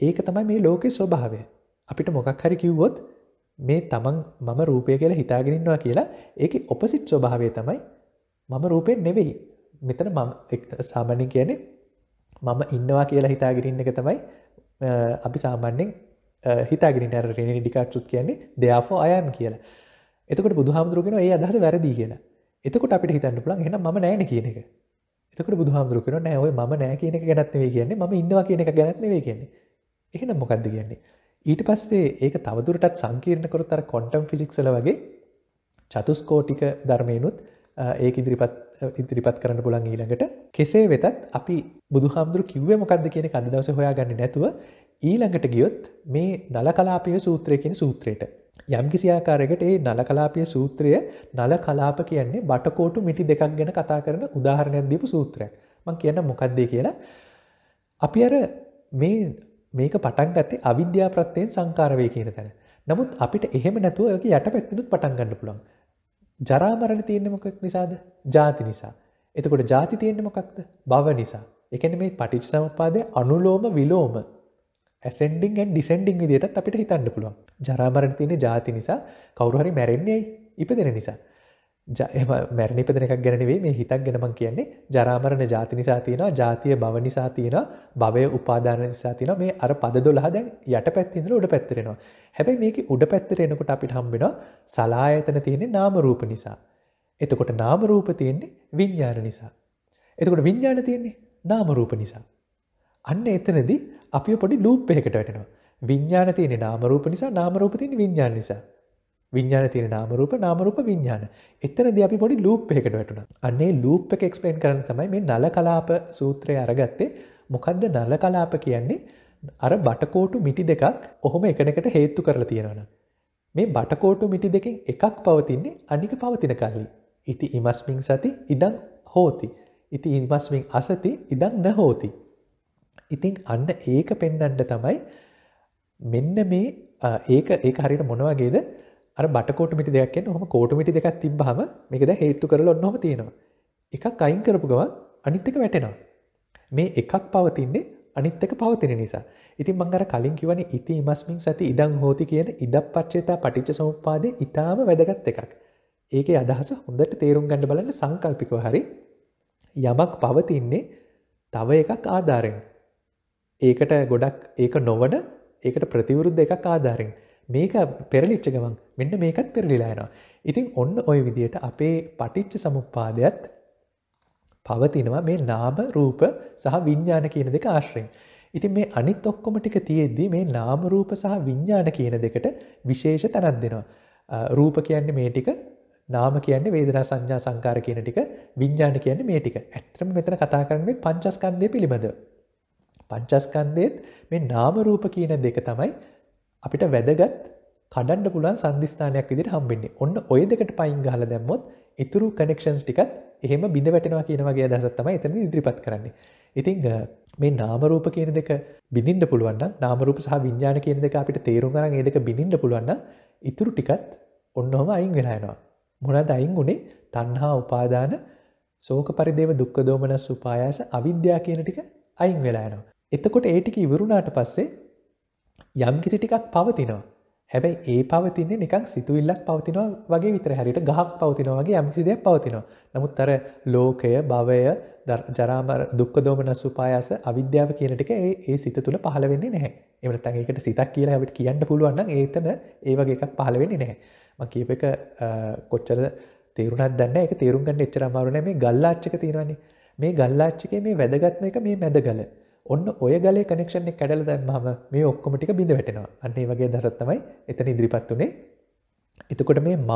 ඒක තමයි මේ ලෝකෙ ස්වභාවය. අපිට මොකක් හරි කිව්වොත් මේ තමන් මම රූපය කියලා හිතාගෙනන්නවා කියලා ඒක ඔපසිට් ස්වභාවය තමයි මම රූපයෙන් නෙවෙයි. මෙතන මම සාමන්‍යෙන් කියන්නේ මම ඉන්නවා කියලා හිතාගිරින්න එක තමයි අපි සාමාන්‍යෙන් හිතාගෙන රෙන ඩිකාටුත් කියන්නේ දෙයාෆෝ අයම් කියලා. එතකට බුදුහාමුදුරුගෙන ඒ අදහස වැරදි කියලා එතකොට අපිට හිතන්න පුළන් හෙන ම නෑන කියන එක එතකට බුදුහාමුදුරුවන නෑ ඔය ම නෑ කියන එක ගැත්නවේ කියන්නේ ම ඉන්නවා කියන එක ගැත්නවේ කියන්නේ එහෙනම් මොකක්ද කියන්නේ ඊට පස්සේ ඒක තවදුරටත් සංකීර්ණ කොරතර කොන්ටම් ෆිසික්සල වගේ චතුස්කෝටික ධර්මයනුත් ඒක ඉදිරිපත් ඉදිරිපත් කරන්න පුළන් ඊළඟට කෙසේ වෙතත් අපි බුදුහාමුදුරු කිව්ව මොකක්ද කියන අදවස හොයා ගන්න නැතුව ඊළඟට ගියොත් මේ නල කලාපය සූත්‍රයකෙන සූත්‍රයට. යම් කිසියාකාරයකට ඒ නල කලාපය සූත්‍රය නල කලාප කියන්නේ බටකෝටු මිටි දෙකක් ගැන කතා කරන උදාහරණයක් දීපු සූත්‍රයක් මං කියන්න මොකක්දේ කියලා. අපි අර මේ මේක පටන් ගත්තේ අවිද්‍යා ප්‍රත්්‍යයෙන් සංකාරවය කියන තැන. නමුත් අපිට එහෙම නැතුව යක යට පැත්තිනුත් පටන් ගන්න පුළන්. ජරාමරණ තියෙන්න්න මොකක් නිසාද ජාති නිසා. එතකොට ජාති තියෙන්න්න මොකක්ද බව නිසා. එකන මේ පටිච් සමපාදය අනුලෝම විලෝම ඇසෙන්ඩිං ඇන් ඩිසෙන්ඩිං විදිටත් අපිට හිතන්න පුළුවන් ජරාමරණ තියෙන ජාති නිසා කවරුහරි මැරෙන්නේ ඉප දෙෙන නිසා ජයම මැරණි පදනක් ගැනවේ මේ හිතක් ගෙනමන් කියන්නේ ජරාමරණ ජාති නිසා තියෙනවා ජාතිය බව නිසා තියෙන භවය උපාධාන නිසා තින මේ අර පද දොලහ දැන් යට පැත්තිඳල උඩ පැත්තරෙනවා හැබැයි මේක උඩ පැත්තරෙනකොට අපිට හම්බෙන සලායතන තියෙන නාමරූප නිසා එතකොට නාමරූප තියෙන්නේ විඤ්ඥාන නිසා එතකොට විඤ්ඥාන තියෙන්නේ නාමරූප නිසා අන්න එතනදී අපි පොඩි ලූප් එකකට වැටෙනවා. විඤ්ඥාන තියෙන නාමරූප නිසා නාමරූප තියෙන විඤ්ඥාන නිසා. විඤ්ඥාන තියෙන නාමරූප නාමරූප විඤ්ඥාන එතනද අපි පොඩි ලූප් එකට වැටුණ අන්නේ ලූප් එක එක්ස්පේන් කරන තමයි මේ නල කලාප සූත්‍රය අරගත්තේ මොකක්ද නල කලාප කියන්නේ අර බටකෝටු මිටි දෙකක් ඔහොම එකනකට හේත්තු කරලා තියෙනවන. මේ බටකෝටු මිටි දෙකින් එකක් පවතින්නේ අනික පවතින කල්ලි. ඉති ඉමස්මිං සති ඉඩං හෝති. ඉති ඉන්මස්මිං අසති ඉඩං නැහෝතිී. ඉතින් අන්න ඒක පෙන්නන්ට තමයි මෙන්න මේ ඒක ඒ හරිට මොනවගේද අර බටකෝට මිටි දෙයක් හොම කෝටමිටි දෙකක් තිබ්බහම මේකද හේත්තු කරල ඔන්නොම තියෙනවා එකක් අයින් කරපු ගවන් අනිත්තක වැටෙනවා මේ එකක් පවතින්නේ අනිත්තක පවතින නිසා ඉතින් මංගර කලින් කිවන ඉති මස්මින් සති ඉදං හෝති කියන ඉදක් පච්චේතා පටිච්ච සමුපාදය ඉතාම වැදගත් එකක් ඒක අදහස හොඳට තේරුම් ගණඩ බලන්න සංකල්පිකව හරි යමක් පවතින්නේ තව එකක් ආධාරෙන් ඒකට ගොඩක් ඒක නොවන ඒකට ප්‍රතිවරුද්ධ එකක් ආධාරෙන් මේක පෙරලිච්ච ගමන් මෙන්න මේකත් පෙරලිලායනවා. ඉතින් ඔන්න ඔය විදියට අපේ පටිච්ච සමුපාදයත් පවතිනවා මේ නාම රූප සහ විඤ්ඥාන කියන දෙක ආශ්‍රයෙන්. ඉතින් මේ අනිත් ඔක්කොම ටික තියෙද්දී මේ නාමරූප සහ විඤ්ඥාන කියන දෙකට විශේෂ තැනත් දෙනවා. රූප කියන්නේ මේ ටික නාම කියන්නේ වේදනා සංඥා සංකාර කියන ටික විඤ්ඥාන කියන්නේ මේ ටික ඇත්‍රම මෙතන කතා කරන්නේ පංචස්කන්දය පිළිබඳව. පංචස්කන්දයත් මේ නාම රූප කියන දෙක තමයි අපිට වැදගත් කඩන්ඩ පුලන් සධස්ථානයක් විදිට හම්බෙන්නේ ඔන්න ඔය දෙකට පයින් හල දැම්මොත් ඉතුරු කනෙක්ෂන්ස් ටිකත් එහෙම බිඳ වැටෙනවා කියනවගේ දසත්තම එතන ඉදිරිපත් කරන්නේ. ඉතිං මේ නාමරූප කියන දෙක බිඳින්ට පුළුවන් නාමරූප සහ විඤ්ඥාන කියන දෙක අපිට තේරුම් කරන් ඒ දෙක බිඳින්ට පුළුවන් ඉතුරු ටිකත් ඔන්නහොම අයින් වෙලාෙනවා. මොනද අයින් වුණේ තන්හා උපාදාන සෝක පරිදේව දුක්ක දෝමන සුපායාස අවිද්‍යා කියන ටික අයින් වෙලායනවා. එතකොට ඒටික ඉවරුණාට පස්සේ යම් කිසි ටිකක් පවතිනවා හැබැයි ඒ පවතින්නේ නිකක් සිතුවිල්ලක් පවතිනවා වගේ විතර හැරිට ගහක් පවතිනවාගේ යම්කිසි දෙයක් පවතිනවා නමුත් අර ලෝකය භවය ජරාමර දුක්ක දෝමන සුපායාස අවිද්‍යාව කියන ටික ඒ සිත තුළ පහළ වෙන්නේ නැහැ එමට තඟකට සිතක් කියලා හැට කියන්න පුළුවන්න ඒතන ඒ වගේ එකක් පහළ වෙන්නේ නැහැ ම කියප එක කොච්චර තේරුණත් දන්න එක තේරුම්ගන්න එච්චරමාරුණ මේ ගල්ලාච්චක තියෙනන්නේ මේ ගල්ලාච්චිකේ මේ වැදගත්න එක මේ මැදගල ඔන්න ඔය ගලේ කනෙක්ෂණ එක කැඩල දැම්මම මේ ඔක්කොම ටික බිඳ වැටෙනවා අන්නේ වගේ දසත්තමයි එතන ඉදිරිපත් වුනේ එතකොට මේ මම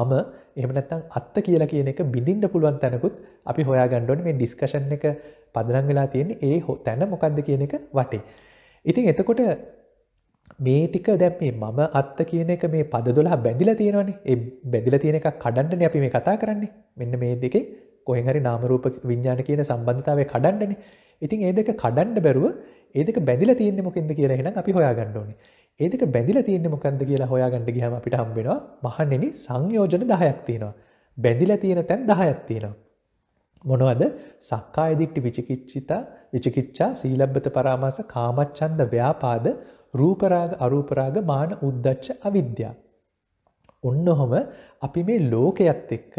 එහම නැත්තං අත්ත කියලා කියන එක බිඳින්ට පුළුවන් තැනකුත් අපි හොයා ගණ්ඩොන් මේ ඩිස්කෂන් එක පදනං වෙලා තියෙන ඒ හෝ තැන මොකක්ද කියන එක වටේ ඉතින් එතකොට මේ ටික දැම් මේ මම අත්ත කියන එක මේ පද දොලා බැඳිල තියෙනවනේ ඒ බැදිල තියෙන එක කඩන්ඩන අපි මේ කතා කරන්නේ මෙන්න මේ දෙකේ කොහෙහරි නාමරූප විඤ්ඥාන කියන සම්බන්ධතාව කඩන්ඩනේ ඉතින් ඒ දෙක කඩන්ඩ බැරුව ඒදක බැඳල තියන්නේ මොකින්ද කියලා හෙන අපි හොයාගණ්ඩෝන ඒදක බැඳල තියන්නේ මොකන්ද කියලා හොයාගණඩ ගහම අපිට හම්බෙනවා මහන්නෙන සංයෝජන දහයක් තියෙනවා බැඳිල තියෙන තැන් දහයක් තියෙනවා මොනවද සක්කා එදිට්ටි විචිකිච්චිතා විචිකිච්චා සීලබ්බත පරාමාස කාමච්චන්ද ව්‍යාපාද රූපරාග අරූපරාග මාන උද්දච්ච අවිද්‍යා ඔන්න හොම අපි මේ ලෝකයත් එක්ක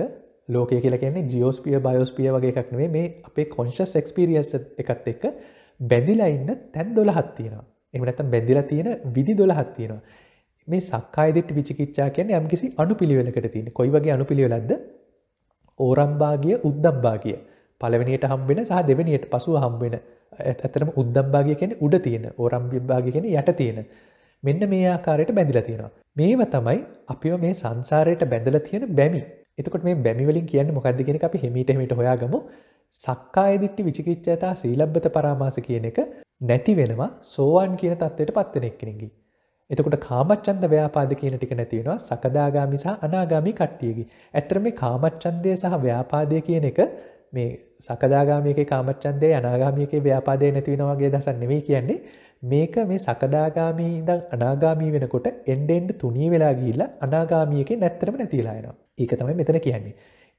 ලෝක කියල කියන්නේ ජියෝස්පිය බයෝස්පිය වගේ එකක්නේ මේ අපේ කොංශස් එක්ස්පිරියස් එකත් එක්ක බැඳිලා ඉන්න තැන් දොලහත් තියෙනවා එමනත බැඳිලා තියෙන විදි දොලහත් තියෙනවා මේ සක්කායිදෙට විචිකිච්චා කියන්නේ යම්කිසි අනු පිළිවෙලකට තියෙන කොයි වගේ අනු පිළිවෙලක්ද ඕරම්භාගිය උද්දම්භාගිය පළවෙනියට හම්බෙන සහ දෙවැනියට පසුව හම්බෙන ඇතරම උද්දම්භාගිය කියන්නේ උඩ තියෙන ඕරම්භභාග කියෙන යට තියෙන මෙන්න මේ ආකාරයට බැඳිලා තියෙනවා මේව තමයි අපිව මේ සංසාරයට බැඳල තියෙන බැමි එතකොට මේ බැමිවලින් කියන්න මොකක්ද කියෙන අපි හෙමිටමිට හොයාගම සක්කාය දිට්ටි විචිකිච්චතා සීලබ්බත පරාමාස කියන එක නැති වෙනවා සෝවාන් කියන තත්වයට පත්වනෙක් කෙනෙගි. එතකොට කාමච්චන්ද ව්‍යාපාද කියන ටික නැතිවෙනවා සකදාගාමි සහ අනාගාමි කට්ටියගේ. ඇත්තර මේ කාමච්චන්දය සහ ව්‍යාපාදය කියන එක මේ සකදාගාමික කාමච්චන්දය අනාගාමික ව්‍යාපාදය නැතිවෙනවාගේ දසන් නෙවේ කියන්නේ මේක මේ සකදාගාමී ඉඳ අනාගාමී වෙනකොට එන්ඩෙන්ඩ් තුනී වෙලා ගිල්ල අනාගාමියක නැත්තරම නැතිලායනවා. ඒක තමයි මෙතන කියන්නේ.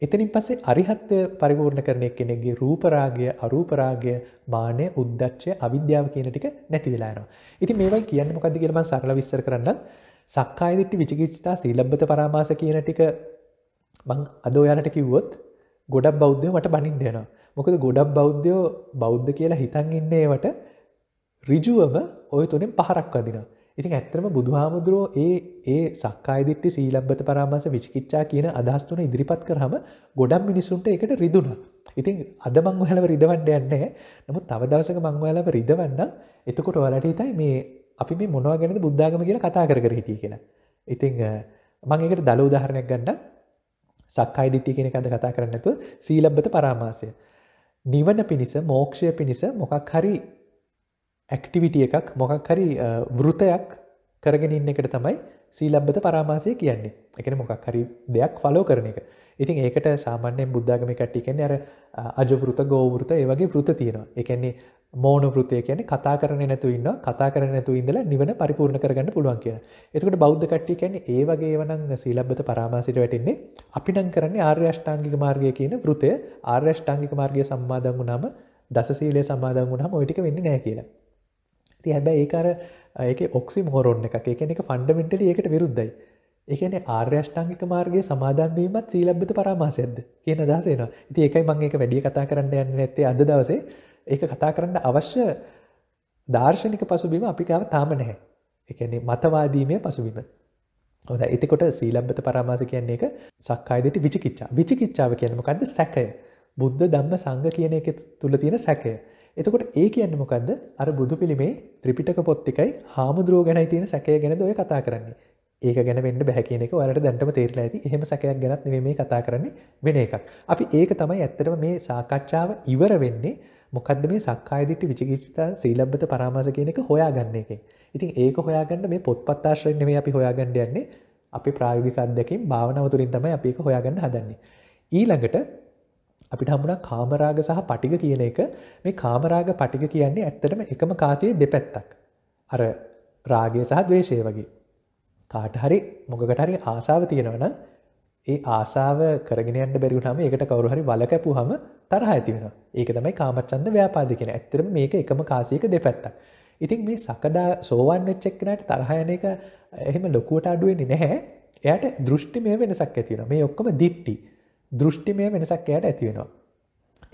එතනින් පස්සේ අරිහත්ය පරිපූර්ණ කරණය කෙනෙගේ රූපරාගය අරූපරාගය මානය උද්දච්චය අවිද්‍යාව කියන ටික නැති වෙලානවා. ඉති මේවයි කියන්න මොකද කියලම සරල විස්සර කරන්න සක්කායිදිට්ටි විචිකිච්චතා සීලබ්බත පරාමාස කියන ටික මං අදෝයාලට කිව්වොත් ගොඩක් බෞද්ධය මට බනින් දෙනවා. මොකද ගොඩක් බෞද්ධයෝ බෞද්ධ කියලා හිතන් ඉන්නේවට රිජුවම ඔය තුනෙන් පහරක් වදිනවා. ඉතින් ඇත්තම බුදුහාමුදුරුවෝ ඒ ඒ සක්කායිදිට්ටි සීලබ්බත පරාමස විචිකිච්චා කියන අදහස්තුන ඉදිරිපත් කරහම ගොඩම් මිනිසුන්ට එකට රිදුුණ. ඉතින් අද මංවහලව රිදවන්ඩ යන්නේ නමුත් තවදවසක මංවයාලව රිදවන්න එතකොට වලට හිතයි මේ අපි මේ මොනවා ගැන බුද්ධාගම කියලා කතා කර හිටිය කියලා. ඉතිං මංකට දල උදාහරණයක් ගන්න සක්කායිදිට්ටි කෙන කද කතා කරන්නතු සීලබ්බත පරාමාසය. නිවන පිණිස මෝක්ෂය පිණිස මොකක් හරි ඇක්ටිවිටිය එකක් මොකක් හරි වෘතයක් කරගෙන ඉන්න එකට තමයි සීලබ්බත පරාමාසය කියන්නේ එකන මොකක් හරි දෙයක් ෆලෝ කරන එක ඉතින් ඒකට සාමාන්‍යයෙන් බුද්ධාගම කට්ටි කියන්නේ අර අජවෘත ගෝවෘත ඒවගේ වෘත තියෙනවා එකන්නේ මෝන වෘතය කියන කතා කරන නැතු ඉන්න කතා කරන නැතු ඉඳලා නිවන පරිපූර්ණ කරගන්න පුළුවන් කියන එතකට බෞද්ධ කට්ටි කියන්නේ ඒවගේ වනං සීලබ්බත පරාමාසිට වැටෙන්නේ අපිටන් කරන්නේ ආර්යෂ්ඨාංගික මාර්ගය කියන වෘතය ආර්යෂ්ඨාංගික මාර්ගය සම්මාදන් වුණාම දසීලය සමාදන් වුණහම ඔයිටික වෙන්න නෑ කියලා ති හැබැ ඒකර ඒක ඔක්සි මෝරෝන් එක එකන එක ෆන්ඩමෙන්ටල ඒකට විරුද්ධයි එකන ආර්යෂ්ඨාංගික මාර්ගගේ සමාධන්වීමත් සීලබ්බිත පරාමාසයද කියන දසේන ඉති ඒකයි මං එක වැඩිය කතා කරන්න යන්න නැත්තේ අද දවසේ ඒක කතා කරන්න අවශ්‍ය දර්ශනික පසුබිම අපිකාව තාම නැහැ එකන්නේ මතවාදීමය පසුබිම හොද එතකොට සීලබ්බත පරාමාස කියන්නේ එක සක්කායිදට විචිකිච්චා විචිකිච්චාව කියනමකක්ද සැකය බුද්ධ දම්ම සංග කියන එක තුළ තියෙන සැකය එතකොට ඒ කියන්න මොකක්ද අර බුදු පිළිමේ ත්‍රිපිටක පොත්තිකයි හාමුදුරුව ගැන තියෙන සැකය ගැන දොය කතා කරන්නේ ඒක ගැන වෙන්න බැහැකිනෙ වලට දැන්ටම තේරලා ඇති එහෙම සැකයක් ගැත් මේ කතා කරන්නේ වෙන එකක්. අපි ඒක තමයි ඇත්තටම මේ සාකච්ඡාව ඉවර වෙන්නේ මොකද මේ සක්කායදිට විචිකිිතා සීලබ්බත පරාමාස කියනක හොයා ගන්න එක. ඉතින් ඒක හොයාගන්න මේ පොත්පත්තාශ්‍රයෙන් මේ අපි හොයාගන්න යන්නේ අපි ප්‍රායෝගික අදකින් භාවනවතුරින් තමයි අපික හොයාගන්න හදන්නේ. ඊළඟට අපිට හමුණ කාමරාග සහ පටික කියන එක මේ කාමරාග පටික කියන්නේ ඇත්තටම එකම කාසිය දෙපැත්තක්. අර රාගය සහ දවේශය වගේ. කාටහරි මොකටහරි ආසාව තියෙනවන ඒ ආසාාව කරගෙනයන්න බැරිුටම එකට කවරුහරි වලකැපු හම තරහ ඇතිවෙන ඒක තමයි කාමච්චන්ද ව්‍යාපාද කියෙන ඇත්තරම මේක එකම කාසියක දෙපැත්තක්. ඉතින් මේ සකදා සෝවන් වෙච්චෙක්නට තරහයන එක එහෙම ලොකුවට අඩුවෙන්නේ නැහැ එයට දෘෂ්ටි මේ වෙනසක් ඇතිවෙන මේ ඔක්කම දිට්ටි දෘෂ්ටිමය වෙනසක් එයට ඇතිවෙනවා.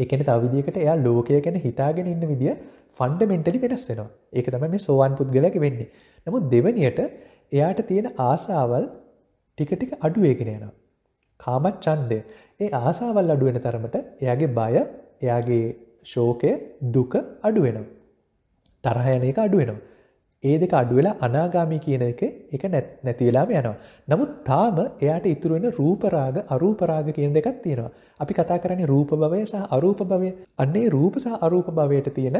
එකන තවිදිකට එයා ලෝකය ගැන හිතාගෙන ඉන්න විදිිය ෆන්ඩමෙන්ටලි වෙනස් වෙනවා ඒක තම මේ සෝවාන් පුද්ගලක වෙන්නේ. නමුත් දෙවනියට එයාට තියෙන ආසාවල් ටිකටික අඩුවේගෙන යන. කාමත් චන්දය ඒ ආසාවල් අඩුවෙන තරමට එයාගේ බය එයාගේ ශෝකය දුක අඩුවෙනවා. තරහයන එක අඩුවෙනවා. ඒ දෙක අඩුවෙලා අනාගාමී කියන එක එක නැති වෙලාම යනවා. නමුත් තාම එයාට ඉතුරු වෙන රූපරාග අරූපරාග කියන දෙකක් තියෙනවා. අපි කතා කරන්නේ රූප භවය සහ අරූප භවය. අන්නේ රූප සහ අරූප භවයට තියෙන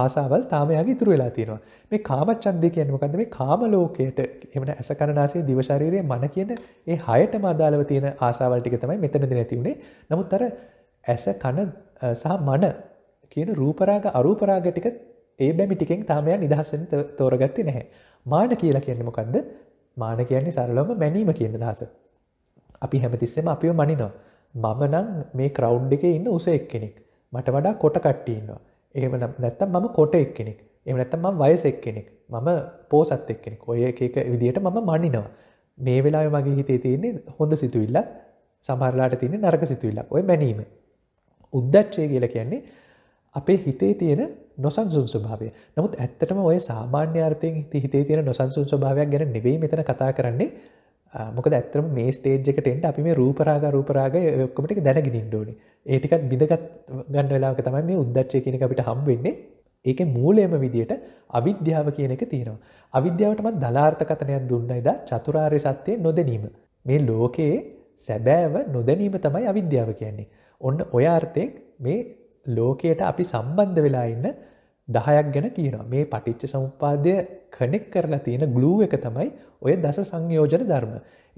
ආසාවල් තාම එයාගේ ඉතුරු වෙලා තියෙනවා. මේ කාමච්ඡන්දය කියන්නේ මොකද්ද? මේ කාම ලෝකයට එහෙම නැස කනනාසය දිව ශරීරය මන කියන ඒ හයටම අදාළව තියෙන ආසාවල් ටික තමයි මෙතනදී නැති උනේ. නමුත් අර ඇස කන සහ මන කියන රූපරාග අරූපරාග ටික ඒ බැමි ටිකෙන් තාමයන් නිදහසෙන් තෝරගත්ති නැහැ මාන කියලා කියන්නේ මොකක්ද මාන කියන්නේ සරලම මැනීම කියන දහස අපි හැමතිස්සෙම අපිව මනිනවා මම නම් මේ ක්‍රවන්් එක ඉන්න උස එක් කෙනෙක් මට වඩා කොට කට්ටඉන්නවා එහෙම නැත්තම් මම කොට එක් කෙනෙක් එම නැත්තම් ම වයස එක් කෙනෙක් මම පෝසත් එක් කෙනෙක් ඔය එක විදිහට මම මනිනවා මේ වෙලා මගේ හිතේ තියෙන්නේ හොඳ සිතුවිල්ලක් සමරලාට තියන්නේ නරක සිතුවිල්ලක් ඔය මැනීම උද්දච්චය කියල කියන්නේ අපේ හිතේ තියෙන නොසන්සුන් ස්වභාවය නමුත් ඇත්තටම ඔය සාමාන්‍යාර්ථයෙන් හිතේ තියෙන නොසන්සුන් ස්වභාවයක් ගැන නෙවෙයි මෙතන කතා කරන්නේ මොකද ඇත්තරම මේ ස්ටේජ් එකටෙන්ට අපි මේ රූපරාග රූපරාග ඔක්කමටික දැනගෙනින් ඩෝනි ඒටිකත් බිඳගත් ගන්න වෙලාක තමයි මේ උද්දච්චය කියනක අපිට හම් වෙන්නේ ඒක මූලයම විදියට අවිද්‍යාව කියන එක තියෙනවා අවිද්‍යාවටමත් දලාර්ථකතනයක් දුන්නයිද චතුරාර්ය සත්‍යය නොදැනීම මේ ලෝකයේ සැබෑව නොදැනීම තමයි අවිද්‍යාව කියන්නේ ඔන්න ඔය අර්ථයෙන් මේ ලෝකයට අපි සම්බන්ධ වෙලා ඉන්න දහයක් ගැන කියනවා මේ පටිච්ච සමුපාදය කනෙක් කරලා තියෙන ගලූ එක තමයි ඔය දස සංයෝජන ධර්ම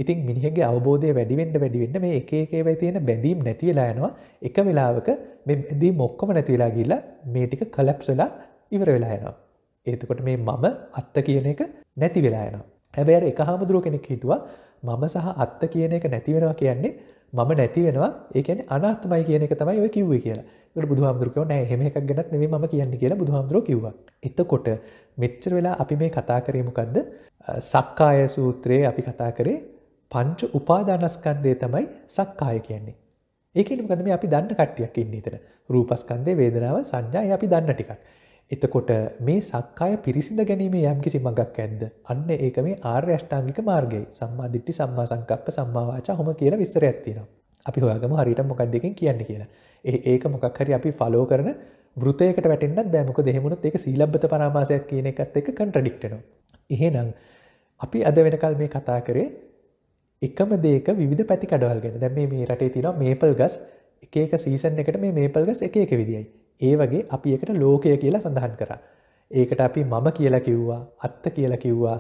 ඉතින් මිනිහගේ අවබෝධය වැඩිවෙන්ඩ වැඩිවෙන්න මේ එකඒවයි තියෙන බැඳීම් නැතිවෙලායනවා එක වෙලාවක මෙදී මොක්කම නැතිවෙලා ගිල්ලා මේ ටික කලප්සලා ඉවර වෙලායනවා ඒතකොට මේ මම අත්ත කියන එක නැති වෙලායනවා හැබැ එක හාමුදුරුව කෙනෙක් හිතුවා මම සහ අත්ත කියන එක නැතිවෙනවා කියන්නේ මම නැති වෙනවා ඒකැන අනාත්මයි කියන එක තමයි ඔය කිව්ව කියලා බුදුහාමුදුරකව නෑ හෙම එකක් ගැත් නෙේ ම කියන්න කියලා බුදුහාමුදුරෝ කිව එතකොට මෙච්චර වෙලා අපි මේ කතා කරේමකක්ද සක්කාය සූත්‍රයේ අපි කතා කරේ පංච උපාදානස්කන්දය තමයි සක්කාය කියන්නේ ඒකනිකද මේ අපි දන්න කට්ටියක් ඉන්න තර රූපස්කන්දේ වේදනාව සංඥාය අපි දන්න ටිකක් එතකොට මේ සක්කාය පිරිසිඳ ගැනීම යම්කිසි මඟක් ඇද්ද අන්න ඒක මේ ආර්යෂ්ඨාංගික මාර්ගයේ සම්මාධිට්ටි සම්මා සංකප්ප සම්මාවාචා හොම කියලා විස්තර ඇත්තිනවා අපි හොයාගම හරිට මොකක් දෙකින් කියන්න කියලා ඒක මොකක් හරි අපි ෆලෝ කරන ෘතයකට වැටෙන්න්න දැමක දෙහෙමුණුත් එක සීලබ්ත පරාමාසයක් කියන එකත් එක කන්ට්‍රඩික්ටනවා. එහෙනම් අපි අද වෙනකල් මේ කතා කරේ එකම දේක විධ පැති කඩවල් ගෙන දැම මේ රටේ තින මේපල් ගස් එකක සීසන් එකට මේ මේපල් ගස් එක එක විදියි. ඒ වගේ අපි එකට ලෝකය කියලා සඳහන් කරා. ඒකට අපි මම කියලා කිව්වා අත්ත කියලා කිව්වා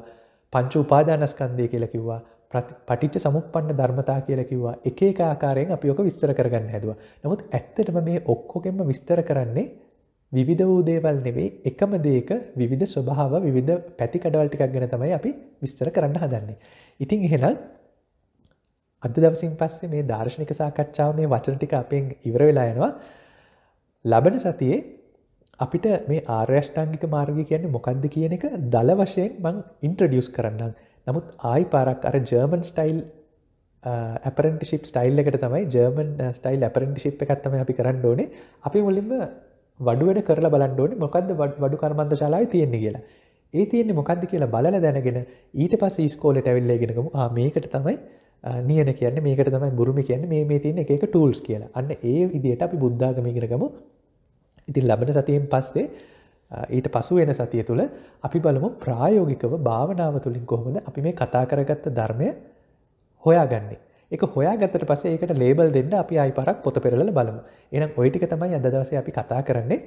පංච උපාදානස්කන්දය කියලා කිව්වා පටිච්ච සමුපන්න ධර්මතා කියල කිව්වා එක එක ආකාරයෙන් අපි ඕක විස්තර කරගන්න හැදුව නමුත් ඇත්තටම මේ ඔක්කොගෙම විස්තර කරන්නේ විවිධ වූ දේවල් නෙවේ එකම දේක විවිධ ස්වභාව විවිධ පැති කඩවල් ටිකක් ගැන තමයි අපි විස්තර කරන්න හදන්නේ. ඉතින් එහෙනම් අද දවසින් පස්සේ මේ දර්ශනික සාකච්ඡාව මේ වචන ටික අපෙන් ඉවර වෙලා යනවා ලබන සතියේ අපිට මේ ආර්යෂ්ඨාංගික මාර්ගය කියන්නේ මොකක්ද කියන එක දල වශයෙන් මං ඉන්ට්‍රඩියස් කරන්නම් නමුත් ආයි පාරක් අර ජර්මන් ස්ටයිල් ඇපරෙන්ටිශිප් ස්ටයිල් එකට තමයි ජර්මන් ස්ටයිල් ඇපරෙන්ටිශිප් එකත්තම අපි කරන්න ඕනේ අපි මුලින්ම වඩුවට කරලා බලන්ඩෝන මොකක්ද වඩු කර්මන්ද ශලායි තියෙන්නේ කියලා ඒ තියෙන්නේ මොකක්ද කියලා බලල දැනගෙන ඊට පස් ස්කෝලට ඇවිල්ලගෙනකම මේකට තමයි නියන කියන්න මේකට තමයි බුරුමි කියන්න මේ මේ තියන එක ටූල්ස් කියලා අන්න ඒ විදියට අපි බුද්ධාගමිකරකමු ඉතින් ලබන සතියෙන් පස්සේ ඊට පසු වෙන සතිය තුළ අපි බලමු ප්‍රායෝගිකව භාවනාව තුළින් කොහොමද අපි මේ කතා කරගත්ත ධර්මය හොයාගන්නේ එක හොයාගත්තට පසේ ඒකට ලේබල් දෙන්න අපි අයි පරක් පොත පෙරල බලමු එනම් ඔයිටික තමයි අදදවස අපි කතා කරන්නේ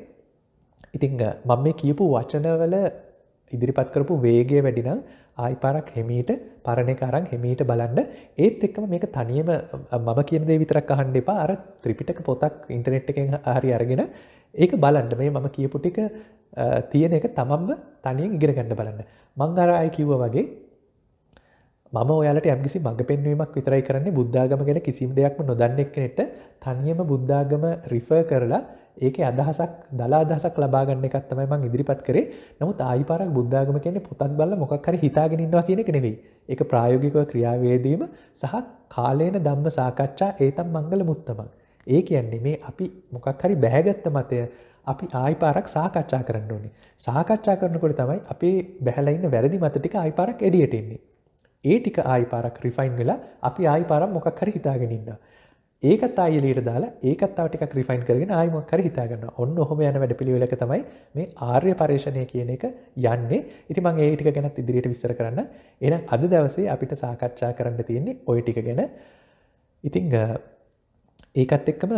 ඉතිං මම මේ කියපු වචනවල ඉදිරිපත් කරපු වේගය වැඩිනම් ආයි පරක් හෙමීට පරණ කරං හෙමීට බලන්න ඒත් එක්කම මේක තනියම මම කියනදේ විතරක් අහන්ඩ එපා අර ත්‍රිපිටක පොතක් ඉන්ටනෙට් එකෙන් ආරි අරගෙන ඒක බලන්ට මේ මම කියපු ටික තියෙන එක තමම්ම තනියෙන් ඉගෙන ගණඩ බලන්න මංගරයි කිව්ව වගේ මම ඔයාලට යම්කිසි මඟ පෙන්වීමක් විතරයි කරන්නේ බුද්ධාගම ගැන කිසිම දෙයක්ම නොදන්නෙක් නෙට තනියම බුද්ධාගම රිෆ කරලා ඒක අදහසක් දලා අදහසක් ලබාගන්න එකත් තමයි මං ඉදිරිපත් කරේ නමුත් ආයිපාරක් බුද්ධාගම කියන්නේ පොතක් බල මොකක් හරි හිතාගෙනන්නවා කියන එක නෙවෙයි එක ප්‍රායෝගිකව ක්‍රියාවේදීම සහ කාලයන ධම්ම සාකච්ඡා ඒතම් මංගල මුත්තමක් ඒ කියන්නේ මේ අපි මොකක් හරි බෑගත්ත මතය අපි ආයි පාරක් සාකච්ඡා කරන්න ඕනි සාකච්ඡා කරනකොට තමයි අපේ බැහලයින්න වැරදි මත ටික ආයි පාරක් එඩියටෙන්නේ ඒ ටික ආයි පාරක් රිෆයින් වෙලා අපි ආයි පාරක් මොකක් කර හිතාගෙනන්න ඒකත් අයිලීට දාලා ඒකත්තාව ටික ක්‍රිෆයින් කරගෙන ආයමක් කර හිතාගන්න ඔන්න ඔහොම යන වැඩ පිළිවෙලක තමයි මේ ආර්ය පර්ේෂණය කියන එක යන්නේ ඉති මං ඒටික ගැනත් ඉදිරියට විස්සර කරන්න එන අද දවසේ අපිට සාකච්ඡා කරන්න තියෙන්නේ ඔය ටික ගැන ඉතිං ඒකත් එක්කම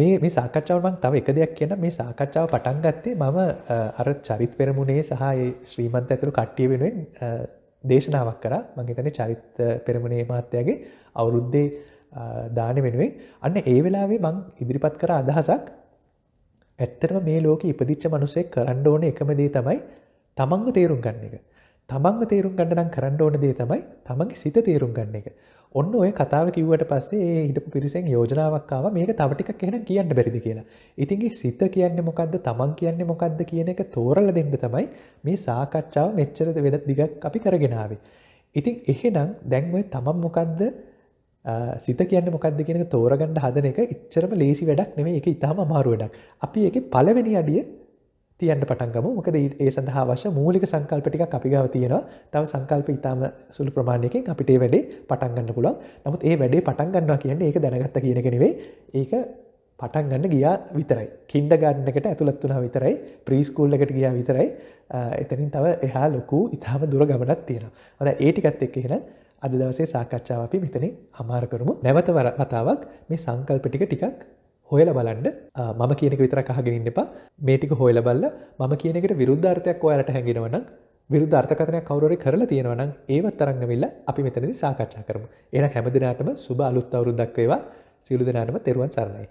මේ මේ සාකච්ඡාවන් තව එක දෙයක් කියන මේ සාකච්ඡාව පටන් ගත්තේ මම අර චරිත් පෙරමුණේ සහ ශ්‍රීමන්ත ඇතුළු කට්ටිය වෙනුවෙන් දේශනාවක් කර මගේතන චරිත් පෙරමුණේ මාත්‍යයාගේ අවුරුද්දේ දාන වෙනුවෙන් අන්න ඒ වෙලාවේ මං ඉදිරිපත් කර අදහසක් ඇත්තටම මේ ලෝක ඉපදිච්ච මනුසේ කරන්න ඕන එකමදේ තමයි තමන්ව තේරුම් ගන්න එක තමන්ග තේරුම් ගණඩනම් කරන්න ඕන දේ තමයි තමන්ගේ සිත තේරුම් ගන්න එක ඔන්න ඔය කතාව කිව්වට පස්සේ හිටපු පිරිසෙන් යෝජනාවක්කාව මේක තවටික කියෙන කියන්න බැරිදි කියලා. ඉතින්ගේ සිත කියන්නේ මොකක්ද තමන් කියන්නේ මොකක්ද කියන එක තෝරල දෙන්න තමයි මේ සාකච්ඡාව මෙච්චරද වෙනත් දිගක් අපි කරගෙනාවේ. ඉතින් එහෙනම් දැන්වය තමන් මොකක්ද සිත කියන්න මොකක්ද කියෙන තෝරගන්න හදන එක ඉච්චරම ලේසි වැඩක් නෙම එක ඉතාම මාරුවඩක් අපි එක පලවෙනි අඩිය තියන්න පටන්ගම මොකද ඒ සඳහා වශ්‍ය මූලික සංකල්පටික අපිගාව තියෙනවා තව සංකල්ප ඉතාම සුළු ප්‍රමාණයකින් අපිට වැඩේ පටන්ගන්න පුළන් නමුත් ඒ වැඩේ පටන්ගන්නවා කියන්නේ ඒක දැනගත්ත කියනගෙනවේ ඒක පටන්ගන්න ගියා විතරයි කින්ඩ ගන්නකට ඇතුළත් වනා විතරයි ප්‍රීස්කූල්ලකට ගියා විතරයි එතනින් තව එහා ලොකු ඉතාම දුර ගමනක් තියෙනවා අද ඒටිකත් එක්ක හෙන අද දවසේ සාකච්ඡාව අපි මෙතනින් හමාර කරමු නැවත වතාවක් මේ සංකල්ප ටික ටිකක් හොයල බලන්ඩ මම කියනක විතර කහගෙනන්න එපා මේටික හොයල බල්ල ම කියනකට විරුද්ධර්ථයක් ඔයාලට හැඟෙනවන විරුද්ධර්ථකතනය කවරරි කරලා තියෙනවනම් ඒවත් තරංගවෙල්ල අපි මෙතනදි සාකච්ඡා කරම එන හැමදිනාටම සුභ අලුත් අවුරුදක්වේවා සිලු දෙනාටම තෙරුවන් සරණයි